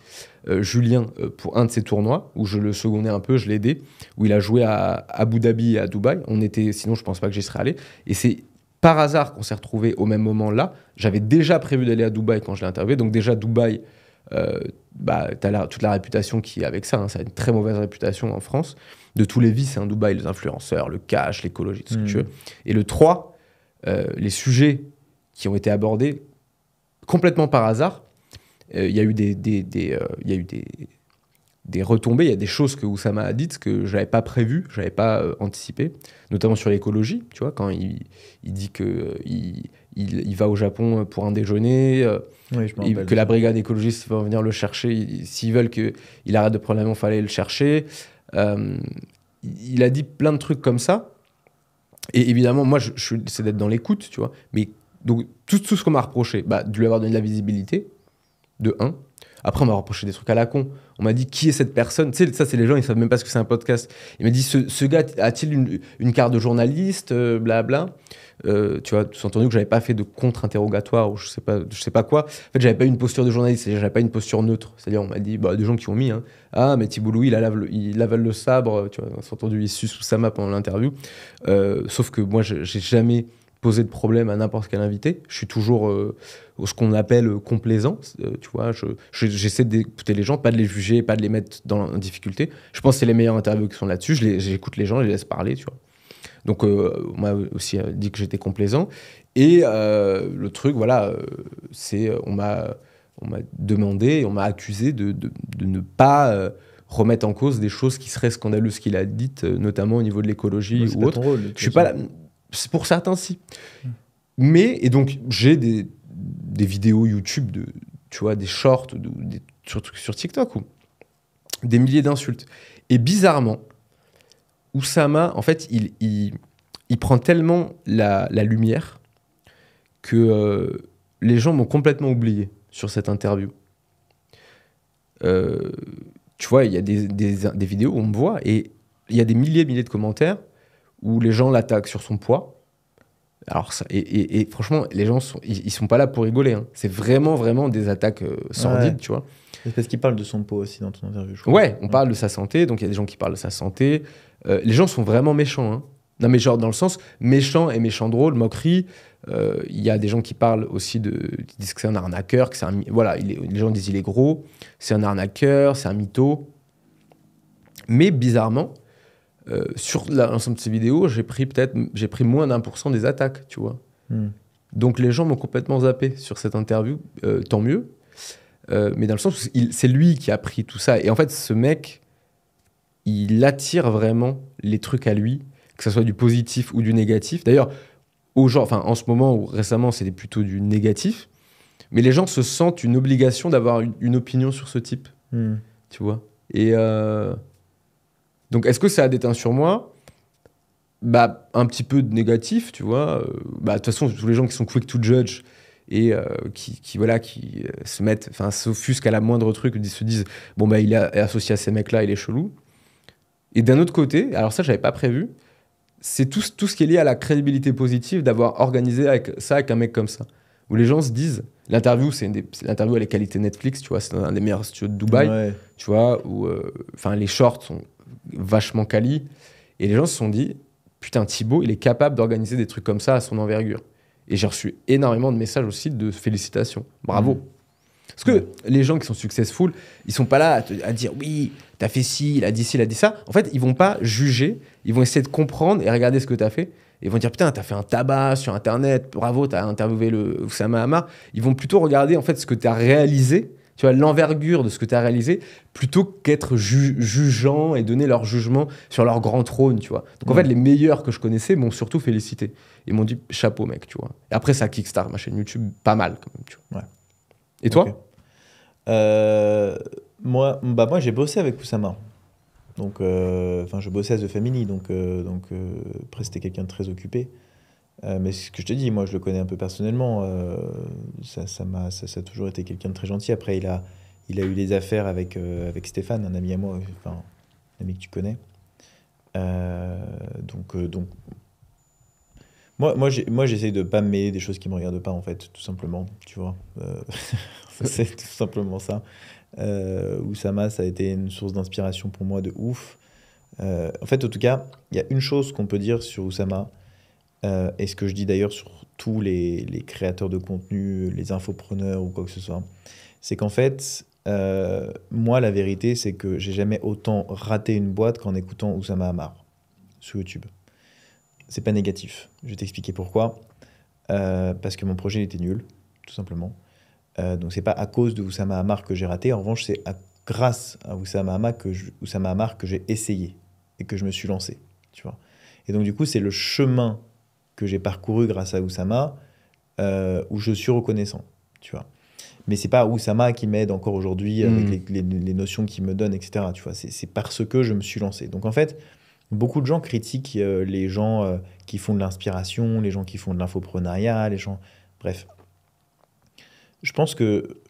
euh, Julien, euh, pour un de ses tournois, où je le secondais un peu, je l'aidais, où il a joué à, Abu Dhabi et à Dubaï. On était, sinon, je pense pas que j'y serais allé. Et c'est par hasard qu'on s'est retrouvé au même moment là. J'avais déjà prévu d'aller à Dubaï quand je l'ai interviewé, donc déjà Dubaï. Euh, bah, tu as toute la réputation qui est avec ça. Hein. ça a une très mauvaise réputation en France, de tous les vices, hein, Dubaï, les influenceurs, le cash, l'écologie, tout ce que hmm. tu veux. Et le 3, les sujets qui ont été abordés complètement par hasard. Euh, il y a eu des, des, des euh, y a eu des, des retombées, il y a des choses que Oussama a dites que j'avais pas prévues, j'avais pas euh, anticipé, notamment sur l'écologie, tu vois, quand il, il dit que il, il, va au Japon pour un déjeuner, que la brigade écologiste va venir le chercher, s'ils veulent qu'il arrête de prendre il fallait le chercher. il a dit plein de trucs comme ça. Et évidemment, moi, je, je c'est d'être dans l'écoute, tu vois. Mais donc, tout, tout ce qu'on m'a reproché, bah, de lui avoir donné de la visibilité, de 1. Après, on m'a reproché des trucs à la con. On m'a dit qui est cette personne. Tu sais, ça, c'est les gens, ils savent même pas ce que c'est un podcast. Il m'a dit ce, ce gars a-t-il une, carte de journaliste Blabla. Euh, euh, tu vois, entendu que j'avais pas fait de contre-interrogatoire ou je sais pas, je sais pas quoi. En fait, j'avais pas une posture de journaliste, c'est-à-dire j'avais pas une posture neutre. C'est-à-dire, on m'a dit, bah, des gens qui ont mis, hein. ah, mais Thibault il, lave il le sabre, tu vois, s'est entendu il suce main pendant l'interview. Euh, sauf que moi, j'ai jamais poser de problème à n'importe quel invité. Je suis toujours euh, ce qu'on appelle euh, complaisant, euh, tu vois. J'essaie je, d'écouter les gens, pas de les juger, pas de les mettre dans la difficulté. Je pense que c'est les meilleures interviews qui sont là-dessus. J'écoute les gens, je les laisse parler, tu vois. Donc, moi on m'a aussi dit que j'étais complaisant. Et le truc, voilà, c'est on m'a on m'a demandé, on m'a accusé de, de, ne pas remettre en cause des choses qui seraient scandaleuses qu'il a dites, notamment au niveau de l'écologie ou autre. je suis pas là, c'est pour certains, si. Mais, et donc, j'ai des, vidéos YouTube, de, tu vois, des shorts, des, sur, sur, TikTok, ou des milliers d'insultes. Et bizarrement, Oussama, en fait, il, il, prend tellement la, lumière que euh, les gens m'ont complètement oublié sur cette interview. Euh, tu vois, il y a des, des, vidéos où on me voit et il y a des milliers et milliers de commentaires où les gens l'attaquent sur son poids. Alors et, franchement, les gens ils, sont pas là pour rigoler. Hein. C'est vraiment vraiment des attaques euh, sordides, tu vois. Parce qu'il parle de son poids aussi dans ton interview. Ouais, on parle de sa santé, donc il y a des gens qui parlent de sa santé. Euh, les gens sont vraiment méchants. Hein. Non mais genre dans le sens méchant et méchant drôle, moquerie. Euh, il y a des gens qui parlent aussi de, qui disent que c'est un arnaqueur, que c'est un, voilà, les gens disent il est gros, c'est un arnaqueur, c'est un mytho. Mais bizarrement, euh, sur l'ensemble de ces vidéos, j'ai pris peut-être j'ai pris moins d'un pour cent des attaques, tu vois. Hmm. Donc les gens m'ont complètement zappé sur cette interview, euh, tant mieux. Euh, mais dans le sens où c'est lui qui a pris tout ça. Et en fait, ce mec, il attire vraiment les trucs à lui, que ce soit du positif ou du négatif. D'ailleurs, enfin, en ce moment ou récemment, c'était plutôt du négatif. Mais les gens se sentent une obligation d'avoir une, opinion sur ce type. Hmm. Tu vois Et donc, est-ce que ça a déteint sur moi bah, un petit peu de négatif, tu vois. Euh, bah, de toute façon, tous les gens qui sont quick to judge et euh, qui, voilà, qui euh, se mettent, enfin, s'offusquent à la moindre truc, se disent, bon, bah, il est associé à ces mecs-là, il est chelou. Et d'un autre côté, alors ça, j'avais pas prévu, c'est tout, tout ce qui est lié à la crédibilité positive d'avoir organisé avec, ça avec un mec comme ça. Où les gens se disent, l'interview, c'est l'interview à la qualité Netflix, tu vois, c'est un des meilleurs studios de Dubaï, tu vois, où, enfin, les shorts sont vachement quali. Et les gens se sont dit, putain, Thibaut, il est capable d'organiser des trucs comme ça à son envergure. Et j'ai reçu énormément de messages aussi de félicitations. Bravo. Mmh. Parce que les gens qui sont successful, ils sont pas là à, dire oui, t'as fait ci, il a dit ci, il a dit ça. En fait, ils vont pas juger, ils vont essayer de comprendre et regarder ce que t'as fait. ils vont dire putain, t'as fait un tabac sur internet, bravo, t'as interviewé le Oussama Hamar. Ils vont plutôt regarder en fait ce que t'as réalisé tu vois, l'envergure de ce que tu as réalisé, plutôt qu'être jugeant et donner leur jugement sur leur grand trône, tu vois. Donc en mm. fait, les meilleurs que je connaissais m'ont surtout félicité. Ils m'ont dit chapeau, mec, tu vois. Et après, ça kickstart ma chaîne YouTube pas mal, quand même, tu vois. Et toi euh, Moi, bah moi j'ai bossé avec Poussama. Donc, euh, enfin, je bossais à The Family, donc, euh, donc après, c'était quelqu'un de très occupé. Euh, mais ce que je te dis, moi, je le connais un peu personnellement. Euh, ça, ça, a, ça, a, toujours été quelqu'un de très gentil. Après, il a, il a eu des affaires avec, euh, avec Stéphane, un ami à moi, un ami que tu connais. donc, donc, moi, moi, moi j'essaye de pas mêler des choses qui me regardent pas, en fait, tout simplement. Tu vois, c'est tout simplement ça. Oussama, ça a été une source d'inspiration pour moi de ouf. en fait, en tout cas, il y a une chose qu'on peut dire sur Oussama euh, et ce que je dis d'ailleurs sur tous les, créateurs de contenu, les infopreneurs ou quoi que ce soit, c'est qu'en fait, euh, moi, la vérité, c'est que j'ai jamais autant raté une boîte qu'en écoutant Oussama Hamar sur YouTube. C'est pas négatif. Je vais t'expliquer pourquoi. Euh, parce que mon projet était nul, tout simplement. donc c'est pas à cause de Oussama Hamar que j'ai raté. En revanche, c'est grâce à Oussama Hamar que que j'ai essayé et que je me suis lancé. Tu vois. Et donc du coup, c'est le chemin que j'ai parcouru grâce à Oussama, euh, où je suis reconnaissant, tu vois. Mais c'est pas Oussama qui m'aide encore aujourd'hui avec hmm. les, notions qu'il me donne, etc. Tu vois, c'est parce que je me suis lancé. Donc en fait, beaucoup de gens critiquent euh, les gens euh, qui font de l'inspiration, les gens qui font de l'infoprenariat, les gens. Bref. Je pense que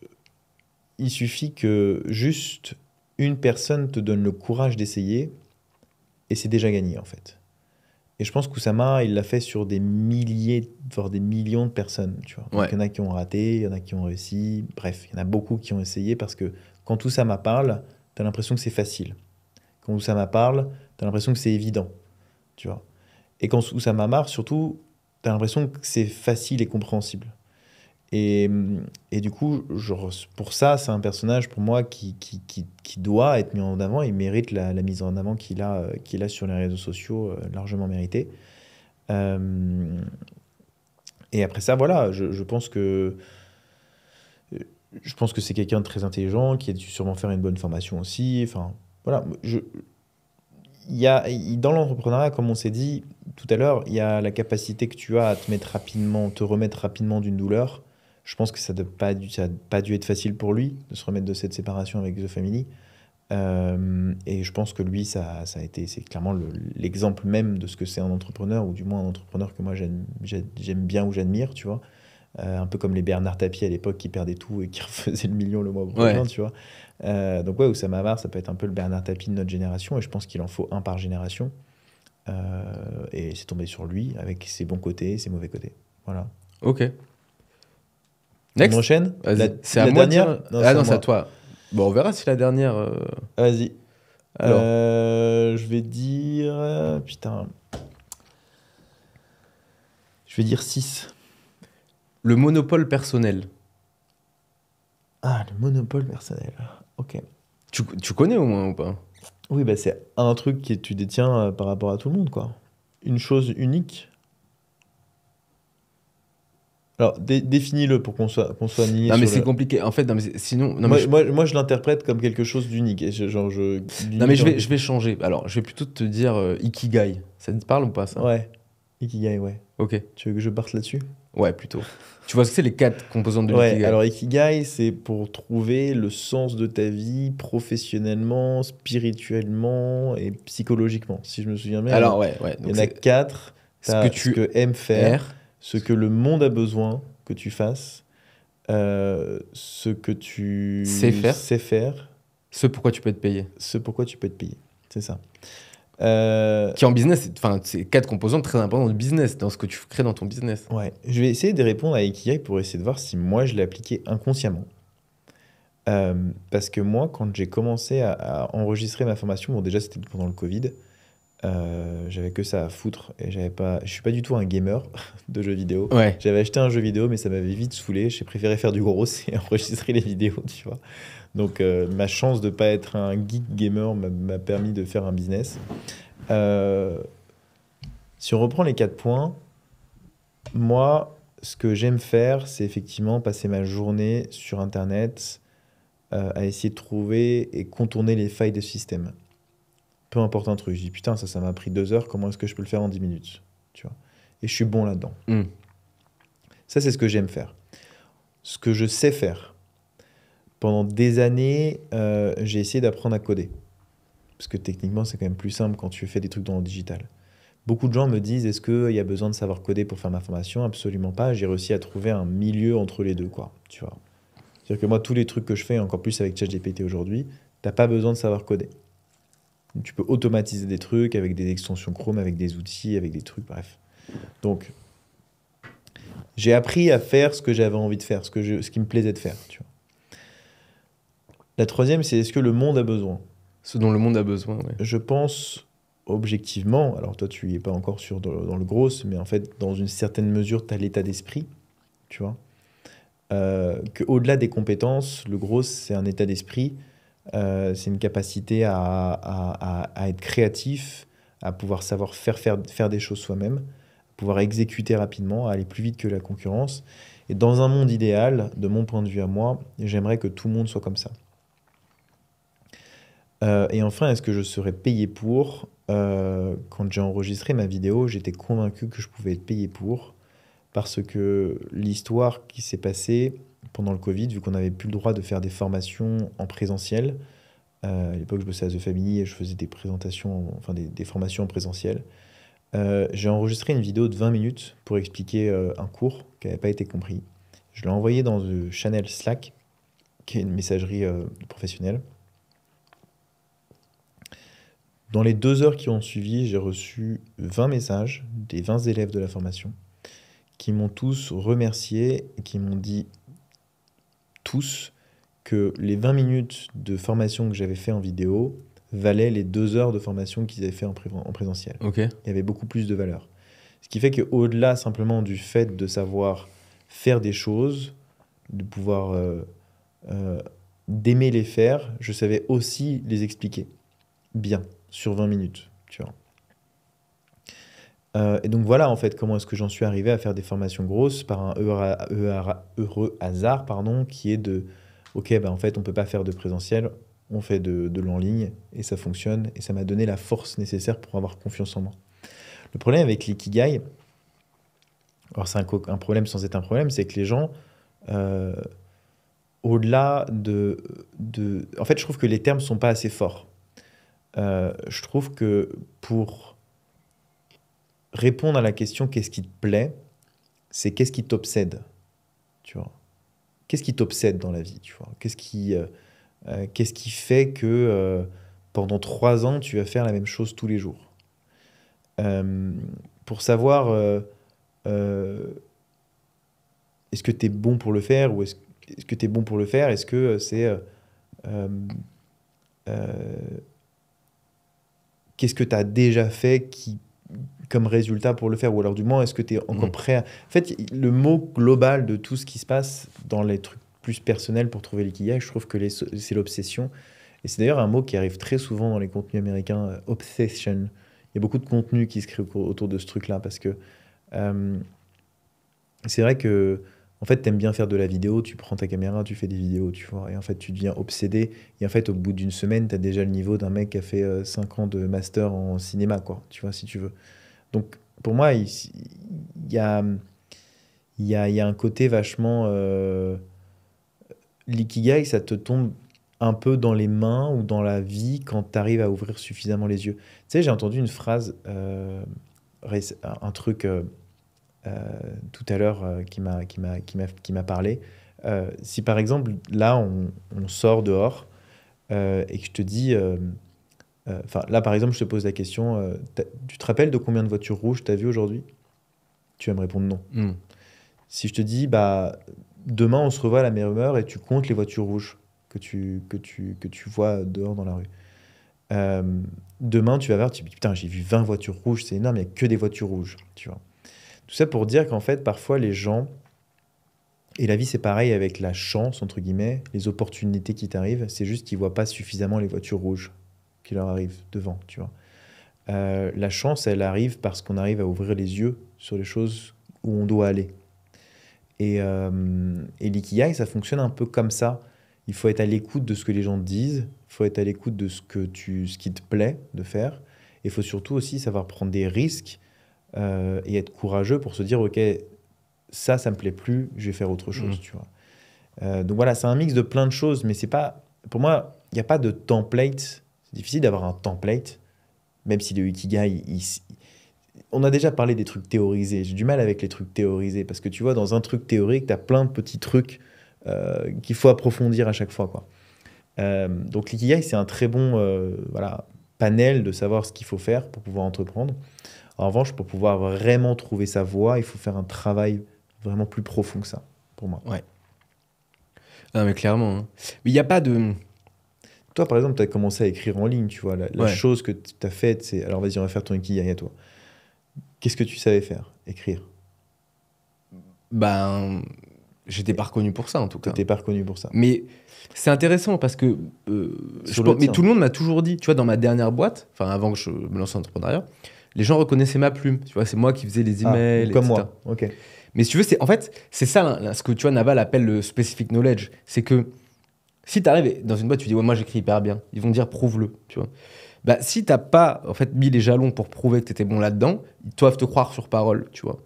il suffit que juste une personne te donne le courage d'essayer et c'est déjà gagné en fait. Et je pense qu'Oussama, il l'a fait sur des milliers, voire des millions de personnes. Tu vois. il y en a qui ont raté, il y en a qui ont réussi. Bref, il y en a beaucoup qui ont essayé parce que quand Oussama parle, tu as l'impression que c'est facile. Quand Oussama parle, tu as l'impression que c'est évident. Tu vois. Et quand Oussama marre, surtout, tu as l'impression que c'est facile et compréhensible. Et, et, du coup, je, pour ça, c'est un personnage pour moi qui, qui, qui, doit être mis en avant. Il mérite la, mise en avant qu'il a, euh, a sur les réseaux sociaux, euh, largement méritée. Euh, et après ça, voilà, je, je pense que je pense que c'est quelqu'un de très intelligent qui a dû sûrement faire une bonne formation aussi. Enfin, voilà, je, y a, dans l'entrepreneuriat, comme on s'est dit tout à l'heure, il y a la capacité que tu as à te mettre rapidement, te remettre rapidement d'une douleur je pense que ça n'a pas, dû, pas dû être facile pour lui de se remettre de cette séparation avec The Family. Euh, et je pense que lui, ça, a été, c'est clairement l'exemple même de ce que c'est un entrepreneur, ou du moins un entrepreneur que moi j'aime bien ou j'admire, tu vois. Euh, un peu comme les Bernard Tapie à l'époque qui perdaient tout et qui refaisaient le million le mois prochain, tu vois. Euh, donc ouais, Oussama Amar, ça peut être un peu le Bernard Tapie de notre génération, et je pense qu'il en faut un par génération. et c'est tombé sur lui, avec ses bons côtés, ses mauvais côtés. Voilà. Ok. Next. prochaine C'est la dernière Ah non, c'est à toi. Bon, on verra si la dernière. Euh, Vas-y. Alors. Euh, je vais dire. Euh, putain. Je vais dire 6. Le monopole personnel. Ah, le monopole personnel. Ok. Tu, connais au moins ou pas Oui, bah c'est un truc que tu détiens par rapport à tout le monde, quoi. Une chose unique. Alors, définis-le pour qu'on soit, qu'on soit nié. Non, mais c'est compliqué. En fait, non, mais sinon. moi, je... Moi, moi, je l'interprète comme quelque chose d'unique. Genre, Non, mais je vais, je vais changer. Alors, je vais plutôt te dire euh, Ikigai. Ça te parle ou pas, ça Ouais. Ikigai, ouais. Ok. Tu veux que je parte là-dessus Ouais, plutôt. tu vois que c'est les quatre composantes de ouais, Alors, Ikigai, c'est pour trouver le sens de ta vie professionnellement, spirituellement et psychologiquement, si je me souviens bien. Alors, ouais, ouais. Il y en a quatre. Ce que tu que aimes faire ce que le monde a besoin que tu fasses, euh, ce que tu sais faire. sais faire. Ce pourquoi tu peux être payé. Ce pourquoi tu peux être payé, c'est ça. Euh, Qui en business, enfin, c'est quatre composantes très importantes dans le business, dans ce que tu crées dans ton business. Ouais, je vais essayer de répondre à Ikigai pour essayer de voir si moi je l'ai appliqué inconsciemment. Euh, parce que moi, quand j'ai commencé à, à, enregistrer ma formation, bon, déjà c'était pendant le Covid, euh, j'avais que ça à foutre et j'avais pas je suis pas du tout un gamer de jeux vidéo j'avais acheté un jeu vidéo mais ça m'avait vite saoulé j'ai préféré faire du gros et enregistrer les vidéos tu vois donc euh, ma chance de pas être un geek gamer m'a permis de faire un business euh, si on reprend les quatre points moi ce que j'aime faire c'est effectivement passer ma journée sur internet à essayer de trouver et contourner les failles de système peu un truc. Je dis putain, ça, ça m'a pris deux heures, comment est-ce que je peux le faire en dix minutes tu vois Et je suis bon là-dedans. Hmm. Ça, c'est ce que j'aime faire. Ce que je sais faire. Pendant des années, euh, j'ai essayé d'apprendre à coder. Parce que techniquement, c'est quand même plus simple quand tu fais des trucs dans le digital. Beaucoup de gens me disent est-ce qu'il y a besoin de savoir coder pour faire ma formation Absolument pas. J'ai réussi à trouver un milieu entre les deux, quoi. Tu vois. C'est-à-dire que moi, tous les trucs que je fais, encore plus avec ChatGPT aujourd'hui, t'as pas besoin de savoir coder tu peux automatiser des trucs avec des extensions Chrome, avec des outils, avec des trucs, bref. Donc, j'ai appris à faire ce que j'avais envie de faire, ce, que je, ce qui me plaisait de faire. Tu vois. La troisième, c'est est-ce que le monde a besoin Ce dont le monde a besoin, oui. Je pense objectivement, alors toi tu n'y es pas encore sûr dans, le gros, mais en fait dans une certaine mesure tu as l'état d'esprit, tu vois, euh, qu'au-delà des compétences, le gros c'est un état d'esprit euh, c'est une capacité à, être créatif, à pouvoir savoir faire, faire, des choses soi-même, pouvoir exécuter rapidement, à aller plus vite que la concurrence. Et dans un monde idéal, de mon point de vue à moi, j'aimerais que tout le monde soit comme ça. Euh, et enfin, est-ce que je serais payé pour euh, Quand j'ai enregistré ma vidéo, j'étais convaincu que je pouvais être payé pour, parce que l'histoire qui s'est passée, pendant le Covid, vu qu'on n'avait plus le droit de faire des formations en présentiel. Euh, à l'époque, je bossais à The Family et je faisais des présentations, enfin des, formations en présentiel. Euh, j'ai enregistré une vidéo de 20 minutes pour expliquer euh, un cours qui n'avait pas été compris. Je l'ai envoyé dans le channel Slack, qui est une messagerie professionnelle. Dans les deux heures qui ont suivi, j'ai reçu 20 messages des 20 élèves de la formation qui m'ont tous remercié, et qui m'ont dit que les 20 minutes de formation que j'avais fait en vidéo valaient les deux heures de formation qu'ils avaient fait en, présentiel. Il y avait beaucoup plus de valeur. Ce qui fait qu'au-delà simplement du fait de savoir faire des choses, de pouvoir euh, euh, d'aimer les faire, je savais aussi les expliquer bien sur 20 minutes, tu vois. Euh, et donc voilà en fait comment est-ce que j'en suis arrivé à faire des formations grosses par un heureux, hasard pardon, qui est de ok ben en fait on peut pas faire de présentiel, on fait de, de l'en-ligne et ça fonctionne et ça m'a donné la force nécessaire pour avoir confiance en moi. Le problème avec l'ikigai, alors c'est un, problème sans être un problème, c'est que les gens euh, au-delà de, de, En fait, je trouve que les termes sont pas assez forts. Euh, je trouve que pour répondre à la question qu'est-ce qui te plaît, c'est qu'est-ce qui t'obsède, tu vois. Qu'est-ce qui t'obsède dans la vie, tu vois. Qu'est-ce qui, euh, euh, qu'est-ce qui fait que euh, pendant trois ans, tu vas faire la même chose tous les jours. pour savoir, est-ce que tu bon pour le faire ou est-ce que tu es bon pour le faire Est-ce que c'est... Qu'est-ce que tu as déjà fait qui comme résultat pour le faire Ou alors, du moins, est-ce que tu es encore mm. prêt à... En fait, le mot global de tout ce qui se passe dans les trucs plus personnels pour trouver l'ikigai, je trouve que les... c'est l'obsession. Et c'est d'ailleurs un mot qui arrive très souvent dans les contenus américains, euh, obsession. Il y a beaucoup de contenu qui se crée autour de ce truc-là parce que euh, c'est vrai que en fait, tu aimes bien faire de la vidéo, tu prends ta caméra, tu fais des vidéos, tu vois. Et en fait, tu deviens obsédé. Et en fait, au bout d'une semaine, tu as déjà le niveau d'un mec qui a fait euh, cinq ans de master en cinéma, quoi. Tu vois, si tu veux. Donc, pour moi, il, y, a, un côté vachement. Euh, L'ikigai, ça te tombe un peu dans les mains ou dans la vie quand tu arrives à ouvrir suffisamment les yeux. Tu sais, j'ai entendu une phrase, euh, un truc euh, euh, tout à l'heure qui m'a parlé. si par exemple, là, on, on sort dehors et que je te dis euh, là, par exemple, je te pose la question euh, tu te rappelles de combien de voitures rouges tu as vu aujourd'hui Tu vas me répondre non. Hmm. Si je te dis bah, demain, on se revoit à la même heure et tu comptes les voitures rouges que tu, que tu, que tu vois dehors dans la rue. Euh, demain, tu vas voir, tu putain, j'ai vu 20 voitures rouges, c'est énorme, il n'y a que des voitures rouges. Tu vois. Tout ça pour dire qu'en fait, parfois, les gens. Et la vie, c'est pareil avec la chance, entre guillemets, les opportunités qui t'arrivent, c'est juste qu'ils ne voient pas suffisamment les voitures rouges qui leur arrive devant, tu vois. Euh, la chance, elle arrive parce qu'on arrive à ouvrir les yeux sur les choses où on doit aller. Et, euh, l'ikigai, ça fonctionne un peu comme ça. Il faut être à l'écoute de ce que les gens disent, il faut être à l'écoute de ce, que tu, ce qui te plaît de faire, et il faut surtout aussi savoir prendre des risques euh, et être courageux pour se dire, OK, ça, ça me plaît plus, je vais faire autre mmh. chose, tu vois. Euh, donc voilà, c'est un mix de plein de choses, mais c'est pas... Pour moi, il n'y a pas de template difficile d'avoir un template, même si le Ikigai, on a déjà parlé des trucs théorisés. J'ai du mal avec les trucs théorisés, parce que tu vois, dans un truc théorique, tu as plein de petits trucs euh, qu'il faut approfondir à chaque fois. Quoi. Euh, donc l'ikigai, c'est un très bon euh, voilà, panel de savoir ce qu'il faut faire pour pouvoir entreprendre. En revanche, pour pouvoir vraiment trouver sa voie, il faut faire un travail vraiment plus profond que ça, pour moi. Ouais. Non, mais clairement. Hein. Mais il n'y a pas de. Toi, par exemple, tu as commencé à écrire en ligne, tu vois. La, chose que tu as faite, c'est alors vas-y, on va faire ton ikigai à toi. Qu'est-ce que tu savais faire Écrire Ben, j'étais pas reconnu pour ça en tout cas. T'étais pas reconnu pour ça. Mais c'est intéressant parce que. Euh, mais tout le monde m'a toujours dit, tu vois, dans ma dernière boîte, enfin avant que je me lance en entrepreneuriat, les gens reconnaissaient ma plume. Tu vois, c'est moi qui faisais les ah, emails. comme moi. Ok. Mais si tu veux, c'est en fait, c'est ça ce que tu vois, Naval appelle le specific knowledge. C'est que si tu arrives dans une boîte, tu dis ouais, moi j'écris hyper bien, ils vont dire prouve-le, tu vois. Bah, si t'as pas en fait mis les jalons pour prouver que tu étais bon là-dedans, ils doivent te croire sur parole, tu vois.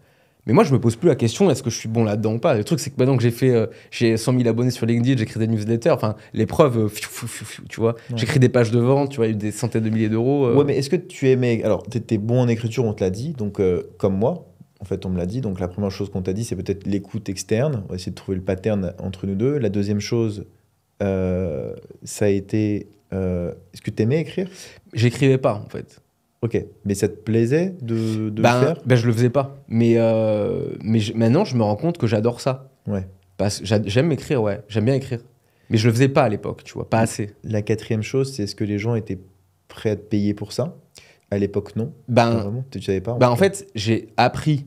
Mais moi, je me pose plus la question est-ce que je suis bon là-dedans ou pas. Le truc, c'est que maintenant que j'ai fait, euh, j'ai 100 000 abonnés sur LinkedIn, j'écris des newsletters, enfin, les preuves, euh, tu vois. J'écris des pages de vente, tu vois, eu des centaines de milliers d'euros. Euh. Ouais, mais est-ce que tu aimais. Alors, t'étais bon en écriture, on te l'a dit, donc comme moi, en fait, on me l'a dit. Donc, la première chose qu'on t'a dit, c'est peut-être l'écoute externe. On va essayer de trouver le pattern entre nous deux. La deuxième chose, euh, ça a été. Euh, est-ce que tu aimais écrire J'écrivais pas, en fait. Ok, mais ça te plaisait de, de ben, faire ben, Je le faisais pas. Mais, euh, mais maintenant, je me rends compte que j'adore ça. Ouais. Parce j'aime écrire, ouais. J'aime bien écrire. Mais je le faisais pas à l'époque, tu vois, pas assez. La quatrième chose, c'est est-ce que les gens étaient prêts à te payer pour ça À l'époque, non. Ben, tu savais pas. en ben, fait j'ai appris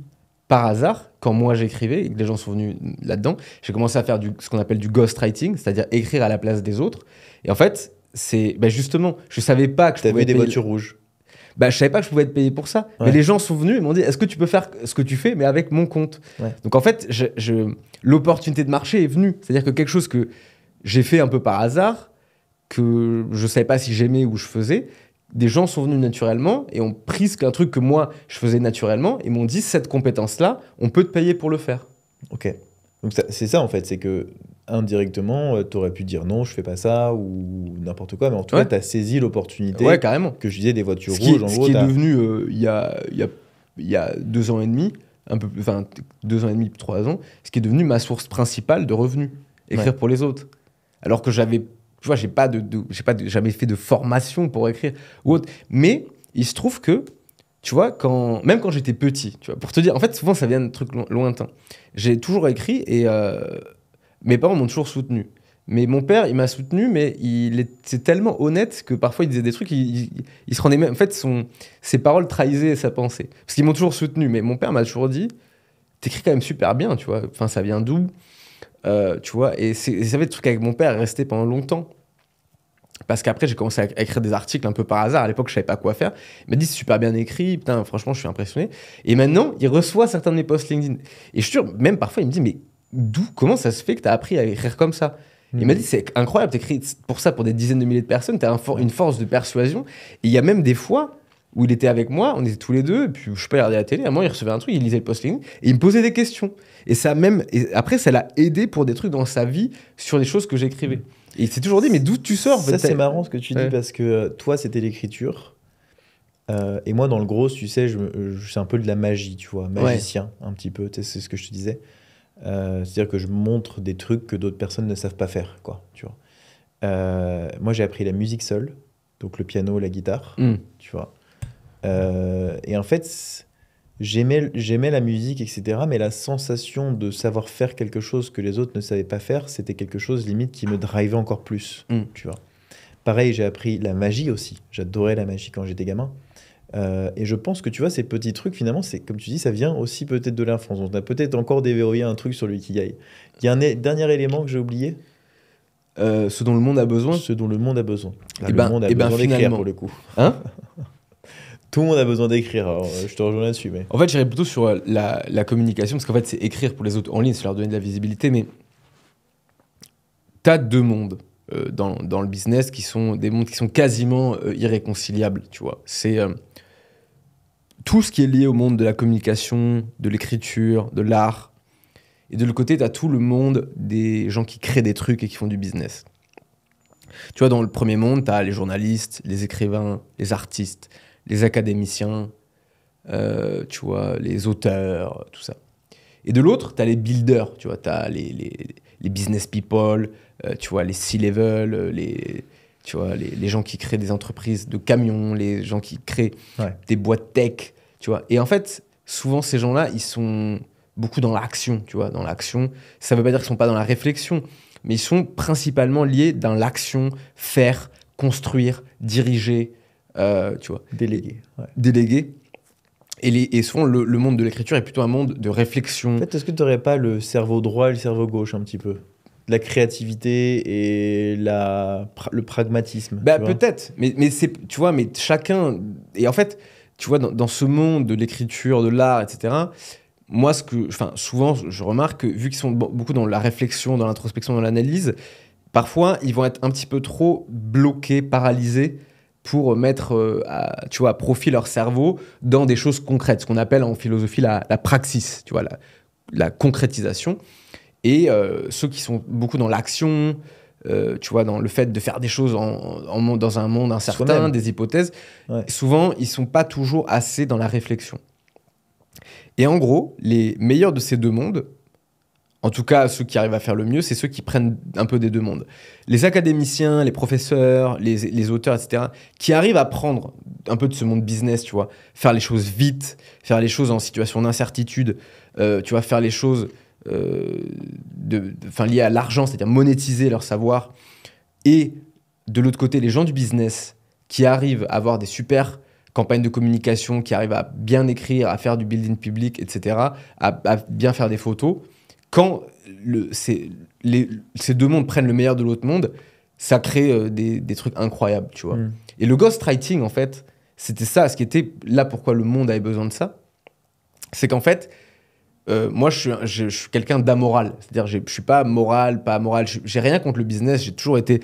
par hasard, quand moi j'écrivais et que les gens sont venus là-dedans, j'ai commencé à faire du, ce qu'on appelle du ghostwriting, c'est-à-dire écrire à la place des autres. Et en fait, c'est bah, justement, je savais pas que je des voitures rouges bah, je savais pas que je pouvais être payé pour ça. Mais les gens sont venus et m'ont dit est-ce que tu peux faire ce que tu fais, mais avec mon compte Donc en fait, l'opportunité de marché est venue. C'est-à-dire que quelque chose que j'ai fait un peu par hasard, que je savais pas si j'aimais ou je faisais, des gens sont venus naturellement et ont pris un truc que moi je faisais naturellement et m'ont dit cette compétence-là, on peut te payer pour le faire. Ok. Donc c'est ça en fait, c'est que indirectement, euh, tu aurais pu dire non, je fais pas ça ou n'importe quoi, mais en tout cas, tu as saisi l'opportunité que je disais des voitures rouges. ce qui est devenu euh, il y, a, deux ans et demi, un peu, enfin deux ans et demi, trois ans, ce qui est devenu ma source principale de revenus, écrire pour les autres. Alors que j'avais tu vois, j'ai pas de, j'ai pas jamais fait de formation pour écrire ou autre. Mais il se trouve que, tu vois, quand, même quand j'étais petit, tu vois, pour te dire, en fait, souvent ça vient de trucs lointains. J'ai toujours écrit et euh, mes parents m'ont toujours soutenu. Mais mon père, il m'a soutenu, mais il était tellement honnête que parfois il disait des trucs, il, se rendait même. En fait, son, ses paroles trahissaient sa pensée. Parce qu'ils m'ont toujours soutenu, mais mon père m'a toujours dit T'écris quand même super bien, tu vois. Enfin, ça vient d'où euh, tu vois, et, ça fait le truc avec mon père, resté pendant longtemps. Parce qu'après, j'ai commencé à écrire des articles un peu par hasard. À l'époque, je savais pas quoi faire. Il m'a dit, c'est super bien écrit. Putain, franchement, je suis impressionné. Et maintenant, il reçoit certains de mes posts LinkedIn. Et je suis sûr, même parfois, il me dit, mais d'où, comment ça se fait que tu as appris à écrire comme ça il m'a hmm. dit, c'est incroyable, écrit pour ça pour des dizaines de milliers de personnes, t'as as une force de persuasion. Et il y a même des fois, où il était avec moi, on était tous les deux, et puis je sais pas, regarder la télé, à moi, il recevait un truc, il lisait le post link et il me posait des questions. Et ça même, après ça l'a aidé pour des trucs dans sa vie sur les choses que j'écrivais. Et il s'est toujours dit, mais d'où tu sors Ça c'est marrant ce que tu dis, parce que euh, toi c'était l'écriture, euh, et moi dans le gros, tu sais, je, euh, je c'est un peu de la magie, tu vois, magicien, un petit peu, c'est ce que je te disais. C'est-à-dire que je montre des trucs que d'autres personnes ne savent pas faire, quoi, tu vois. moi j'ai appris la musique seule, donc le piano, la guitare, hmm. tu vois. Euh, et en fait, j'aimais la musique, etc. Mais la sensation de savoir faire quelque chose que les autres ne savaient pas faire, c'était quelque chose limite qui me drivait encore plus. Mm. Tu vois. Pareil, j'ai appris la magie aussi. J'adorais la magie quand j'étais gamin. Euh, et je pense que tu vois, ces petits trucs, finalement, c'est comme tu dis, ça vient aussi peut-être de l'enfance. On a peut-être encore déverrouillé un truc sur l'ikigai. Il y a un dernier élément que j'ai oublié. Euh, ce dont le monde a besoin Ce dont le monde a besoin. Eh ben, le monde a eh ben, besoin ben, d'écrire pour le coup. Hein Tout le monde a besoin d'écrire, euh, je te rejoins là-dessus. En fait, j'irais plutôt sur euh, la, communication, parce qu'en fait, c'est écrire pour les autres en ligne, c'est leur donner de la visibilité, mais t'as deux mondes. Euh, dans, le business qui sont des mondes qui sont quasiment irréconciliables, tu vois. C'est tout ce qui est lié au monde de la communication, de l'écriture, de l'art. Et de l'autre côté, tu as tout le monde des gens qui créent des trucs et qui font du business. Tu vois, dans le premier monde, tu as les journalistes, les écrivains, les artistes, les académiciens, euh, tu vois, les auteurs, tout ça. Et de l'autre, tu as les builders, tu vois, tu as les, les, business people, euh, tu vois, les C-level, euh, les, tu vois, les, gens qui créent des entreprises de camions, les gens qui créent des boîtes tech, tu vois. Et en fait, souvent, ces gens-là, ils sont beaucoup dans l'action, tu vois, dans l'action. Ça ne veut pas dire qu'ils sont pas dans la réflexion, mais ils sont principalement liés dans l'action, faire, construire, diriger, euh, tu vois. Délégué. Et, les, et souvent, le, monde de l'écriture est plutôt un monde de réflexion. En fait, est-ce que tu n'aurais pas le cerveau droit et le cerveau gauche un petit peu la créativité et le pragmatisme. Bah, peut-être, mais, c'est, tu vois, mais chacun. Et en fait, tu vois, dans, ce monde de l'écriture, de l'art, etc., moi, ce que, souvent, je remarque que vu qu'ils sont beaucoup dans la réflexion, dans l'introspection, dans l'analyse, parfois, ils vont être un petit peu trop bloqués, paralysés pour mettre euh, à, tu vois, profit leur cerveau dans des choses concrètes, ce qu'on appelle en philosophie la, praxis, tu vois, la, concrétisation. Et euh, ceux qui sont beaucoup dans l'action, euh, tu vois, dans le fait de faire des choses en, dans un monde incertain, des hypothèses, souvent, ils sont pas toujours assez dans la réflexion. Et en gros, les meilleurs de ces deux mondes, en tout cas, ceux qui arrivent à faire le mieux, c'est ceux qui prennent un peu des deux mondes. Les académiciens, les professeurs, les, auteurs, etc., qui arrivent à prendre un peu de ce monde business, tu vois, faire les choses vite, faire les choses en situation d'incertitude, euh, tu vois, faire les choses euh, liées à l'argent, c'est-à-dire monétiser leur savoir. Et de l'autre côté, les gens du business qui arrivent à avoir des super campagnes de communication, qui arrivent à bien écrire, à faire du building public, etc., à bien faire des photos quand les, ces deux mondes prennent le meilleur de l'autre monde, ça crée euh, des, trucs incroyables, tu vois. Mm. Et le ghostwriting, en fait, c'était ça, ce qui était là pourquoi le monde avait besoin de ça. C'est qu'en fait, euh, moi, je suis, suis quelqu'un d'amoral. C'est-à-dire, je ne suis pas moral, pas amoral. J'ai rien contre le business. J'ai toujours été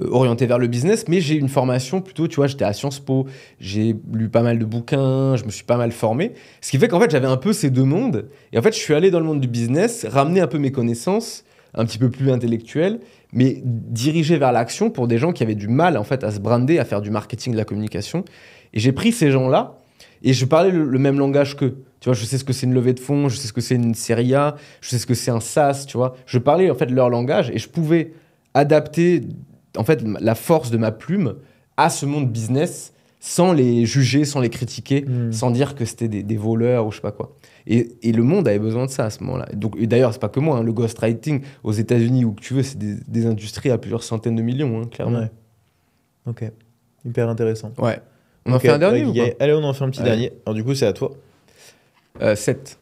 euh, orienté vers le business, mais j'ai une formation plutôt, tu vois, j'étais à Sciences Po, j'ai lu pas mal de bouquins, je me suis pas mal formé, ce qui fait qu'en fait j'avais un peu ces deux mondes, et en fait je suis allé dans le monde du business, ramener un peu mes connaissances, un petit peu plus intellectuelles, mais dirigé vers l'action pour des gens qui avaient du mal en fait à se brander, à faire du marketing, de la communication, et j'ai pris ces gens-là, et je parlais le, même langage qu'eux. Tu vois, je sais ce que c'est une levée de fonds, je sais ce que c'est une série A, je sais ce que c'est un SaaS, tu vois. Je parlais en fait leur langage et je pouvais adapter en fait, la force de ma plume à ce monde business sans les juger, sans les critiquer, hmm. sans dire que c'était des, voleurs ou je sais pas quoi. Et, le monde avait besoin de ça à ce moment-là. Donc, et d'ailleurs, c'est pas que moi, hein, le ghostwriting aux États-Unis ou que tu veux, c'est des, industries à plusieurs centaines de millions, hein, clairement. Ok, hyper intéressant. Ouais. On en fait un dernier ou Allez, on en fait un petit dernier. Alors, du coup, c'est à toi. 7.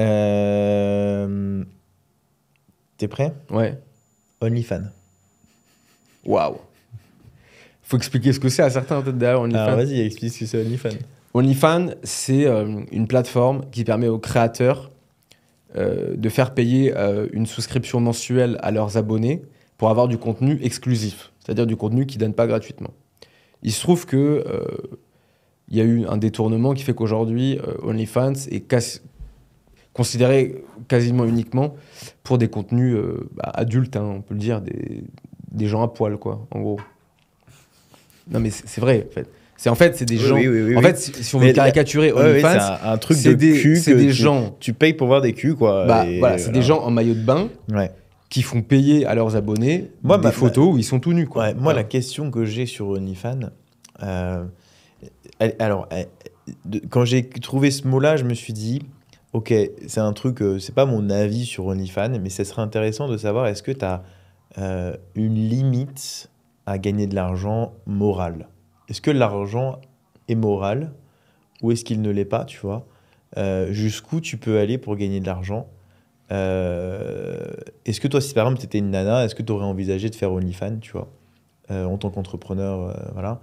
Euh, euh, t'es prêt Ouais. OnlyFans. Waouh. Faut expliquer ce que c'est à certains ah, vas-y, explique ce que c'est OnlyFans. OnlyFans, c'est euh, une plateforme qui permet aux créateurs euh, de faire payer euh, une souscription mensuelle à leurs abonnés pour avoir du contenu exclusif, c'est-à-dire du contenu qu'ils ne donnent pas gratuitement. Il se trouve que il y a eu un détournement qui fait qu'aujourd'hui, OnlyFans est considéré quasiment uniquement pour des contenus euh, bah, adultes, hein, on peut le dire, des, des, gens à poil, quoi, en gros. Non, mais c'est vrai, en fait. C'est en fait, c'est des gens. en fait, si, on veut caricaturer OnlyFans, un, un, truc de des, cul des gens. Tu payes pour voir des culs, quoi. Bah, voilà, c'est des gens en maillot de bain. qui font payer à leurs abonnés moi, des photos où ils sont tout nus. Quoi. moi, la question que j'ai sur OnlyFans, euh, alors, quand j'ai trouvé ce mot-là, je me suis dit, ok, c'est un truc, euh, c'est pas mon avis sur OnlyFans, mais ce serait intéressant de savoir est-ce que tu as euh, une limite à gagner de l'argent moral Est-ce que l'argent est moral ou est-ce qu'il ne l'est pas, tu vois euh, Jusqu'où tu peux aller pour gagner de l'argent Est-ce que toi, si par exemple tu étais une nana, est-ce que tu aurais envisagé de faire OnlyFans, tu vois En tant qu'entrepreneur, voilà.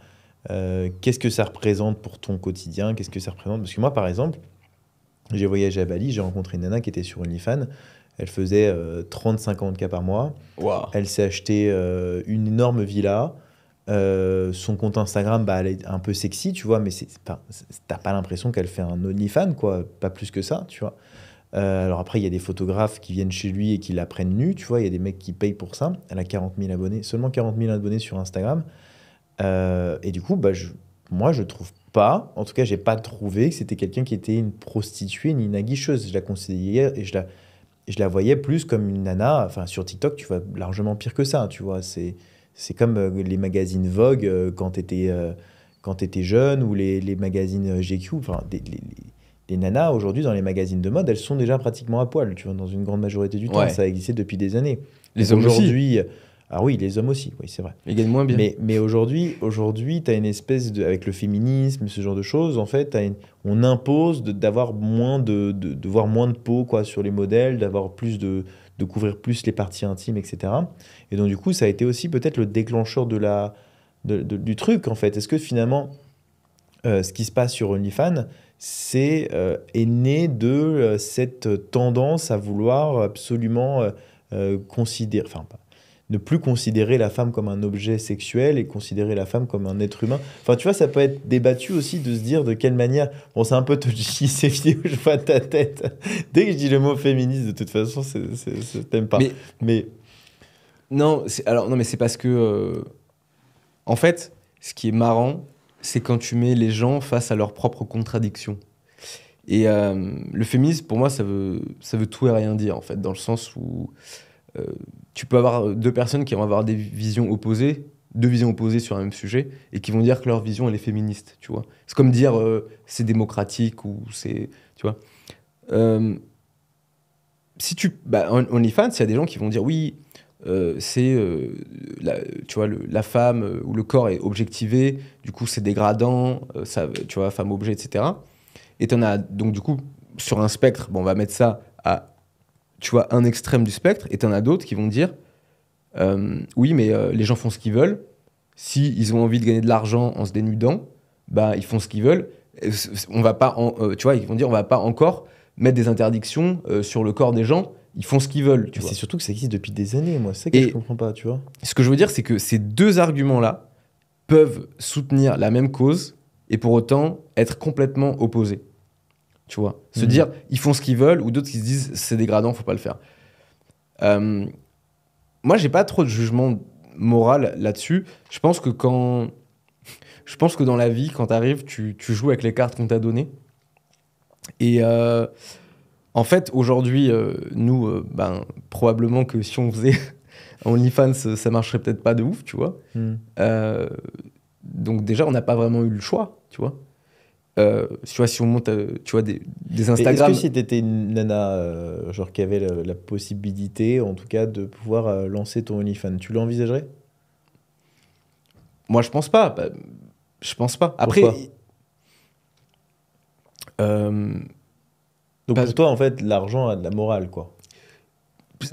Qu'est-ce que ça représente pour ton quotidien Qu'est-ce que ça représente Parce que moi, par exemple, j'ai voyagé à Bali, j'ai rencontré une nana qui était sur OnlyFans. Elle faisait 30-50 euh, cas par mois. Elle s'est acheté euh, une énorme villa. Euh, son compte Instagram, bah, elle est un peu sexy, tu vois, mais t'as pas l'impression qu'elle fait un OnlyFans, quoi. Pas plus que ça, tu vois. alors après, il y a des photographes qui viennent chez lui et qui la prennent nue, tu vois. Il y a des mecs qui payent pour ça. Elle a 40 000 abonnés, seulement 40 000 abonnés sur Instagram. et du coup, bah, je, moi, je trouve pas, en tout cas, j'ai pas trouvé que c'était quelqu'un qui était une prostituée ni une aguicheuse. Je la conseillais et je la, je la voyais plus comme une nana. Enfin, sur TikTok, tu vois largement pire que ça, tu vois. C'est, c'est comme euh, les magazines Vogue euh, quand t'étais, étais euh, quand étais jeune ou les, les magazines GQ. Enfin, des, les, nanas, aujourd'hui, dans les magazines de mode, elles sont déjà pratiquement à poil, tu vois, dans une grande majorité du temps. Ça a existé depuis des années. Les hommes aujourd'hui. Ah oui, les hommes aussi, oui, c'est vrai. Ils gagnent moins bien. Mais, aujourd'hui, aujourd'hui, tu as une espèce de. Avec le féminisme, ce genre de choses, en fait, on impose d'avoir moins de, de, voir moins de peau quoi, sur les modèles, d'avoir plus de, couvrir plus les parties intimes, etc. Et donc, du coup, ça a été aussi peut-être le déclencheur de la, du truc, en fait. Est-ce que finalement, euh, ce qui se passe sur OnlyFans, c'est euh, est né de euh, cette tendance à vouloir absolument considérer, enfin, ne plus considérer la femme comme un objet sexuel et considérer la femme comme un être humain. Enfin, tu vois, ça peut être débattu aussi de se dire de quelle manière. Bon, c'est un peu touchy c'est je vois ta tête. Dès que je dis le mot féministe, de toute façon, t'aimes pas. Mais, non, alors non, mais c'est parce que euh, en fait, ce qui est marrant, c'est quand tu mets les gens face à leurs propres contradictions. Et euh, le féminisme, pour moi, ça veut ça veut tout et rien dire en fait, dans le sens où euh, tu peux avoir deux personnes qui vont avoir des visions opposées, deux visions opposées sur un même sujet, et qui vont dire que leur vision, elle est féministe, tu vois. C'est comme dire euh, c'est démocratique ou c'est. Tu vois. Euh, si tu. Bah, OnlyFans, il y a des gens qui vont dire oui, euh, c'est. tu vois, la femme ou le corps est objectivé, du coup, c'est dégradant, ça, tu vois, femme-objet, etc. Et tu en as donc, du coup, sur un spectre, bon, on va mettre ça à tu vois un extrême du spectre et t'en as d'autres qui vont dire euh, oui, mais euh, les gens font ce qu'ils veulent. Si ils ont envie de gagner de l'argent en se dénudant, bah ils font ce qu'ils veulent. On va pas, euh, tu vois, ils vont dire on va pas encore mettre des interdictions sur le corps des gens. Ils font ce qu'ils veulent. C'est surtout que ça existe depuis des années, moi. C'est que je comprends pas, tu vois. Ce que je veux dire, c'est que ces deux arguments-là peuvent soutenir la même cause et pour autant être complètement opposés. Tu vois Se mhm. dire, ils font ce qu'ils veulent, ou d'autres qui se disent, c'est dégradant, faut pas le faire. Euh, moi, j'ai pas trop de jugement moral là-dessus. Je pense que quand. Je pense que dans la vie, quand t'arrives, tu, tu joues avec les cartes qu'on t'a données. Et. Euh, en fait, aujourd'hui, euh, nous, euh, ben, probablement que si on faisait OnlyFans, ça marcherait peut-être pas de ouf, tu vois. Hmm. donc déjà, on n'a pas vraiment eu le choix, tu vois. Euh, tu vois, si on monte, euh, tu vois, des, des Instagram. Est-ce que si t'étais une nana, euh, genre qui avait la, possibilité, en tout cas, de pouvoir lancer ton OnlyFans, tu l'envisagerais Moi, je pense pas. Bah, je pense pas. Après. Donc pour toi, en fait, l'argent a de la morale, quoi.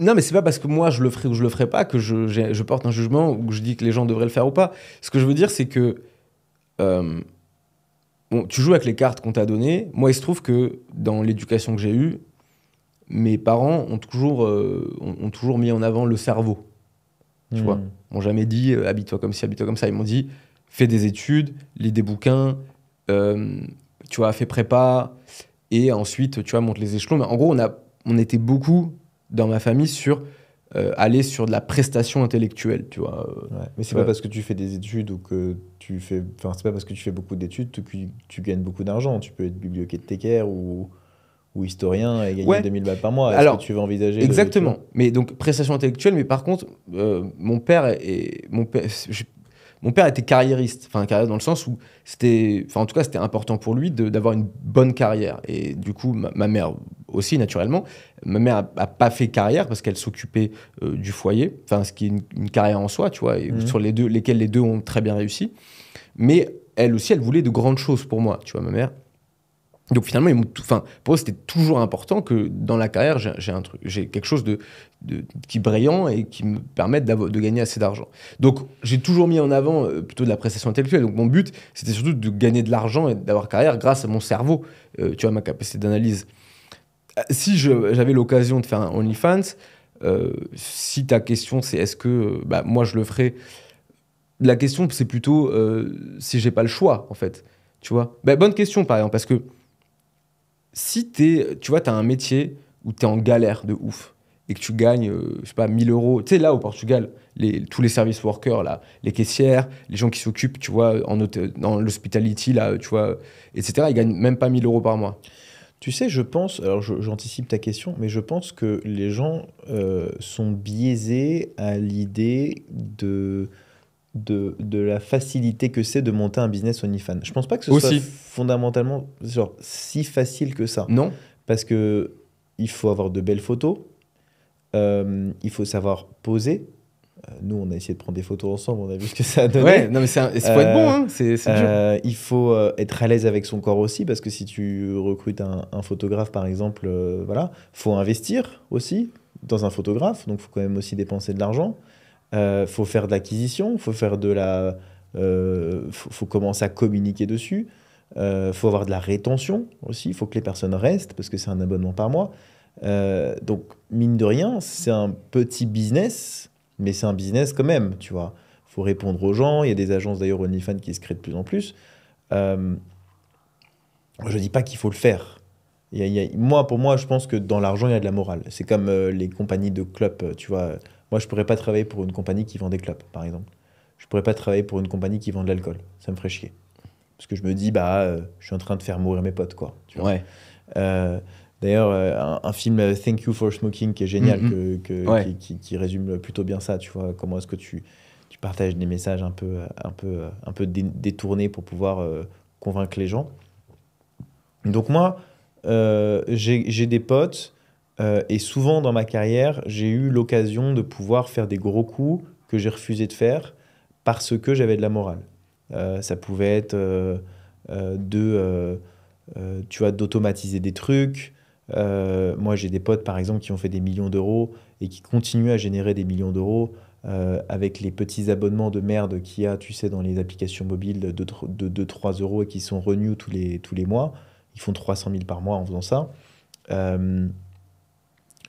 Non, mais c'est pas parce que moi je le ferai ou je le ferai pas que je, je, porte un jugement ou que je dis que les gens devraient le faire ou pas. Ce que je veux dire, c'est que bon, tu joues avec les cartes qu'on t'a données. Moi, il se trouve que dans l'éducation que j'ai eue, mes parents ont toujours, euh, ont, toujours mis en avant le cerveau. Tu vois Ils hmm. m'ont jamais dit euh, « toi comme ci, habite toi comme ça. Ils m'ont dit fais des études, lis des bouquins, euh, tu vois, fais prépa, et ensuite, tu vois, monte les échelons. Mais en gros, on, a, on était beaucoup dans ma famille sur euh, aller sur de la prestation intellectuelle, tu vois. Euh. Mais c'est pas parce que tu fais des études ou que tu fais, enfin c'est pas parce que tu fais beaucoup d'études que tu, gagnes beaucoup d'argent. Tu peux être bibliothécaire ou, historien et gagner 2000 balles par mois. Alors tu veux envisager exactement. Mais donc prestation intellectuelle, mais par contre, euh, mon père et mon père, mon père était carriériste, enfin carrière dans le sens où c'était, enfin en tout cas c'était important pour lui d'avoir une bonne carrière. Et du coup, ma mère aussi naturellement. Ma mère n'a pas fait carrière parce qu'elle s'occupait euh, du foyer, enfin ce qui est une, carrière en soi, tu vois, et mhm. sur les deux, lesquelles les deux ont très bien réussi. Mais elle aussi, elle voulait de grandes choses pour moi, tu vois, ma mère. Donc finalement, pour eux, c'était toujours important que dans la carrière, j'ai un truc, j'ai quelque chose de, qui brillant et qui me permette de gagner assez d'argent. Donc j'ai toujours mis en avant euh, plutôt de la prestation intellectuelle. Donc mon but, c'était surtout de gagner de l'argent et d'avoir carrière grâce à mon cerveau, euh, tu vois, ma capacité d'analyse. Ah, si j'avais l'occasion de faire un OnlyFans, euh, si ta question c'est est-ce que euh, bah, moi je le ferais, la question c'est plutôt euh, si j'ai pas le choix en fait. Tu vois bah, Bonne question par exemple, parce que si es, tu vois, as un métier où tu es en galère de ouf et que tu gagnes, euh, je pas, 1000 euros, tu sais, là au Portugal, les, tous les service workers, là, les caissières, les gens qui s'occupent, tu vois, en, dans l'hospitality, là, tu vois, etc., ils gagnent même pas 1000 euros par mois. Tu sais, je pense, alors j'anticipe ta question, mais je pense que les gens euh, sont biaisés à l'idée de, de, de, la facilité que c'est de monter un business OnlyFans. Je pense pas que ce Aussi. soit fondamentalement genre, si facile que ça. Non. Parce que il faut avoir de belles photos, euh, il faut savoir poser, nous, on a essayé de prendre des photos ensemble, on a vu ce que ça a donné. Ouais, non, mais c'est faut être bon, euh, hein, c'est euh, il faut euh, être à l'aise avec son corps aussi, parce que si tu recrutes un, photographe, par exemple, voilà, faut investir aussi dans un photographe, donc faut quand même aussi dépenser de l'argent. faut faire de l'acquisition, faut faire de la, faut, commencer à communiquer dessus. faut avoir de la rétention aussi, il faut que les personnes restent parce que c'est un abonnement par mois. donc mine de rien, c'est un petit business mais c'est un business quand même, tu vois. Il faut répondre aux gens. Il y a des agences d'ailleurs OnlyFans qui se créent de plus en plus. Euh, je ne dis pas qu'il faut le faire. moi, pour moi, je pense que dans l'argent, il y a de la morale. C'est comme euh, les compagnies de clubs, euh, tu vois. Moi, je pourrais pas travailler pour une compagnie qui vend des clubs, par exemple. Je pourrais pas travailler pour une compagnie qui vend de l'alcool. Ça me ferait chier. Parce que je me dis, bah, je suis en train de faire mourir mes potes, quoi. Ouais. D'ailleurs, euh, un, film euh, Thank You for Smoking qui est génial, mm-hmm. qui, qui, résume plutôt bien ça. Tu vois, comment est-ce que tu, tu partages des messages un peu, euh, un peu, un peu détournés pour pouvoir convaincre les gens. Donc moi, j'ai des potes et souvent dans ma carrière, j'ai eu l'occasion de pouvoir faire des gros coups que j'ai refusé de faire parce que j'avais de la morale. ça pouvait être de, tu vois, d'automatiser des trucs. Euh, moi, j'ai des potes, par exemple, qui ont fait des millions d'euros et qui continuent à générer des millions d'euros euh, avec les petits abonnements de merde qu'il y a, tu sais, dans les applications mobiles de 2-3 euros et qui sont renew tous les, mois. Ils font 300 000 par mois en faisant ça. Euh,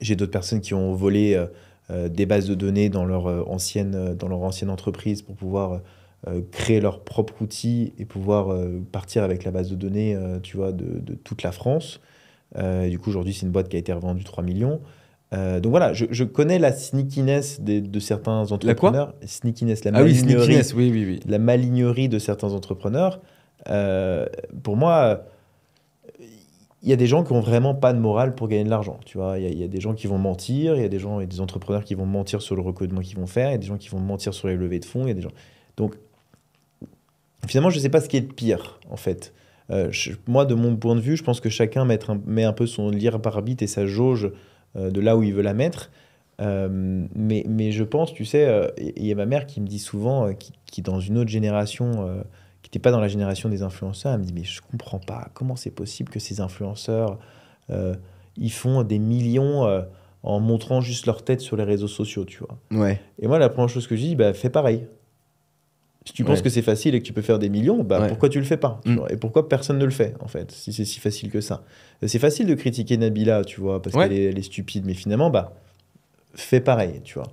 j'ai d'autres personnes qui ont volé des bases de données dans leur, ancienne, dans leur ancienne entreprise pour pouvoir créer leur propre outil et pouvoir partir avec la base de données, tu vois, de toute la France. Euh, du coup, aujourd'hui, c'est une boîte qui a été revendue 3 millions. Euh, donc voilà, je, connais la sneakiness de certains entrepreneurs. La sneakiness, la ah malignerie. oui, La malignerie de certains entrepreneurs. Euh, pour moi, il y a des gens qui ont vraiment pas de morale pour gagner de l'argent. Tu vois, il y, a des gens qui vont mentir, il y a des gens et des entrepreneurs qui vont mentir sur le recrutement qu'ils vont faire, il y a des gens qui vont mentir sur les levées de fonds, il y a des gens. Donc finalement, je ne sais pas ce qui est de pire en fait. Euh, moi, de mon point de vue, je pense que chacun met un, met un peu son lire par habit et sa jauge euh, de là où il veut la mettre. Euh, mais, je pense, tu sais, il y a ma mère qui me dit souvent, qui, qui, dans une autre génération, qui n'était pas dans la génération des influenceurs, elle me dit Mais je ne comprends pas, comment c'est possible que ces influenceurs, ils font des millions en montrant juste leur tête sur les réseaux sociaux, tu vois. Et moi, la première chose que je dis, bah, fais pareil. Si tu penses que c'est facile et que tu peux faire des millions, bah pourquoi tu le fais pas mm. Et pourquoi personne ne le fait, en fait, si c'est si facile que ça C'est facile de critiquer Nabila, tu vois, parce qu'elle est, stupide, mais finalement, bah, fais pareil, tu vois.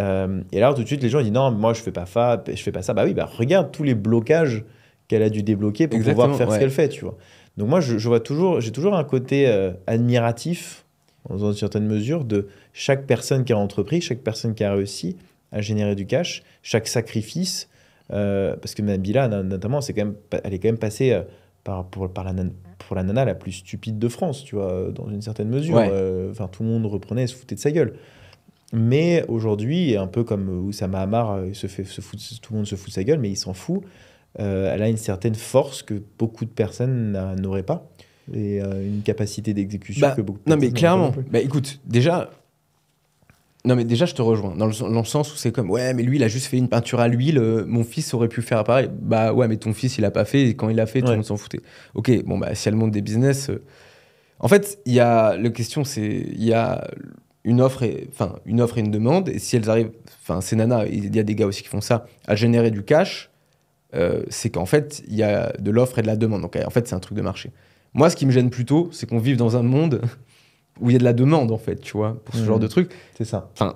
Euh, et là, tout de suite, les gens disent non, moi je fais pas ça, je fais pas ça. Bah oui, bah regarde tous les blocages qu'elle a dû débloquer pour pouvoir faire ce qu'elle fait, tu vois. Donc moi, je, vois toujours, j'ai toujours un côté euh, admiratif, dans une certaine mesure, de chaque personne qui a entrepris, chaque personne qui a réussi à générer du cash, chaque sacrifice, euh, parce que Nabila, notamment, quand même, elle est quand même passée euh, par, pour, par la nana, pour la nana la plus stupide de France, tu vois, euh, dans une certaine mesure. Enfin, tout le monde reprenait et se foutait de sa gueule. Mais aujourd'hui, un peu comme Oussama Hamar, se fait, se tout le monde se fout de sa gueule, mais il s'en fout. elle a une certaine force que beaucoup de personnes n'auraient pas et une capacité d'exécution bah, que beaucoup de Non, mais clairement, bah, écoute, déjà, non, mais déjà, je te rejoins. Dans le, sens où c'est comme, ouais, mais lui, il a juste fait une peinture à l'huile, euh, mon fils aurait pu faire pareil. Bah ouais, mais ton fils, il a pas fait, et quand il l'a fait, tout le monde s'en foutait. Ok, bon, bah, si elle monte des business. Euh, en fait, il y a. La question, c'est. Il y a une offre et enfin une offre et une demande et si elles arrivent enfin c'est Nana, il y a des gars aussi qui font ça à générer du cash euh, c'est qu'en fait il y a de l'offre et de la demande donc en fait c'est un truc de marché moi ce qui me gêne plutôt c'est qu'on vive dans un monde où il y a de la demande, en fait, tu vois, pour ce genre de mhm. truc. C'est ça. Enfin,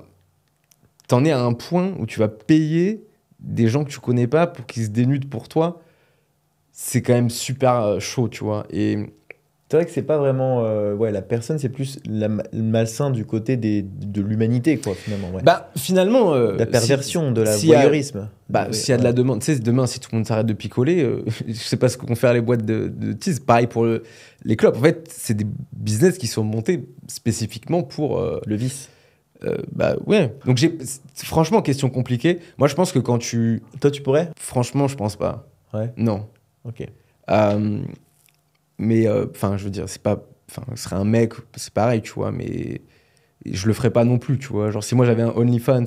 t'en es à un point où tu vas payer des gens que tu connais pas pour qu'ils se dénudent pour toi. C'est quand même super euh, chaud, tu vois. Et c'est vrai que c'est pas vraiment euh, ouais la personne, c'est plus la, le malsain du côté des, de l'humanité quoi finalement. Ouais. Bah finalement euh, la perversion de la voyeurisme. bah s'il y a de la demande, tu sais demain si tout le monde s'arrête de picoler, euh, je sais pas ce qu'on fait les boîtes de, de tease. Pareil pour les clubs. En fait, c'est des business qui sont montés spécifiquement pour le vice. bah ouais. Donc j'ai franchement question compliquée. Moi je pense que quand tu toi tu pourrais. Franchement je pense pas. Ouais. Non. Ok. Euh, mais euh, enfin, je veux dire, c'est pas. Enfin, ce serait un mec, c'est pareil, tu vois, mais je le ferais pas non plus, tu vois. Genre, si moi j'avais un OnlyFans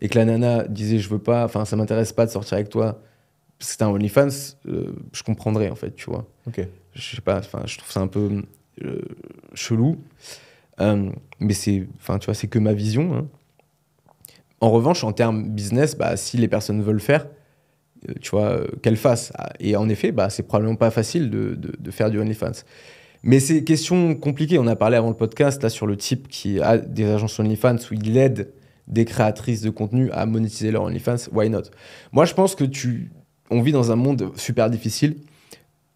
et que la nana disait je veux pas, enfin, ça m'intéresse pas de sortir avec toi, c'est un OnlyFans, euh, je comprendrais en fait, tu vois. Ok. Je sais pas, enfin, je trouve ça un peu euh, chelou. mais c'est, enfin, tu vois, c'est que ma vision. Hein. En revanche, en termes business, bah, si les personnes veulent faire, euh, tu vois, euh, qu'elle fasse. Ah, et en effet, bah, c'est probablement pas facile de, de, faire du OnlyFans. Mais c'est question compliquée. On a parlé avant le podcast là, sur le type qui a des agences OnlyFans où il aide des créatrices de contenu à monétiser leur OnlyFans. Why not Moi, je pense que tu, on vit dans un monde super difficile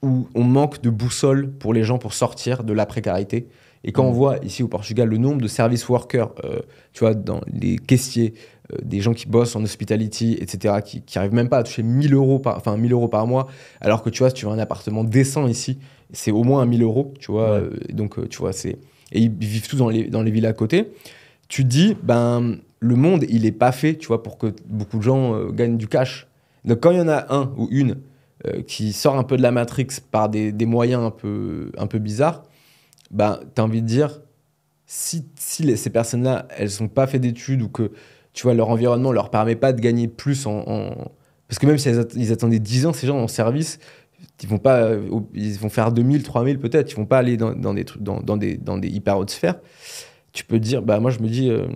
où on manque de boussole pour les gens pour sortir de la précarité. Et quand on mm. voit ici au Portugal le nombre de service workers, euh, tu vois, dans les caissiers, euh, des gens qui bossent en hospitality, etc., qui, qui arrivent même pas à toucher 1000 euros par, enfin, 1000 euros par mois, alors que tu vois, si tu veux un appartement décent ici, c'est au moins 1000 euros, tu vois. Euh, donc, euh, tu vois, c'est. Et ils vivent tous dans les, dans les villes à côté. Tu dis, ben, le monde, il est pas fait, tu vois, pour que beaucoup de gens gagnent du cash. Donc, quand il y en a un ou une qui sort un peu de la Matrix par des, des moyens un peu, un peu bizarres, ben, tu as envie de dire, si, si ces personnes-là, elles sont pas fait d'études ou que tu vois, leur environnement leur permet pas de gagner plus en. Parce que même s'ils attendaient 10 ans, ces gens en service, ils vont pas, euh, ils vont faire 2000, 3000 peut-être, ils vont pas aller dans, des, dans, dans, des, dans des hyper hautes sphères. Tu peux dire, bah moi je me dis, Je euh,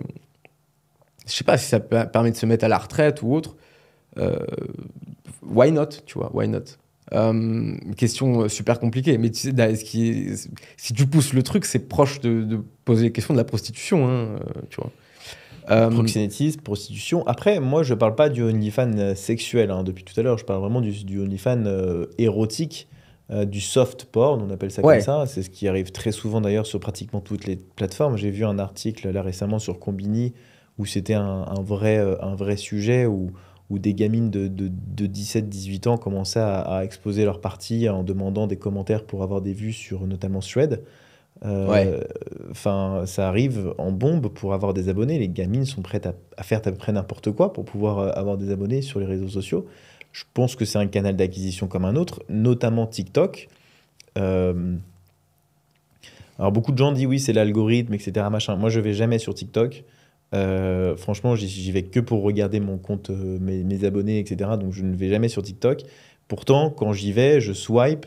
je sais pas si ça permet de se mettre à la retraite ou autre. Euh, why not, tu vois, why not. Hum, question super compliquée, mais tu sais, qui si tu pousses le truc, c'est proche de, poser les questions de la prostitution, hein, tu vois. Euh, Proxénétisme, prostitution. Après, moi, je ne parle pas du OnlyFans euh, sexuel hein. depuis tout à l'heure. Je parle vraiment du, du euh, érotique, du soft porn, on appelle ça comme ça. C'est ce qui arrive très souvent d'ailleurs sur pratiquement toutes les plateformes. J'ai vu un article là récemment sur Combini où c'était un, vrai, un vrai sujet où, où des gamines de, de, 17-18 ans commençaient à, à exposer leur partie en demandant des commentaires pour avoir des vues sur notamment Suède. Euh, Ça arrive en bombe pour avoir des abonnés. Les gamines sont prêtes à, faire à peu près n'importe quoi pour pouvoir euh, avoir des abonnés sur les réseaux sociaux. Je pense que c'est un canal d'acquisition comme un autre, notamment TikTok. Euh, alors beaucoup de gens disent oui, c'est l'algorithme, etc. Machin. Moi, je vais jamais sur TikTok. Euh, franchement, j'y vais que pour regarder mon compte, mes, mes abonnés, etc. Donc, je ne vais jamais sur TikTok. Pourtant, quand j'y vais, je swipe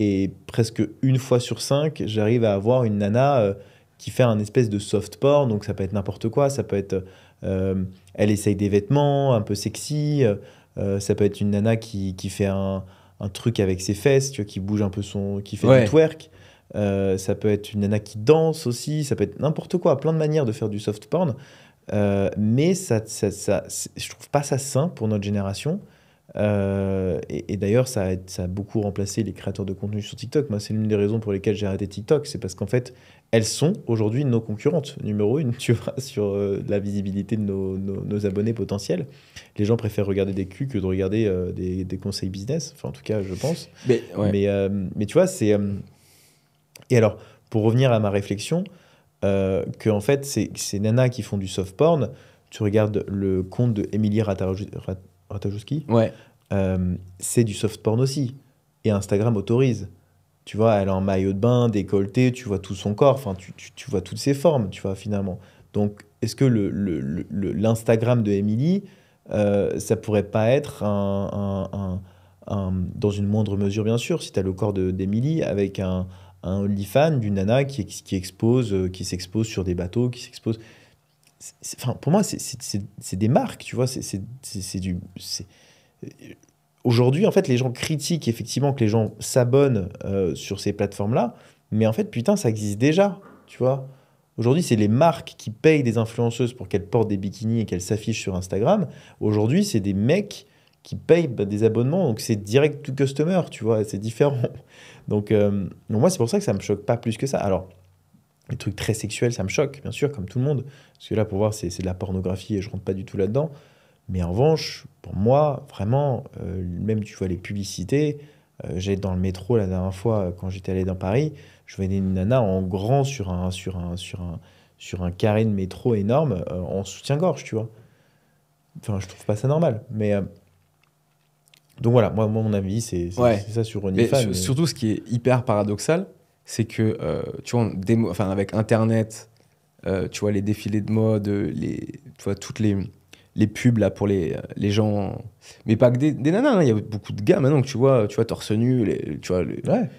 et presque une fois sur cinq, j'arrive à avoir une nana euh, qui fait un espèce de soft porn. Donc ça peut être n'importe quoi. Ça peut être. Euh, elle essaye des vêtements un peu sexy. Euh, ça peut être une nana qui, qui fait un, truc avec ses fesses, qui bouge un peu son. qui fait du twerk. ça peut être une nana qui danse aussi. Ça peut être n'importe quoi. Plein de manières de faire du soft porn. mais ça, ça, ça je trouve pas ça sain pour notre génération. Euh, et, d'ailleurs, ça, ça, a beaucoup remplacé les créateurs de contenu sur TikTok. Moi, c'est l'une des raisons pour lesquelles j'ai arrêté TikTok. C'est parce qu'en fait, elles sont aujourd'hui nos concurrentes, numéro une, tu vois, sur euh, la visibilité de nos, abonnés potentiels. Les gens préfèrent regarder des culs que de regarder euh, des, conseils business. Enfin, en tout cas, je pense. Mais, mais, tu vois, c'est. Et alors, pour revenir à ma réflexion, que en fait, c'est Nana qui font du soft porn, tu regardes le compte de Émilie Ratajowski. Ouais. Euh, c'est du soft porn aussi. Et Instagram autorise. Tu vois, elle a un maillot de bain, décolleté, tu vois tout son corps, enfin, tu, vois toutes ses formes, tu vois, finalement. Donc, est-ce que l'Instagram le, le, de Emily, euh, ça pourrait pas être un, dans une moindre mesure, bien sûr, si tu as le corps d'Emily, avec un, un OnlyFans d'une nana qui, qui expose, euh, qui s'expose sur des bateaux, qui s'expose enfin, pour moi, c'est des marques, tu vois. C'est du. Euh, aujourd'hui, en fait, les gens critiquent effectivement que les gens s'abonnent euh, sur ces plateformes-là, mais en fait, putain, ça existe déjà, tu vois. Aujourd'hui, c'est les marques qui payent des influenceuses pour qu'elles portent des bikinis et qu'elles s'affichent sur Instagram. Aujourd'hui, c'est des mecs qui payent bah, des abonnements, donc c'est direct to customer, tu vois, c'est différent. Donc, euh, donc moi, c'est pour ça que ça me choque pas plus que ça. Alors, les trucs très sexuels, ça me choque, bien sûr, comme tout le monde. Parce que là, pour voir, c'est de la pornographie et je rentre pas du tout là-dedans. Mais en revanche, pour moi, vraiment, euh, même tu vois les publicités, J'allais euh, j'ai dans le métro la dernière fois, euh, quand j'étais allé dans Paris, je voyais une nana en grand sur un, sur un, sur un, sur un carré de métro énorme en soutien-gorge, tu vois. Enfin, je trouve pas ça normal. Mais. donc voilà, moi, mon avis, c'est ça sur OnlyFans. mais... Surtout, ce qui est hyper paradoxal, c'est que, euh, tu vois, enfin, avec Internet, euh, tu vois, les défilés de mode, les, tu vois, toutes les, les pubs là, pour les, euh, les gens. Mais pas que des, nanas, hein, il y a beaucoup de gars maintenant que tu vois, tu vois, torse nu, tu vois. Ouais.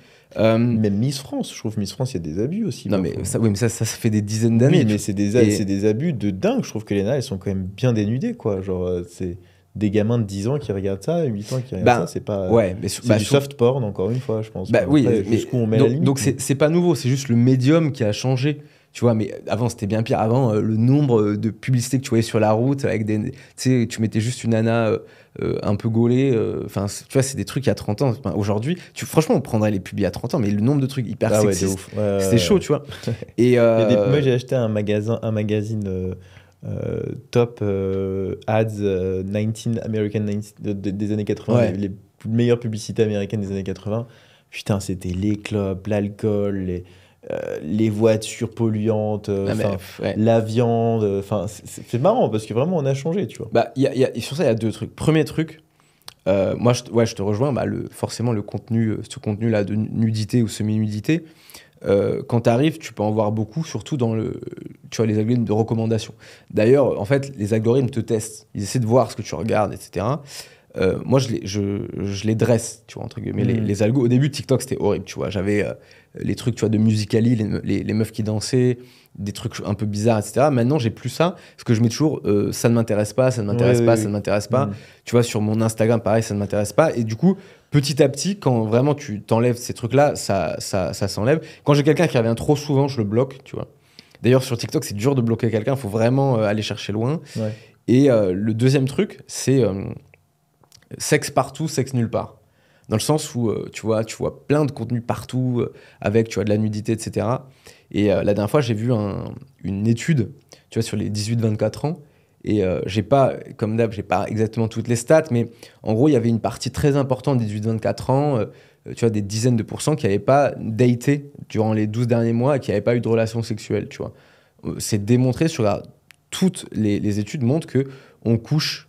Même Miss France, je trouve Miss France, il y a des abus aussi. Non, mais, ça, oui, mais ça, ça, fait des dizaines d'années. mais c'est des, des abus de dingue. Je trouve que les nanas, elles sont quand même bien dénudées, quoi. Genre, c'est des gamins de 10 ans qui regardent ça, 8 ans qui regardent bah, ça, c'est pas ouais, mais bah, du soft porn encore une fois, je pense. Bah, oui, mais, met donc, c'est pas nouveau, c'est juste le médium qui a changé. Tu vois, mais avant c'était bien pire. Avant, euh, le nombre euh, de publicités que tu voyais sur la route, avec des, tu mettais juste une nana euh, un peu gaulée. Enfin, tu vois, c'est des trucs il y a 30 ans. Aujourd'hui, tu franchement, on prendrait les pubs à y 30 ans, mais le nombre de trucs hyper ah c'est chaud, tu vois. Et, moi, j'ai acheté un magasin, un magazine euh, top euh, ads 19 euh, American des années 80, les, meilleures publicités américaines des années 80. Putain, c'était les clubs, l'alcool, les, les voitures polluantes, ah, la viande. Enfin, c'est marrant parce que vraiment on a changé, tu vois. Bah, y a, sur ça, il y a deux trucs. Premier truc, moi, je, ouais, je te rejoins. Bah, le, forcément, le contenu, ce contenu-là de nudité ou semi-nudité, euh, quand tu arrives, tu peux en voir beaucoup, surtout dans le, tu vois, les algorithmes de recommandation. D'ailleurs, en fait, les algorithmes te testent. Ils essaient de voir ce que tu regardes, etc. Euh, moi, je les, dresse, tu vois, entre guillemets, mm. les, algos. Au début, TikTok, c'était horrible, tu vois. J'avais euh, les trucs, tu vois, de Musicali, les, meufs qui dansaient, des trucs un peu bizarres, etc. Maintenant, j'ai plus ça, parce que je mets toujours ça ne m'intéresse pas, ça ne m'intéresse pas, ça ne m'intéresse pas. Mm. Tu vois, sur mon Instagram, pareil, ça ne m'intéresse pas. Et du coup, petit à petit, quand vraiment tu t'enlèves ces trucs-là, ça, ça, s'enlève. Quand j'ai quelqu'un qui revient trop souvent, je le bloque, tu vois. D'ailleurs, sur TikTok, c'est dur de bloquer quelqu'un, il faut vraiment euh, aller chercher loin. Et euh, le deuxième truc, c'est euh, sexe partout, sexe nulle part. Dans le sens où, tu vois, tu vois plein de contenu partout, avec, tu vois, de la nudité, etc. Et la dernière fois, j'ai vu une étude, tu vois, sur les 18-24 ans, et euh, j'ai pas, comme d'hab, j'ai pas exactement toutes les stats, mais en gros, il y avait une partie très importante des 18-24 ans, euh, euh, tu vois, des dizaines de pourcents qui n'avaient pas daté durant les 12 derniers mois et qui n'avaient pas eu de relation sexuelle, tu vois. C'est démontré sur la... Toutes les, les, études montrent que on couche